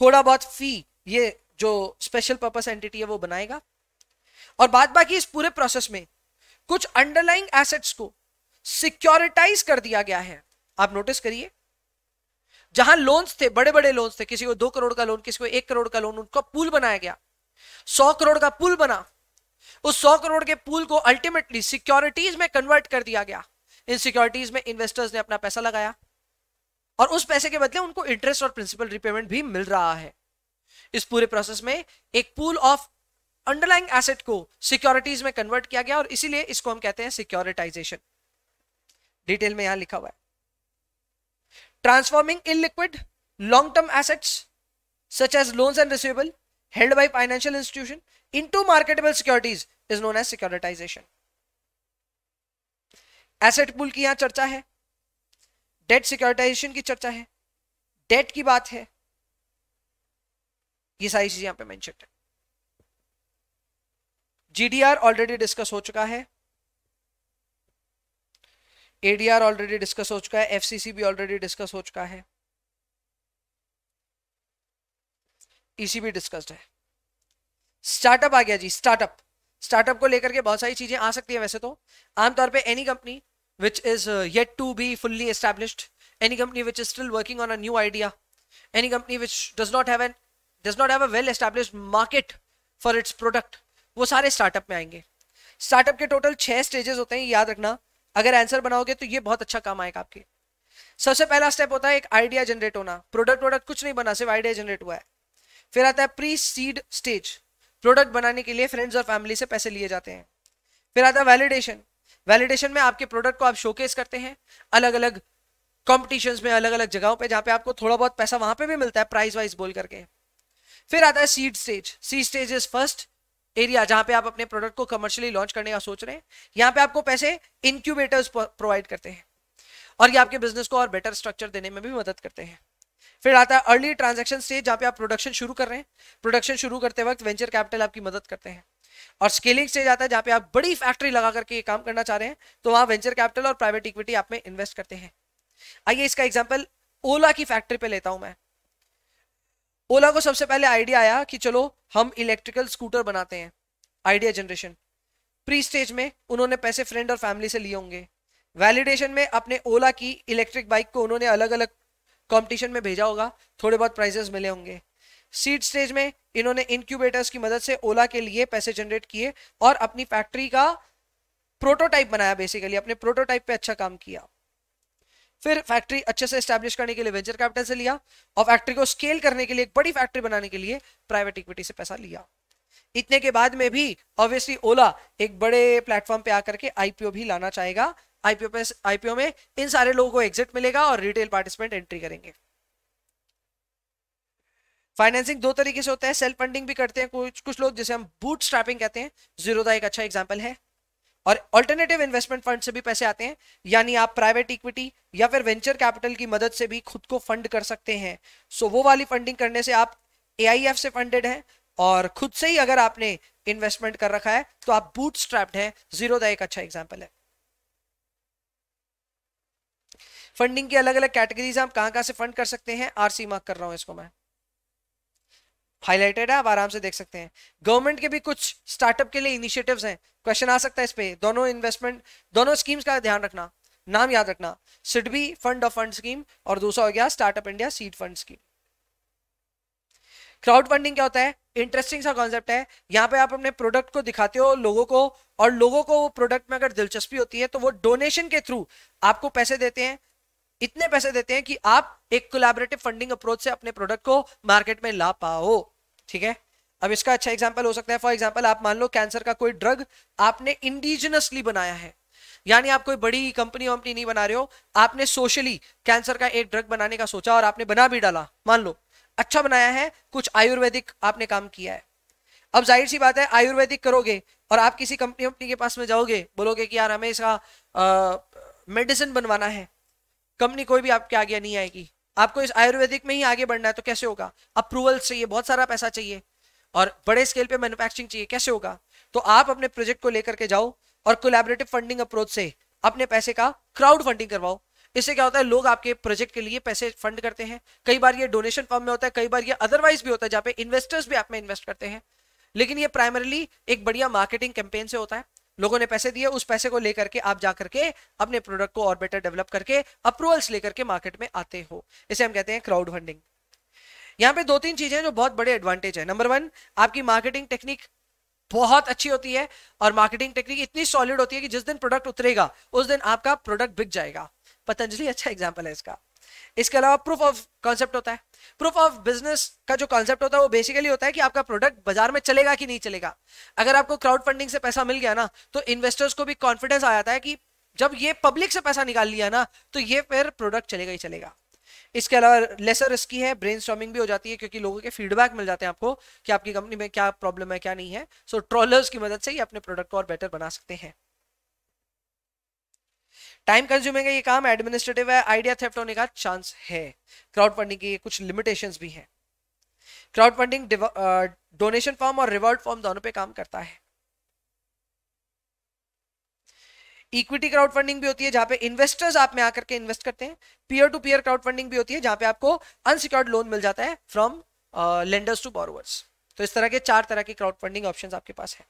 थोड़ा बहुत फी ये जो स्पेशल पर्पस एंटिटी है वो बनाएगा और बात बाकी इस पूरे प्रोसेस में कुछ अंडरलाइंग एसेट्स को सिक्योरिटाइज कर दिया गया है आप नोटिस करिए जहां लोन्स थे बड़े बड़े लोन्स थे किसी को दो करोड़ का लोन किसी को एक करोड़ का लोन उनका पुल बनाया गया सौ करोड़ का पुल बना उस सौ करोड़ के पुल को अल्टीमेटली सिक्योरिटीज में कन्वर्ट कर दिया गया इन सिक्योरिटीज में इन्वेस्टर्स ने अपना पैसा लगाया और उस पैसे के बदले उनको इंटरेस्ट और प्रिंसिपल रिपेमेंट भी मिल रहा है इस पूरे प्रोसेस में एक पूल ऑफ अंडरलाइंग एसेट को सिक्योरिटीज में कन्वर्ट किया गया और इसीलिए इसको हम कहते हैं सिक्योरिटाइजेशन डिटेल में यहां लिखा हुआ है transforming illiquid long term assets such as loans and receivable held financial institution into marketable securities is known as securitisation asset pool की यहां चर्चा है डेट सिक्योरिटाइजेशन की चर्चा है डेट की बात है ये सारी चीजें यहां पे मेंशन है जीडीआर ऑलरेडी डिस्कस हो चुका है एडीआर ऑलरेडी डिस्कस हो चुका है एफसीसी भी ऑलरेडी डिस्कस हो चुका है ईसी e भी डिस्कस्ड है स्टार्टअप आ गया जी स्टार्टअप स्टार्टअप को लेकर के बहुत सारी चीजें आ सकती है वैसे तो आमतौर पे any company which is uh, yet to be fully established, any company which is still working on a new idea, any company which does not have an does not have a well established market for its product, वो सारे startup में आएंगे startup के total छह stages होते हैं याद रखना अगर आंसर बनाओगे तो ये बहुत अच्छा काम आएगा आपके सबसे पहला स्टेप होता है एक आइडिया जनरेट होना प्रोडक्ट प्रोडक्ट कुछ नहीं बना सिर्फ आइडिया जनरेट हुआ है फिर आता है प्री सीड स्टेज प्रोडक्ट बनाने के लिए फ्रेंड्स और फैमिली से पैसे लिए जाते हैं फिर आता है वैलिडेशन वैलिडेशन में आपके प्रोडक्ट को आप शोकेस करते हैं अलग अलग कॉम्पिटिशन में अलग अलग जगहों पर जहाँ पे आपको थोड़ा बहुत पैसा वहाँ पे भी मिलता है प्राइस वाइज बोल करके फिर आता है seed stage seed stage is first area जहाँ पे आप अपने प्रोडक्ट को कमर्शियली लॉन्च करने का सोच रहे हैं यहाँ पे आपको पैसे इंक्यूबेटर्स प्रोवाइड करते हैं और ये आपके बिजनेस को और बेटर स्ट्रक्चर देने में भी मदद करते हैं फिर आता है अर्ली ट्रांजेक्शन स्टेज जहाँ पे आप प्रोडक्शन शुरू कर रहे हैं प्रोडक्शन शुरू करते वक्त वेंचर कैपिटल आपकी मदद करते हैं और स्केलिंग स्टेज आता है जहां पे आप बड़ी फैक्ट्री लगा करके ये काम करना चाह रहे हैं तो वहां वेंचर कैपिटल और प्राइवेट इक्विटी आप में इन्वेस्ट करते हैं आइए इसका एग्जाम्पल ओला की फैक्ट्री पे लेता हूं मैं ओला को सबसे पहले आइडिया आया कि चलो हम इलेक्ट्रिकल स्कूटर बनाते हैं आइडिया जनरेशन प्री स्टेज में उन्होंने पैसे फ्रेंड और फैमिली से लिए होंगे वैलिडेशन में अपने ओला की इलेक्ट्रिक बाइक को उन्होंने अलग अलग कंपटीशन में भेजा होगा थोड़े बहुत प्राइजेस मिले होंगे सीड स्टेज में इन्होंने इनक्यूबेटर्स की मदद से ओला के लिए पैसे जनरेट किए और अपनी फैक्ट्री का प्रोटोटाइप बनाया बेसिकली अपने प्रोटोटाइप पे अच्छा काम किया फिर फैक्ट्री अच्छे से स्टैब्लिश करने के लिए वेंचर कैपिटल से लिया और फैक्ट्री को स्केल करने के लिए एक बड़ी फैक्ट्री बनाने के लिए प्राइवेट इक्विटी से पैसा लिया इतने के बाद में भी ऑब्वियसली ओला एक बड़े प्लेटफॉर्म पे आकर के आईपीओ भी लाना चाहेगा आईपीओ पे आईपीओ में इन सारे लोगों को एग्जिट मिलेगा और रिटेल पार्टिसिपेंट एंट्री करेंगे फाइनेंसिंग दो तरीके से होता है सेल्फ फंडिंग भी करते हैं कुछ कुछ लोग जैसे हम बूट स्ट्रैपिंग कहते हैं जीरो एक अच्छा एग्जाम्पल है और अल्टरनेटिव इन्वेस्टमेंट फंड से भी पैसे आते हैं यानी आप प्राइवेट इक्विटी या फिर वेंचर कैपिटल की मदद से भी खुद को फंड कर सकते हैं सो वो वाली फंडिंग करने से आप ए से फंडेड हैं और खुद से ही अगर आपने इन्वेस्टमेंट कर रखा है तो आप बूट स्ट्रैप्ड हैं जीरो एक अच्छा एग्जाम्पल है फंडिंग की अलग अलग कैटेगरीज आप कहां कहां से फंड कर सकते हैं आरसी मार्क कर रहा हूं इसको मैं हाईलाइटेड है आप आराम से देख सकते हैं गवर्नमेंट के भी कुछ स्टार्टअप के लिए इनिशिएटिव्स हैं क्वेश्चन आ सकता है इस पर दोनों इन्वेस्टमेंट दोनों स्कीम्स का ध्यान रखना नाम याद रखना SIDBI fund of fund scheme और दूसरा हो गया startup India seed fund scheme crowd funding क्या होता है इंटरेस्टिंग सा कॉन्सेप्ट है यहाँ पे आप अपने प्रोडक्ट को दिखाते हो लोगों को और लोगों को वो प्रोडक्ट में अगर दिलचस्पी होती है तो वो डोनेशन के थ्रू आपको पैसे देते हैं इतने पैसे देते हैं कि आप एक कोलैबोरेटिव फंडिंग अप्रोच से अपने प्रोडक्ट को मार्केट में ला पाओ ठीक है अब इसका अच्छा एग्जाम्पल हो सकता है फॉर एग्जाम्पल आप मान लो कैंसर का कोई ड्रग आपने इंडिजिनसली बनाया है यानी आप कोई बड़ी कंपनी वंपनी नहीं बना रहे हो आपने सोशली कैंसर का एक ड्रग बनाने का सोचा और आपने बना भी डाला मान लो अच्छा बनाया है कुछ आयुर्वेदिक आपने काम किया है अब जाहिर सी बात है आयुर्वेदिक करोगे और आप किसी कंपनी वंपनी के पास में जाओगे बोलोगे कि यार हमें इसका मेडिसिन बनवाना है कंपनी कोई भी आपके आगे नहीं आएगी आपको इस आयुर्वेदिक में ही आगे बढ़ना है तो कैसे होगा अप्रूवल चाहिए बहुत सारा पैसा चाहिए और बड़े स्केल पे मैन्युफैक्चरिंग चाहिए कैसे होगा तो आप अपने प्रोजेक्ट को लेकर के जाओ और कोलेबरेटिव फंडिंग अप्रोच से अपने पैसे का क्राउड फंडिंग करवाओ इससे क्या होता है लोग आपके प्रोजेक्ट के लिए पैसे फंड करते हैं कई बार ये डोनेशन फॉर्म में होता है कई बार ये अदरवाइज भी होता है जहाँ पे इन्वेस्टर्स भी आप में इन्वेस्ट करते हैं लेकिन ये प्राइमरली एक बढ़िया मार्केटिंग कैंपेन से होता है लोगों ने पैसे दिए उस पैसे को लेकर के आप जाकर के अपने प्रोडक्ट को और बेटर डेवलप करके अप्रूवल्स लेकर के मार्केट में आते हो इसे हम कहते हैं क्राउड फंडिंग यहाँ पे दो तीन चीजें जो बहुत बड़े एडवांटेज है नंबर वन आपकी मार्केटिंग टेक्निक बहुत अच्छी होती है और मार्केटिंग टेक्निक इतनी सॉलिड होती है कि जिस दिन प्रोडक्ट उतरेगा उस दिन आपका प्रोडक्ट बिक जाएगा पतंजलि अच्छा एग्जाम्पल है इसका इसके अलावा प्रूफ ऑफ कॉन्सेप्ट होता है प्रूफ ऑफ बिजनेस का जो कॉन्सेप्ट होता है वो बेसिकली होता है कि आपका प्रोडक्ट बाजार में चलेगा कि नहीं चलेगा अगर आपको क्राउड फंडिंग से पैसा मिल गया ना तो इन्वेस्टर्स को भी कॉन्फिडेंस आ जाता है कि जब ये पब्लिक से पैसा निकाल लिया ना तो ये फिर प्रोडक्ट चलेगा ही चलेगा इसके अलावा लेसर रिस्क है ब्रेन भी हो जाती है क्योंकि लोगों के फीडबैक मिल जाते हैं आपको कि आपकी कंपनी में क्या प्रॉब्लम है क्या नहीं है सो so, ट्रॉलर्स की मदद से ही अपने प्रोडक्ट को और बेटर बना सकते हैं टाइम कंज्यूमिंग है ये काम एडमिनिस्ट्रेटिव है आइडिया थेफ्ट होने का चांस है क्राउड फंडिंग की कुछ लिमिटेशन भी है क्राउड फंडिंग डोनेशन फॉर्म और रिवॉर्ड फॉर्म दोनों पे काम करता है इक्विटी क्राउड फंडिंग भी होती है जहां पे इन्वेस्टर्स आप में आकर के इन्वेस्ट करते हैं peer to peer crowd funding भी होती है जहां पे आपको अनसिक्योर्ड लोन मिल जाता है फ्रॉम लेंडर्स टू बोरोवर्स तो इस तरह के चार तरह की क्राउड फंडिंग ऑप्शन आपके पास है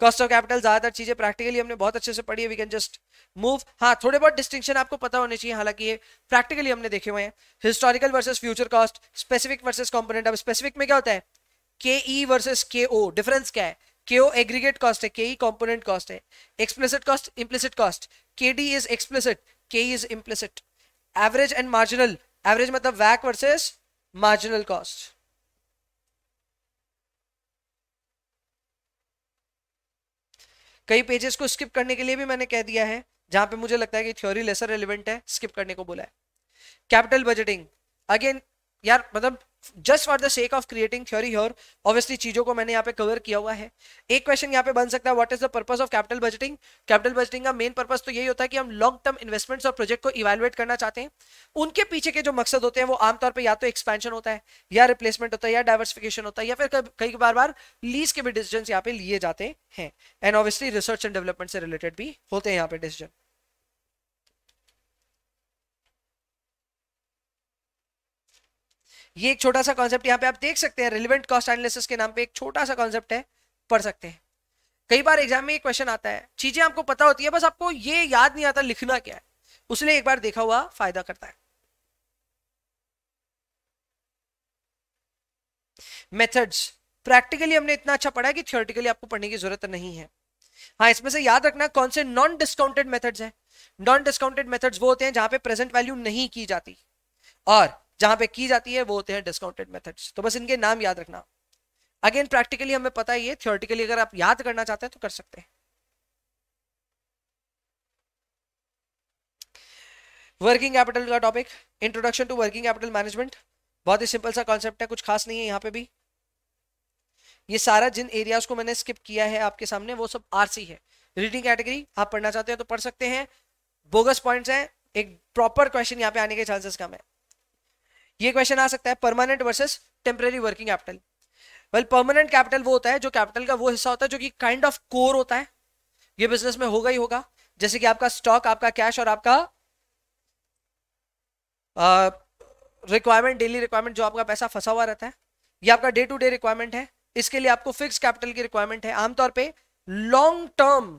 कॉस्ट ऑफ कैपिटल ज्यादातर चीजें प्रैक्टिकली हमने बहुत अच्छे से पढ़ी है वी कैन जस्ट मूव हाँ थोड़े बहुत डिस्टिंक्शन आपको पता होने चाहिए हालांकि ये प्रैक्टिकली हमने देखे हुए हैं historical versus future cost specific versus component अब स्पेसिफिक में क्या होता है के ई वर्सेस के ओ डिफरेंस क्या है के ओ एग्रीगेट कॉस्ट है के ई कॉम्पोनेंट कॉस्ट है explicit cost implicit cost K D is explicit K E is implicit average and marginal average मतलब वैक वर्सेज मार्जिनल कॉस्ट कई पेजेस को स्किप करने के लिए भी मैंने कह दिया है जहां पे मुझे लगता है कि थ्योरी लेसर रेलिवेंट है स्किप करने को बोला है कैपिटल बजटिंग अगेन यार मतलब just for the sake of creating theory और ऑब्वियसली चीजों को मैंने यहाँ पे कवर किया हुआ है एक क्वेश्चन यहाँ पे बन सकता है what is the purpose of capital budgeting capital budgeting का मेन पर्पस तो यही होता है कि हम लॉन्ग टर्म इन्वेस्टमेंट्स और प्रोजेक्ट को इवेलुएट करना चाहते हैं उनके पीछे के जो मकसद होते हैं वो आमतौर पर या तो एक्सपेंशन होता है या रिप्लेसमेंट होता है या डाइवर्सिफिकेशन होता है या फिर कई बार बार लीज के भी डिसीजन यहाँ पे लिए जाते हैं and obviously research and development से रिलेटेड भी होते हैं यहाँ पे डिसीजन ये एक छोटा सा कॉन्सेप्ट यहाँ पे आप देख सकते हैं रिलेवेंट कॉस्ट एनालिसिस के नाम पे एक छोटा सा कॉन्सेप्ट है पढ़ सकते हैं कई बार एग्जाम में ये क्वेश्चन आता है चीजें आपको पता होती है बस आपको ये याद नहीं आता लिखना क्या है उसने एक बार देखा हुआ फायदा करता है मेथड्स प्रैक्टिकली हमने इतना अच्छा पढ़ा है कि थियोरटिकली आपको पढ़ने की जरूरत नहीं है हाँ इसमें से याद रखना कौन से नॉन डिस्काउंटेड मेथड्स हैं नॉन डिस्काउंटेड मेथड्स वो होते हैं जहां पे प्रेजेंट वैल्यू नहीं की जाती और जहां पे की जाती है वो होते हैं डिस्काउंटेड मेथड्स तो बस इनके नाम याद रखना अगेन प्रैक्टिकली हमें पता ही है थियोरटिकली अगर आप याद करना चाहते हैं तो कर सकते हैं वर्किंग कैपिटल का topic introduction to working capital management बहुत ही सिंपल सा कॉन्सेप्ट है कुछ खास नहीं है यहाँ पे भी ये सारा जिन एरियाज को मैंने स्किप किया है आपके सामने वो सब आरसी है रीडिंग कैटेगरी आप पढ़ना चाहते हैं तो पढ़ सकते हैं बोगस पॉइंट्स हैं एक प्रॉपर क्वेश्चन यहाँ पे आने के चांसेस कम है ये क्वेश्चन आ सकता है permanent versus temporary working capital well permanent capital वो होता है जो कैपिटल का वो हिस्सा होता है जो कि काइंड ऑफ कोर होता है ये बिजनेस में होगा ही होगा जैसे कि आपका स्टॉक आपका कैश और आपका रिक्वायरमेंट डेली रिक्वायरमेंट जो आपका पैसा फंसा हुआ रहता है ये आपका डे टू डे रिक्वायरमेंट है इसके लिए आपको फिक्स कैपिटल की रिक्वायरमेंट है आमतौर पर लॉन्ग टर्म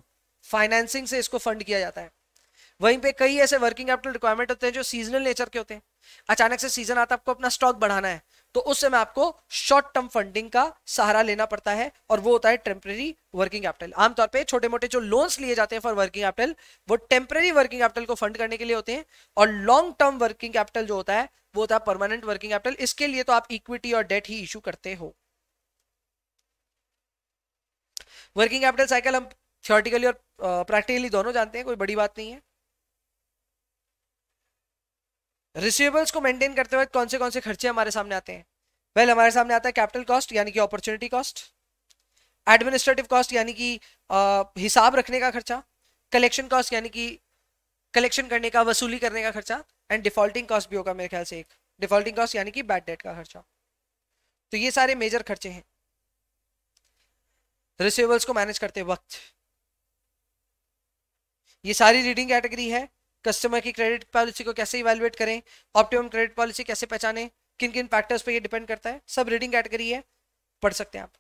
फाइनेंसिंग से इसको फंड किया जाता है वहीं पे कई ऐसे वर्किंग कैपिटल रिक्वायरमेंट होते हैं जो सीजनल नेचर के होते हैं अचानक से सीजन आता है आपको अपना स्टॉक बढ़ाना है तो उस समय आपको शॉर्ट टर्म फंडिंग का सहारा लेना पड़ता है और वो होता है टेम्प्रेरी वर्किंग कैपिटल आमतौर पे छोटे मोटे जो लोन्स लिए जाते हैं फॉर वर्किंग कैपिटल वो टेम्प्रेरी वर्किंग कैपिटल को फंड करने के लिए होते हैं और लॉन्ग टर्म वर्किंग कैपिटल जो होता है वो होता है परमानेंट वर्किंग कैपिटल इसके लिए तो आप इक्विटी और डेट ही इश्यू करते हो वर्किंग कैपिटल साइकिल हम थियोरटिकली और प्रैक्टिकली दोनों जानते हैं कोई बड़ी बात नहीं है रिसीवेबल्स को मेंटेन करते वक्त कौन से कौन से खर्चे हमारे सामने आते हैं वेल well, हमारे सामने आता है कैपिटल कॉस्ट यानी कि अपॉर्चुनिटी कॉस्ट एडमिनिस्ट्रेटिव कॉस्ट यानी कि हिसाब रखने का खर्चा कलेक्शन कॉस्ट यानी कि कलेक्शन करने का वसूली करने का खर्चा एंड डिफॉल्टिंग कॉस्ट भी होगा मेरे ख्याल से एक डिफॉल्टिंग कॉस्ट यानी कि बैड डेट का खर्चा तो ये सारे मेजर खर्चे हैं रिसीवेबल्स को मैनेज करते वक्त ये सारी रीडिंग कैटेगरी है कस्टमर की क्रेडिट पॉलिसी को कैसे इवेलुएट करें ऑप्टिमम क्रेडिट पॉलिसी कैसे पहचाने किन किन फैक्टर्स पर यह डिपेंड करता है सब रीडिंग कैटेगरी है पढ़ सकते हैं आप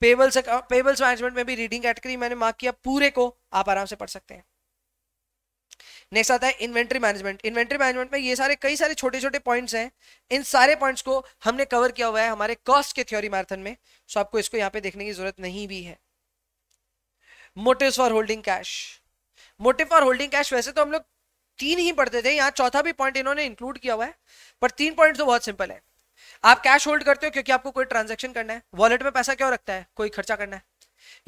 पेबल्स पेबल्स मैनेजमेंट में भी रीडिंग कैटेगरी मैंने मार्क किया पूरे को आप आराम से पढ़ सकते हैं नेक्स्ट आता है इन्वेंट्री मैनेजमेंट इन्वेंट्री मैनेजमेंट में ये सारे कई सारे छोटे छोटे पॉइंट्स हैं इन सारे पॉइंट्स को हमने कवर किया हुआ है हमारे कॉस्ट के थ्योरी मैराथन में सो तो आपको इसको यहाँ पे देखने की जरूरत नहीं भी है motive for holding cash motive for holding cash वैसे तो हम लोग तीन ही पढ़ते थे यहाँ चौथा भी पॉइंट इन्होंने इंक्लूड किया हुआ है पर तीन पॉइंट तो बहुत सिंपल है आप कैश होल्ड करते हो क्योंकि आपको कोई ट्रांजेक्शन करना है वॉलेट में पैसा क्यों रखता है कोई खर्चा करना है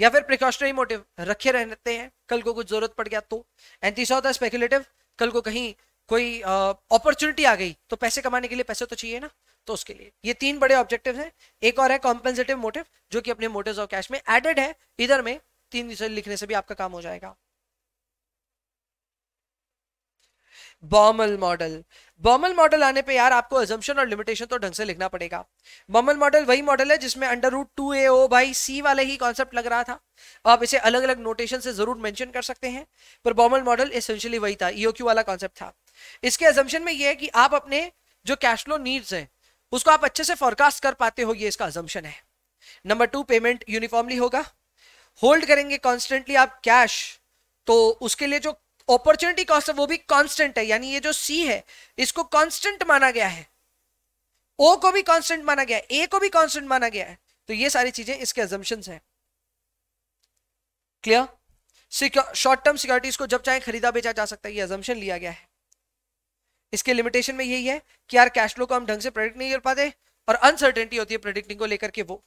या फिर प्रिकॉशनरी मोटिव रखे रहते हैं कल को कुछ जरूरत पड़ गया तो एंड तीसरा होता है स्पेकुलेटिव कल को कहीं कोई अपॉर्चुनिटी आ गई तो पैसे कमाने के लिए पैसे तो चाहिए ना तो उसके लिए ये तीन बड़े ऑब्जेक्टिव हैं एक और है कॉम्पेंसेटिव मोटिव जो कि अपने मोटिव और कैश में एडेड है इधर में तीन लिखने से भी आपका काम हो जाएगा बॉमल मॉडल बॉमल मॉडल आने पे यार आपको एजम्पन और लिमिटेशन तो ढंग से लिखना पड़ेगा बॉमल मॉडल वही मॉडल है जिसमें under root two A O by C वाले ही कॉन्सेप्ट लग रहा था आप इसे अलग अलग नोटेशन से जरूर मेंशन कर सकते हैं पर बॉमल मॉडल इसेंशियली वही था ईओ e क्यू वाला कॉन्सेप्ट था इसके एजम्पन में यह है कि आप अपने जो कैश फ्लो नीड्स हैं उसको आप अच्छे से फॉरकास्ट कर पाते हो ये इसका एजम्पन है नंबर टू पेमेंट यूनिफॉर्मली होगा होल्ड करेंगे कॉन्स्टेंटली आप कैश तो उसके लिए जो अपॉर्चुनिटी कॉस्ट है वो भी कांस्टेंट है यानी ये जो सी है इसको कांस्टेंट माना गया है ओ को भी कांस्टेंट माना गया है ए को भी कांस्टेंट माना गया है तो ये सारी चीजें इसके एजम्पन है क्लियर शॉर्ट टर्म सिक्योरिटीज को जब चाहे खरीदा बेचा जा सकता है ये एजम्पन लिया गया है इसके लिमिटेशन में यही है कि यार कैश फ्लो को हम ढंग से प्रोडिक्ट नहीं कर पाते और अनसर्टेनिटी होती है प्रोडिक्टिंग को लेकर के वो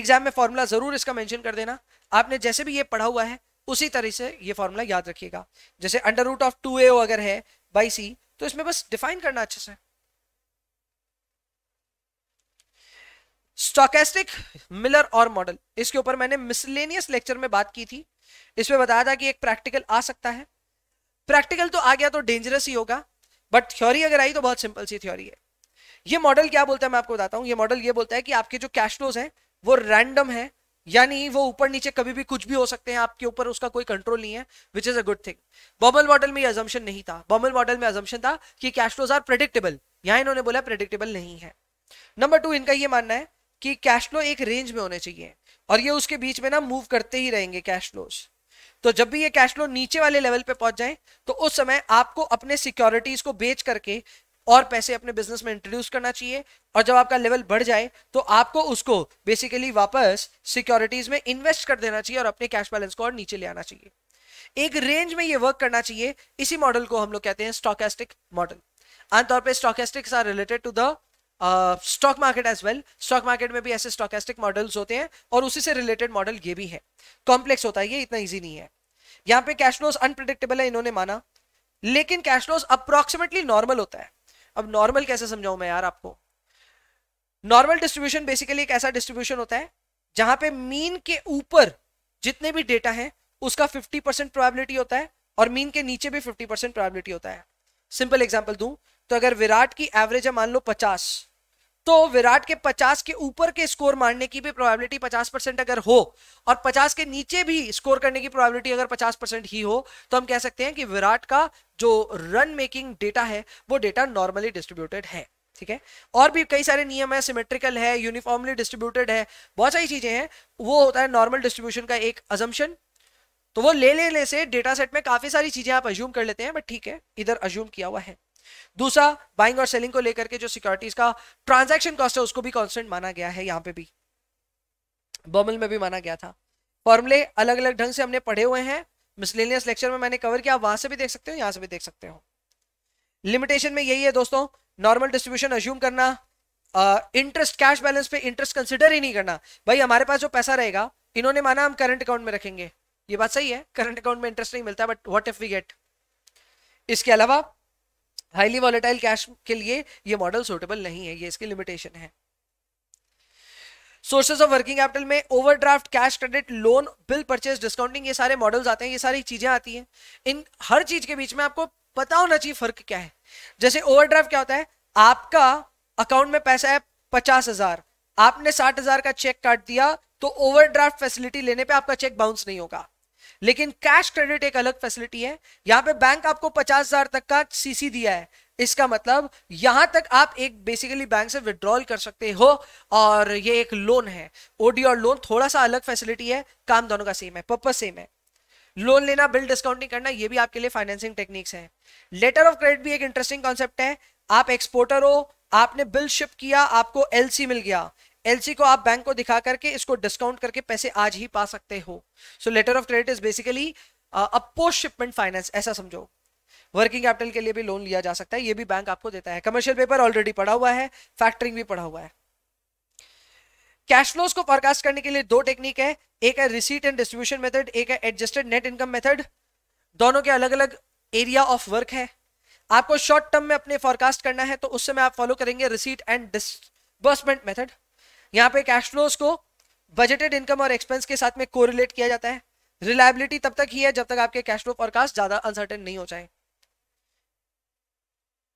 एग्जाम में फॉर्मूला जरूर इसका मेंशन कर देना आपने जैसे भी ये पढ़ा हुआ है उसी तरह से ये फॉर्मूला याद रखिएगा जैसे under root of two A अगर है बाई सी तो इसमें बस डिफाइन करना अच्छे से स्टोकेस्टिक मिलर और मॉडल इसके ऊपर मैंने मिसलेनियस लेक्चर में बात की थी इसमें बताया था कि एक प्रैक्टिकल आ सकता है प्रैक्टिकल तो आ गया तो डेंजरस ही होगा बट थ्योरी अगर आई तो बहुत सिंपल सी थ्योरी है ये मॉडल क्या बोलता है मैं आपको बताता हूँ ये मॉडल ये बोलता है कि आपके जो कैश फ्लोज हैं वो रैंडम है यानी वो ऊपर नीचे कभी भी कुछ भी हो सकते हैं आपके ऊपर उसका कोई कंट्रोल नहीं है which is a good thing Baumol model में अजम्पन नहीं था बॉमल मॉडल में अजम्पन था कि कैश फ्लोज आर प्रेडिक्टेबल यहां इन्होंने बोला प्रेडिक्टेबल नहीं है नंबर टू इनका ये मानना है कि कैश फ्लो एक रेंज में होने चाहिए और ये उसके बीच में ना मूव करते ही रहेंगे कैश फ्लोज तो जब भी ये कैश फ्लो नीचे वाले लेवल पे पहुंच जाए तो उस समय आपको अपने सिक्योरिटीज को बेच करके और पैसे अपने बिजनेस में इंट्रोड्यूस करना चाहिए और जब आपका लेवल बढ़ जाए तो आपको उसको बेसिकली वापस सिक्योरिटीज में इन्वेस्ट कर देना चाहिए और अपने कैश बैलेंस को और नीचे ले आना चाहिए एक रेंज में ये वर्क करना चाहिए इसी मॉडल को हम लोग कहते हैं स्टॉकेस्टिक मॉडल आमतौर पर stochastics are related to the stock market as well stock market में भी ऐसे स्टॉकेस्टिक मॉडल्स होते हैं और उसी से रिलेटेड मॉडल ये भी है कॉम्प्लेक्स होता है ये इतना ईजी नहीं है यहाँ पे कैश फ्लोज अनप्रडिक्टेबल है इन्होंने माना लेकिन कैश फ्लोज अप्रोक्सीमेटली नॉर्मल होता है अब नॉर्मल कैसे समझाऊं मैं यार आपको नॉर्मल डिस्ट्रीब्यूशन बेसिकली एक ऐसा डिस्ट्रीब्यूशन होता है जहां पे मीन के ऊपर जितने भी डेटा है उसका 50 परसेंट प्रोबेबिलिटी होता है और मीन के नीचे भी 50 परसेंट प्रोबेबिलिटी होता है सिंपल एग्जाम्पल दूं तो अगर विराट की एवरेज है मान लो पचास तो विराट के 50 के ऊपर के स्कोर मारने की भी प्रोबेबिलिटी 50 परसेंट अगर हो और 50 के नीचे भी स्कोर करने की प्रोबेबिलिटी अगर 50 परसेंट ही हो तो हम कह सकते हैं कि विराट का जो रन मेकिंग डेटा है वो डेटा नॉर्मली डिस्ट्रीब्यूटेड है ठीक है और भी कई सारे नियम है सिमेट्रिकल है यूनिफॉर्मली डिस्ट्रीब्यूटेड है बहुत सारी चीजें हैं वो होता है नॉर्मल डिस्ट्रीब्यूशन का एक अजम्पन तो वो ले लेने ले से डेटा सेट में काफी सारी चीजें आप अज्यूम कर लेते हैं बट ठीक है इधर अज्यूम किया हुआ है दूसरा बाइंग और सेलिंग को लेकर के जो सिक्योरिटीज का ट्रांजेक्शन कॉस्ट है उसको भी कॉन्स्टेंट माना गया है यहाँ पे भी बर्मल में भी माना गया था फॉर्मुले अलग अलग ढंग से हमने पढ़े हुए हैं मिसलेनियस लेक्चर में मैंने कवर किया वहां से भी देख सकते हो यहां से भी देख सकते हो लिमिटेशन में यही है दोस्तों नॉर्मल डिस्ट्रीब्यूशन अज्यूम करना इंटरेस्ट कैश बैलेंस पे इंटरेस्ट कंसिडर ही नहीं करना भाई हमारे पास जो पैसा रहेगा इन्होंने माना हम करंट अकाउंट में रखेंगे ये बात सही है करंट अकाउंट में इंटरेस्ट नहीं मिलता but what if we get इसके अलावा हाईली वॉलेटाइल कैश के लिए ये मॉडल सुटेबल नहीं है ये इसकी लिमिटेशन है सोर्सेज ऑफ वर्किंग कैपिटल में overdraft cash credit loan bill purchase discounting ये सारे मॉडल्स आते हैं ये सारी चीजें आती हैं इन हर चीज के बीच में आपको पता होना चाहिए फर्क क्या है जैसे ओवरड्राफ्ट क्या होता है आपका अकाउंट में पैसा है पचास हजार आपने साठ हजार का चेक काट दिया तो ओवरड्राफ्ट फैसिलिटी लेने पे आपका चेक बाउंस नहीं होगा लेकिन कैश क्रेडिट एक अलग फैसिलिटी है यहां पे बैंक आपको पचास हजार तक का सीसी दिया है इसका मतलब यहां तक आप एक बेसिकली बैंक से विड्रॉल कर सकते हो और ये एक लोन है ओडी और लोन थोड़ा सा अलग फैसिलिटी है काम दोनों का सेम है पर्पज सेम है लोन लेना बिल डिस्काउंटिंग करना ये भी आपके लिए फाइनेंसिंग टेक्निक्स है लेटर ऑफ क्रेडिट भी एक इंटरेस्टिंग कॉन्सेप्ट है आप एक्सपोर्टर हो आपने बिल शिप किया आपको एलसी मिल गया एलसी को आप बैंक को दिखा करके इसको डिस्काउंट करके पैसे आज ही पा सकते हो so letter of credit is basically post shipment finance ऐसा समझो वर्किंग कैपिटल के लिए भी लोन लिया जा सकता है ये भी बैंक आपको देता है कमर्शियल पेपर ऑलरेडी पढ़ा हुआ है फैक्टरिंग भी पढ़ा हुआ है कैश फ्लोज को फॉरकास्ट करने के लिए दो टेक्निक है एक है रिसीट एंड डिस्ट्रीब्यूशन मेथड एक है एडजस्टेड नेट इनकम मेथड दोनों के अलग अलग एरिया ऑफ वर्क है आपको शॉर्ट टर्म में अपने फॉरकास्ट करना है तो उस समय आप फॉलो करेंगे रिसीट एंड डिसबर्समेंट मेथड यहाँ पे कैश फ्लोज को बजटेड इनकम और एक्सपेंस के साथ में कोरिलेट किया जाता है रिलायबिलिटी तब तक ही है जब तक आपके कैश फ्लो फॉरकास्ट ज्यादा अनसर्टेन नहीं हो जाए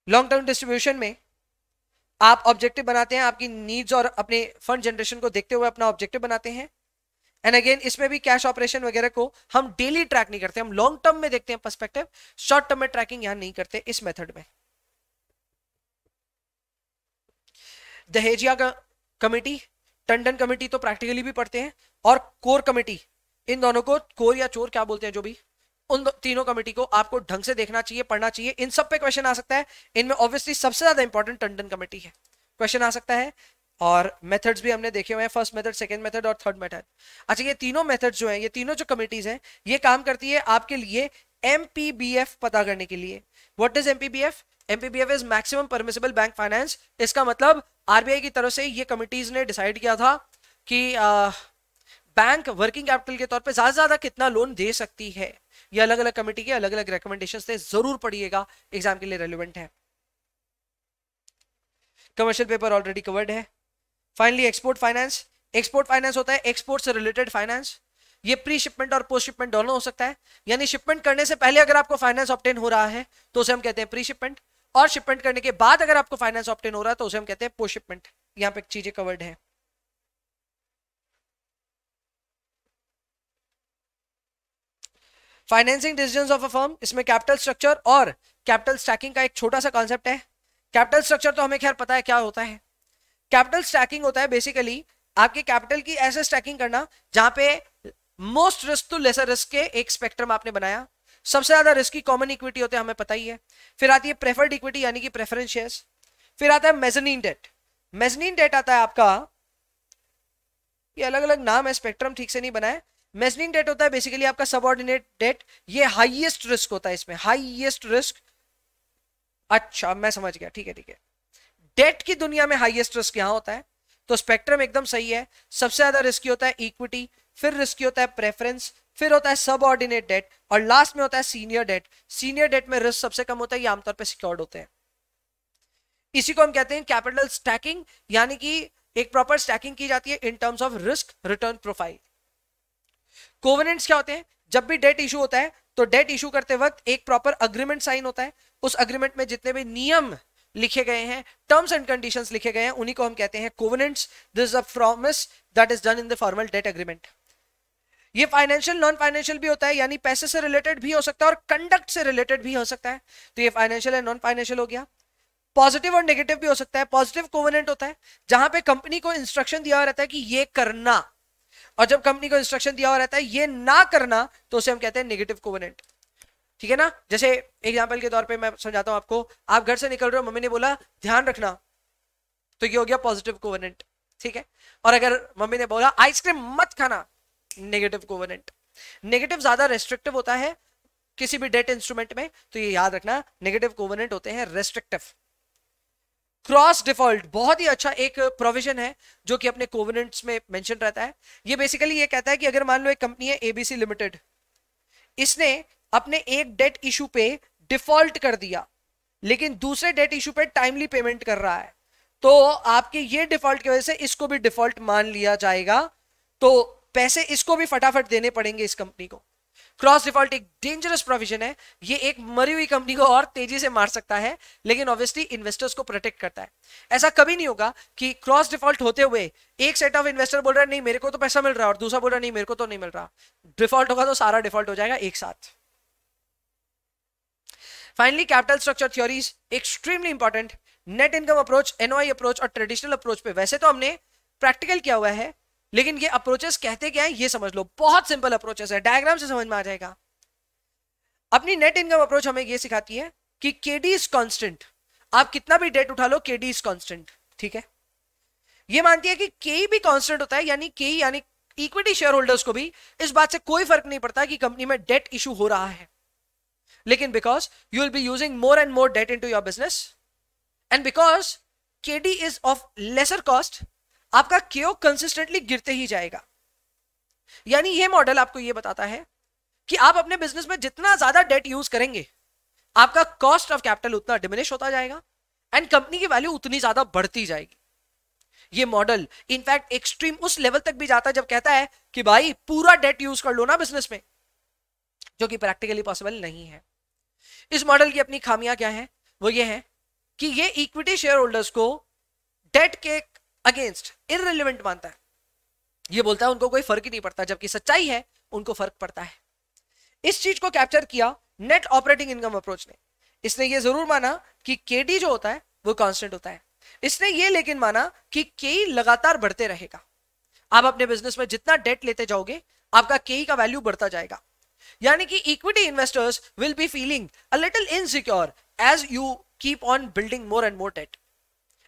लॉन्ग टर्म डिस्ट्रीब्यूशन में आप ऑब्जेक्टिव बनाते हैं आपकी नीड्स और अपने फंड जनरेशन को देखते हुए अपना ऑब्जेक्टिव बनाते हैं एंड अगेन इसमें भी कैश ऑपरेशन वगैरह को हम डेली ट्रैक नहीं करते हम लॉन्ग टर्म में देखते हैं पर्सपेक्टिव शॉर्ट टर्म में ट्रैकिंग यहां नहीं करते इस मेथड में दहेजिया का कमेटी टंडन कमेटी तो प्रैक्टिकली भी पढ़ते हैं और कोर कमेटी इन दोनों को कोर या चोर क्या बोलते हैं जो भी उन तीनों कमेटी को आपको ढंग से देखना चाहिए पढ़ना चाहिए इन सब पे क्वेश्चन आ सकता है इनमें ऑब्वियसली सबसे ज्यादा इंपॉर्टेंट टंडन कमेटी है क्वेश्चन आ सकता है और मेथड्स भी हमने देखे हुए हैं फर्स्ट मेथड सेकंड मेथड और थर्ड मेथड अच्छा ये तीनों मेथड जो हैं ये तीनों जो कमेटीज हैं ये काम करती है आपके लिए एम पता करने के लिए what is M MPPF is maximum permissible bank finance इसका मतलब आरबीआई की तरफ से ये कमिटीज ने डिसाइड किया था कि आ, बैंक वर्किंग कैपिटल के तौर पे ज्यादा ज्यादा कितना लोन दे सकती है ये अलग अलग कमेटी के अलग अलग रिकमेंडेशन थे जरूर पढ़िएगा एग्जाम के लिए रेलिवेंट है कमर्शियल पेपर ऑलरेडी कवर्ड है finally export finance export finance होता है एक्सपोर्ट से रिलेटेड फाइनेंस ये प्री शिपमेंट और पोस्ट शिपमेंट दोनों हो सकता है यानी शिपमेंट करने से पहले अगर आपको फाइनेंस ऑप्टेन हो रहा है तो उसे हम कहते हैं प्री शिपमेंट और शिपमेंट करने के बाद अगर आपको फाइनेंस ऑप्टेन हो रहा है तो उसे हम कहते हैं पोस्ट शिपमेंट यहां पे चीजें कवर्ड है financing decision of a firm इसमें कैपिटल स्ट्रक्चर और कैपिटल स्टैकिंग का एक छोटा सा कॉन्सेप्ट है कैपिटल स्ट्रक्चर तो हमें खैर पता है क्या होता है कैपिटल स्टैकिंग होता है बेसिकली आपके कैपिटल की ऐसे स्टैकिंग करना जहां पे most risk to lesser risk के एक स्पेक्ट्रम आपने बनाया सबसे ज्यादा रिस्की कॉमन इक्विटी होते हैं हमें पता ही है फिर आती है प्रेफर्ड इक्विटी यानी कि प्रेफरेंस शेयर्स फिर आता है मेजनीन डेट मेजनीन डेट आता है आपका ये अलग अलग नाम है स्पेक्ट्रम ठीक से नहीं बनाए मेजनीन डेट होता है बेसिकली आपका सबऑर्डिनेट डेट ये हाईएस्ट रिस्क होता है इसमें हाईएस्ट रिस्क अच्छा मैं समझ गया ठीक है ठीक है डेट की दुनिया में हाईएस्ट रिस्क यहां होता है तो स्पेक्ट्रम एकदम सही है सबसे ज्यादा रिस्की होता है इक्विटी फिर रिस्की होता है प्रेफरेंस फिर होता है सब ऑर्डिनेट डेट और लास्ट में होता है सीनियर डेट सीनियर डेट में रिस्क सबसे कम होता है या आमतौर पर सिक्योर्ड होते हैं इसी को हम कहते हैं कैपिटल स्टैकिंग यानी कि एक प्रॉपर स्टैकिंग की जाती है in terms of risk return profile covenants क्या होते हैं जब भी डेट इशू होता है तो डेट इशू करते वक्त एक प्रॉपर अग्रीमेंट साइन होता है उस अग्रीमेंट में जितने भी नियम लिखे गए हैं टर्म्स एंड कंडीशंस लिखे गए हैं उन्हीं को हम कहते हैं covenants this is a promise that is done in the formal debt agreement ये फाइनेंशियल नॉन फाइनेंशियल भी होता है यानी पैसे से रिलेटेड भी हो सकता है और कंडक्ट से रिलेटेड भी हो सकता है तो ये फाइनेंशियल एंड नॉन फाइनेंशियल हो गया पॉजिटिव और नेगेटिव भी हो सकता है पॉजिटिव कोवेनेंट होता है जहां पे कंपनी को इंस्ट्रक्शन दिया हुआ रहता है कि ये करना और जब कंपनी को इंस्ट्रक्शन दिया हुआ रहता है ये ना करना तो उसे हम कहते हैं नेगेटिव कोवेनेंट ठीक है ना जैसे एग्जाम्पल के तौर पर मैं समझाता हूं आपको आप घर से निकल रहे हो मम्मी ने बोला ध्यान रखना तो ये हो गया पॉजिटिव कोवेनेंट ठीक है और अगर मम्मी ने बोला आइसक्रीम मत खाना नेगेटिव कोवनेंट नेगेटिव ज्यादा रेस्ट्रिक्टिव होता है किसी भी डेट इंस्ट्रूमेंट में तो ये याद रखना नेगेटिव कोवनेंट होते हैं रेस्ट्रिक्टिव क्रॉस डिफॉल्ट बहुत ही अच्छा एक प्रोविजन है जो कि अपने कोवनेंट्स में मेंशन रहता है ये बेसिकली ये कहता है कि अगर मान लो एक कंपनी है एबीसी लिमिटेड इसने अपने एक डेट इशू पे डिफॉल्ट कर दिया लेकिन दूसरे डेट इशू पे टाइमली पेमेंट कर रहा है तो आपके ये डिफॉल्ट की वजह से इसको भी डिफॉल्ट मान लिया जाएगा तो पैसे इसको भी फटाफट देने पड़ेंगे इस कंपनी को क्रॉस डिफॉल्ट एक डेंजरस प्रोविजन है ये एक मरी हुई कंपनी को और तेजी से मार सकता है लेकिन ऑब्वियसली इन्वेस्टर्स को प्रोटेक्ट करता है ऐसा कभी नहीं होगा कि क्रॉस डिफॉल्ट होते हुए एक सेट ऑफ इन्वेस्टर बोल रहा है नहीं मेरे को तो पैसा मिल रहा है और दूसरा बोल रहा है नहीं मेरे को तो नहीं मिल रहा डिफॉल्ट होगा तो सारा डिफॉल्ट हो जाएगा एक साथ finally capital structure theories extremely important net income approach NOI approach और ट्रेडिशनल अप्रोच पे वैसे तो हमने प्रैक्टिकल किया हुआ है लेकिन ये अप्रोचेस कहते क्या है ये समझ लो बहुत सिंपल अप्रोचेस है डायग्राम से समझ में आ जाएगा अपनी नेट इनकम अप्रोच हमें ये सिखाती है कि के डी इज कॉन्स्टेंट आप कितना भी डेट उठा लो के डी इज कॉन्स्टेंट ठीक है ये मानती है कि के भी कॉन्स्टेंट होता है यानी के यानी इक्विटी शेयर होल्डर्स को भी इस बात से कोई फर्क नहीं पड़ता कि कंपनी में डेट इशू हो रहा है लेकिन because you will be using more and more debt into your business and because K D is of lesser cost आपका केओ कंसिस्टेंटली गिरते ही जाएगा यानी यह मॉडल आपको यह बताता है कि आप अपने बिजनेस में जितना ज्यादा डेट यूज करेंगे आपका कॉस्ट ऑफ कैपिटल उतना डिमिनिश होता जाएगा एंड कंपनी की वैल्यू उतनी ज्यादा बढ़ती जाएगी ये मॉडल इनफैक्ट एक्सट्रीम उस लेवल तक भी जाता है जब कहता है कि भाई पूरा डेट यूज कर लो ना बिजनेस में जो कि प्रैक्टिकली पॉसिबल नहीं है इस मॉडल की अपनी खामियां क्या है वो ये है कि ये इक्विटी शेयर होल्डर्स को डेट के अगेंस्ट इनरेलीवेंट मानता है ये बोलता है उनको कोई फर्क ही नहीं पड़ता जबकि सच्चाई है उनको फर्क पड़ता है इस चीज को कैप्चर किया नेट ऑपरेटिंग इनकम अप्रोच ने इसने ये जरूर माना कि के जो होता है वो कांस्टेंट होता है इसने ये लेकिन माना कि के लगातार बढ़ते रहेगा आप अपने बिजनेस में जितना डेट लेते जाओगे आपका केई का वैल्यू बढ़ता जाएगा यानी कि equity investors will be feeling a little insecure as you keep on building more and more debt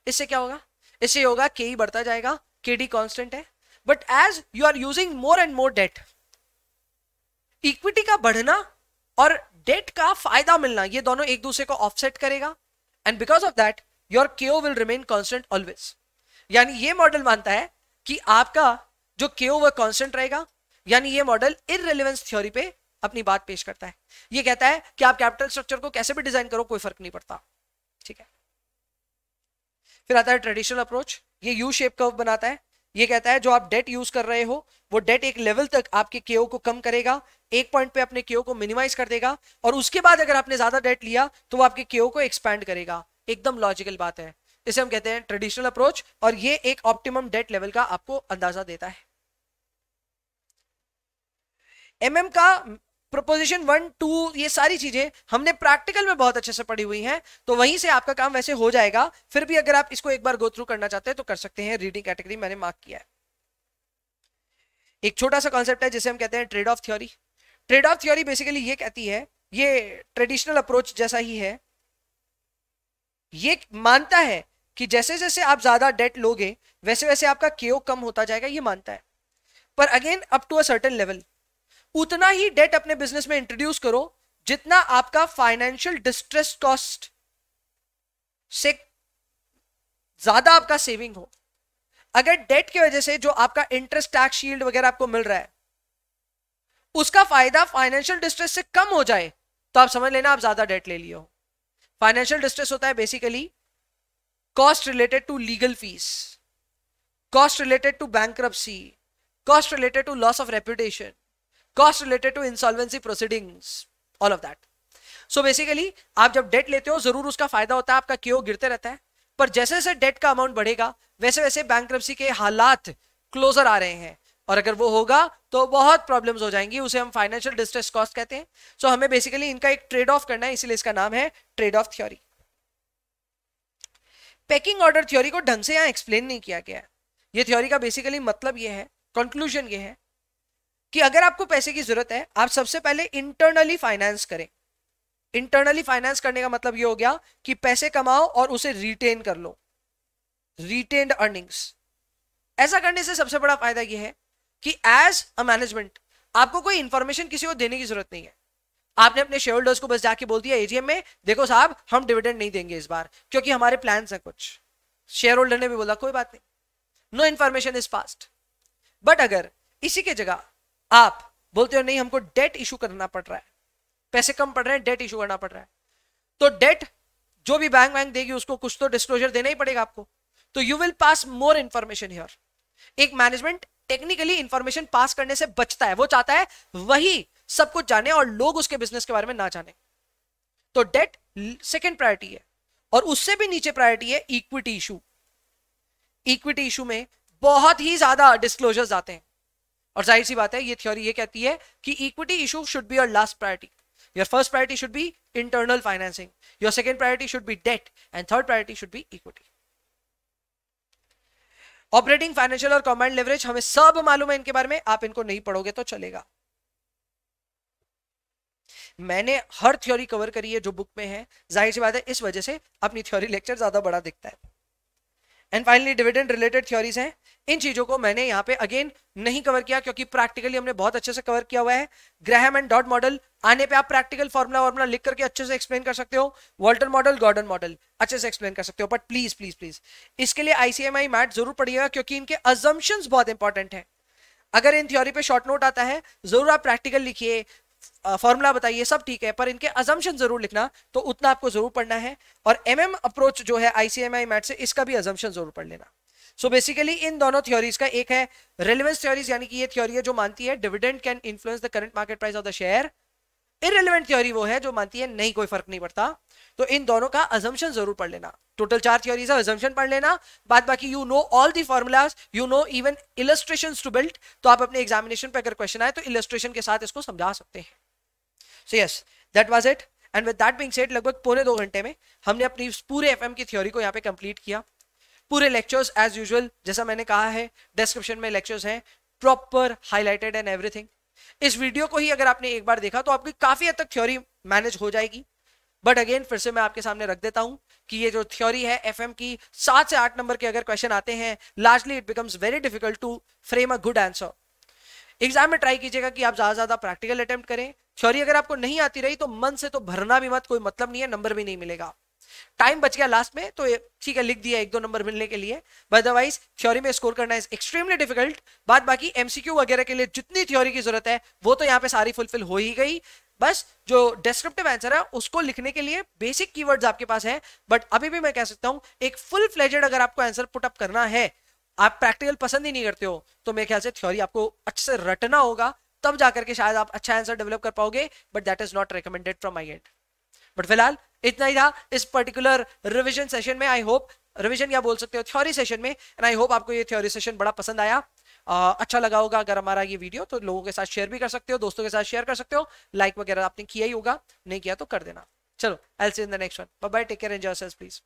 इससे क्या होगा इससे होगा के ही बढ़ता जाएगा के डी कॉन्स्टेंट है but as you are using more and more debt equity का बढ़ना और डेट का फायदा मिलना ये दोनों एक दूसरे को ऑफसेट करेगा and because of that your K O will remain constant always यानी ये मॉडल मानता है कि आपका जो केओ वह कॉन्स्टेंट रहेगा यानी ये मॉडल इनरेलीवेंस थ्योरी पे अपनी बात पेश करता है ये कहता है कि आप कैपिटल स्ट्रक्चर को कैसे भी डिजाइन करो कोई फर्क नहीं पड़ता ठीक है फिर आता है ट्रेडिशनल अप्रोच ये यू शेप कर्व बनाता है ये कहता है जो आप डेट यूज कर रहे हो वो डेट एक लेवल तक आपके के को कम करेगा एक पॉइंट पे अपने के को मिनिमाइज कर देगा और उसके बाद अगर आपने ज्यादा डेट लिया तो वो आपके के को एक्सपैंड करेगा एकदम लॉजिकल बात है इसे हम कहते हैं ट्रेडिशनल अप्रोच और ये एक ऑप्टिमम डेट लेवल का आपको अंदाजा देता है एमएम का प्रोपोजिशन वन टू ये सारी चीजें हमने प्रैक्टिकल में बहुत अच्छे से पढ़ी हुई हैं तो वहीं से आपका काम वैसे हो जाएगा फिर भी अगर आप इसको एक बार गो थ्रू करना चाहते हैं तो कर सकते हैं रीडिंग कैटेगरी मैंने मार्क किया है एक छोटा सा कॉन्सेप्ट है जिसे हम कहते हैं trade off theory trade off theory basically ये कहती है ये ट्रेडिशनल अप्रोच जैसा ही है ये मानता है कि जैसे जैसे आप ज्यादा डेट लोगे वैसे वैसे आपका केओ कम होता जाएगा ये मानता है पर again up to a certain level उतना ही डेट अपने बिजनेस में इंट्रोड्यूस करो जितना आपका फाइनेंशियल डिस्ट्रेस कॉस्ट से ज्यादा आपका सेविंग हो अगर डेट की वजह से जो आपका इंटरेस्ट टैक्स शील्ड वगैरह आपको मिल रहा है उसका फायदा फाइनेंशियल डिस्ट्रेस से कम हो जाए तो आप समझ लेना आप ज्यादा डेट ले लियो फाइनेंशियल डिस्ट्रेस होता है basically cost related to legal fees cost related to bank cost related to loss of reputation cost related to insolvency proceedings all of that so basically आप जब डेट लेते हो जरूर उसका फायदा होता है आपका क्यों गिरते रहता है पर जैसे जैसे डेट का अमाउंट बढ़ेगा वैसे वैसे बैंक के हालात क्लोजर आ रहे हैं और अगर वो होगा तो बहुत प्रॉब्लम्स हो जाएंगी उसे हम फाइनेंशियल डिस्ट्रेस कॉस्ट कहते हैं सो so, हमें बेसिकली इनका एक ट्रेड ऑफ करना है इसीलिए इसका नाम है trade off theory pecking order theory को ढंग से यहां एक्सप्लेन नहीं किया गया है ये थ्योरी का बेसिकली मतलब ये है कंक्लूजन ये है कि अगर आपको पैसे की जरूरत है आप सबसे पहले इंटरनली फाइनेंस करें इंटरनली फाइनेंस करने का मतलब ये हो गया कि पैसे कमाओ और उसे रिटेन कर लो रिटेन्ड अर्निंग्स ऐसा करने से सबसे बड़ा फायदा यह है कि एज अ मैनेजमेंट आपको कोई इंफॉर्मेशन किसी को देने की जरूरत नहीं है आपने अपने शेयर होल्डर्स को बस जाके बोल दिया एजीएम में देखो साहब हम डिविडेंड नहीं देंगे इस बार क्योंकि हमारे प्लान हैं कुछ शेयर होल्डर ने भी बोला कोई बात नहीं no information is passed but अगर इसी के जगह आप बोलते हो नहीं हमको डेट इशू करना पड़ रहा है पैसे कम पड़ रहे हैं डेट इशू करना पड़ रहा है तो डेट जो भी बैंक बैंक देगी उसको कुछ तो डिस्क्लोजर देना ही पड़ेगा आपको तो you will pass more information here एक मैनेजमेंट टेक्निकली इंफॉर्मेशन पास करने से बचता है वो चाहता है वही सब कुछ जाने और लोग उसके बिजनेस के बारे में ना जाने तो डेट सेकेंड प्रायोरिटी है और उससे भी नीचे प्रायोरिटी है इक्विटी इशू इक्विटी इशू में बहुत ही ज्यादा डिस्क्लोजर्स आते हैं और जाहिर सी बात है ये थ्योरी ये कहती है कि equity issue should be your last priority your first priority should be internal financing your second priority should be debt and third priority should be equity operating financial और कॉमेंड लेवरेज हमें सब मालूम है इनके बारे में आप इनको नहीं पढ़ोगे तो चलेगा मैंने हर थ्योरी कवर करी है जो बुक में है जाहिर सी बात है इस वजह से अपनी थ्योरी लेक्चर ज्यादा बड़ा दिखता है and finally dividend related theories हैं इन चीजों को मैंने यहाँ पे अगेन नहीं कवर किया क्योंकि प्रैक्टिकली हमने बहुत अच्छे से कवर किया हुआ है ग्रहम एंड डॉट मॉडल आने पे आप प्रैक्टिकल फॉर्मुला वॉर्मुला लिख करके अच्छे से एक्सप्लेन कर सकते हो वॉल्टर मॉडल गॉर्डन मॉडल अच्छे से एक्सप्लेन कर सकते हो बट प्लीज प्लीज प्लीज इसके लिए आईसीएमआई मैट जरूर पढ़िएगा क्योंकि इनके अजम्पन बहुत इंपॉर्टेंट है अगर इन थ्योरी पे शॉर्ट नोट आता है जरूर आप प्रैक्टिकल लिखिए फॉर्मूला बताइए सब ठीक है पर इनके अजम्पन जरूर लिखना तो उतना आपको जरूर पढ़ना है और एम एम अप्रोच जो है आईसीएमआई मैट से इसका भी अजम्पन जरूर पढ़ लेना सो बेसिकली इन दोनों थ्योरीज का एक है रेलिवेंस थ्योरीज यानी कि ये थ्योरी है जो मानती है dividend can influence the current market price of the share irrelevant theory वो है जो मानती है नहीं कोई फर्क नहीं पड़ता तो इन दोनों का अजम्पन जरूर पढ़ लेना टोटल चार थ्योरीज है अजम्पन पढ़ लेना बाद बाकी you know all the formulas you know even illustration to build तो आप अपने एग्जामिनेशन पर अगर क्वेश्चन आए तो इलस्ट्रेशन के साथ इसको समझा सकते हैं so yes that was it and with that being said लगभग पौने दो घंटे में हमने अपनी पूरे एफ की थ्योरी को यहाँ पे कंप्लीट किया पूरे लेक्चर्स एज यूजल जैसा मैंने कहा है डिस्क्रिप्शन में लेक्चर्स हैं प्रॉपर हाईलाइटेड एंड एवरीथिंग इस वीडियो को ही अगर आपने एक बार देखा तो आपकी काफी हद तक थ्योरी मैनेज हो जाएगी बट अगेन फिर से मैं आपके सामने रख देता हूं कि ये जो थ्योरी है एफएम की सात से आठ नंबर के अगर क्वेश्चन आते हैं largely it becomes very difficult to frame a good answer exam में ट्राई कीजिएगा कि आप ज्यादा ज्यादा प्रैक्टिकल अटेम्प्ट करें थ्योरी अगर आपको नहीं आती रही तो मन से तो भरना भी मत कोई मतलब नहीं है नंबर भी नहीं मिलेगा टाइम बच गया लास्ट में तो ठीक है लिख दिया एक दो नंबर मिलने के लिए अदरवाइज थ्योरी में स्कोर करना इज एक्सट्रीमली डिफिकल्ट बात बाकी एमसीक्यू वगैरह के लिए जितनी थ्योरी की जरूरत है वो तो यहाँ पे सारी फुलफिल हो ही गई बस जो डिस्क्रिप्टिव आंसर है उसको लिखने के लिए बेसिक कीवर्ड्स आपके पास हैं बट अभी भी मैं कह सकता हूं एक फुल फ्लेजेड अगर आपको आंसर पुटअप करना है आप प्रैक्टिकल पसंद ही नहीं करते हो तो मेरे ख्याल से थ्योरी आपको अच्छे से रटना होगा तब जाकर के शायद आप अच्छा आंसर डेवलप कर पाओगे but that is not recommended from my end but फिलहाल इतना ही था इस पर्टिकुलर रिविजन सेशन में आई होप रिविजन या बोल सकते हो थ्योरी सेशन में एंड आई होप आपको ये थ्योरी सेशन बड़ा पसंद आया आ, अच्छा लगा होगा अगर हमारा ये वीडियो तो लोगों के साथ शेयर भी कर सकते हो दोस्तों के साथ शेयर कर सकते हो लाइक वगैरह आपने किया ही होगा नहीं किया तो कर देना चलो I'll see in the next one bye take care and please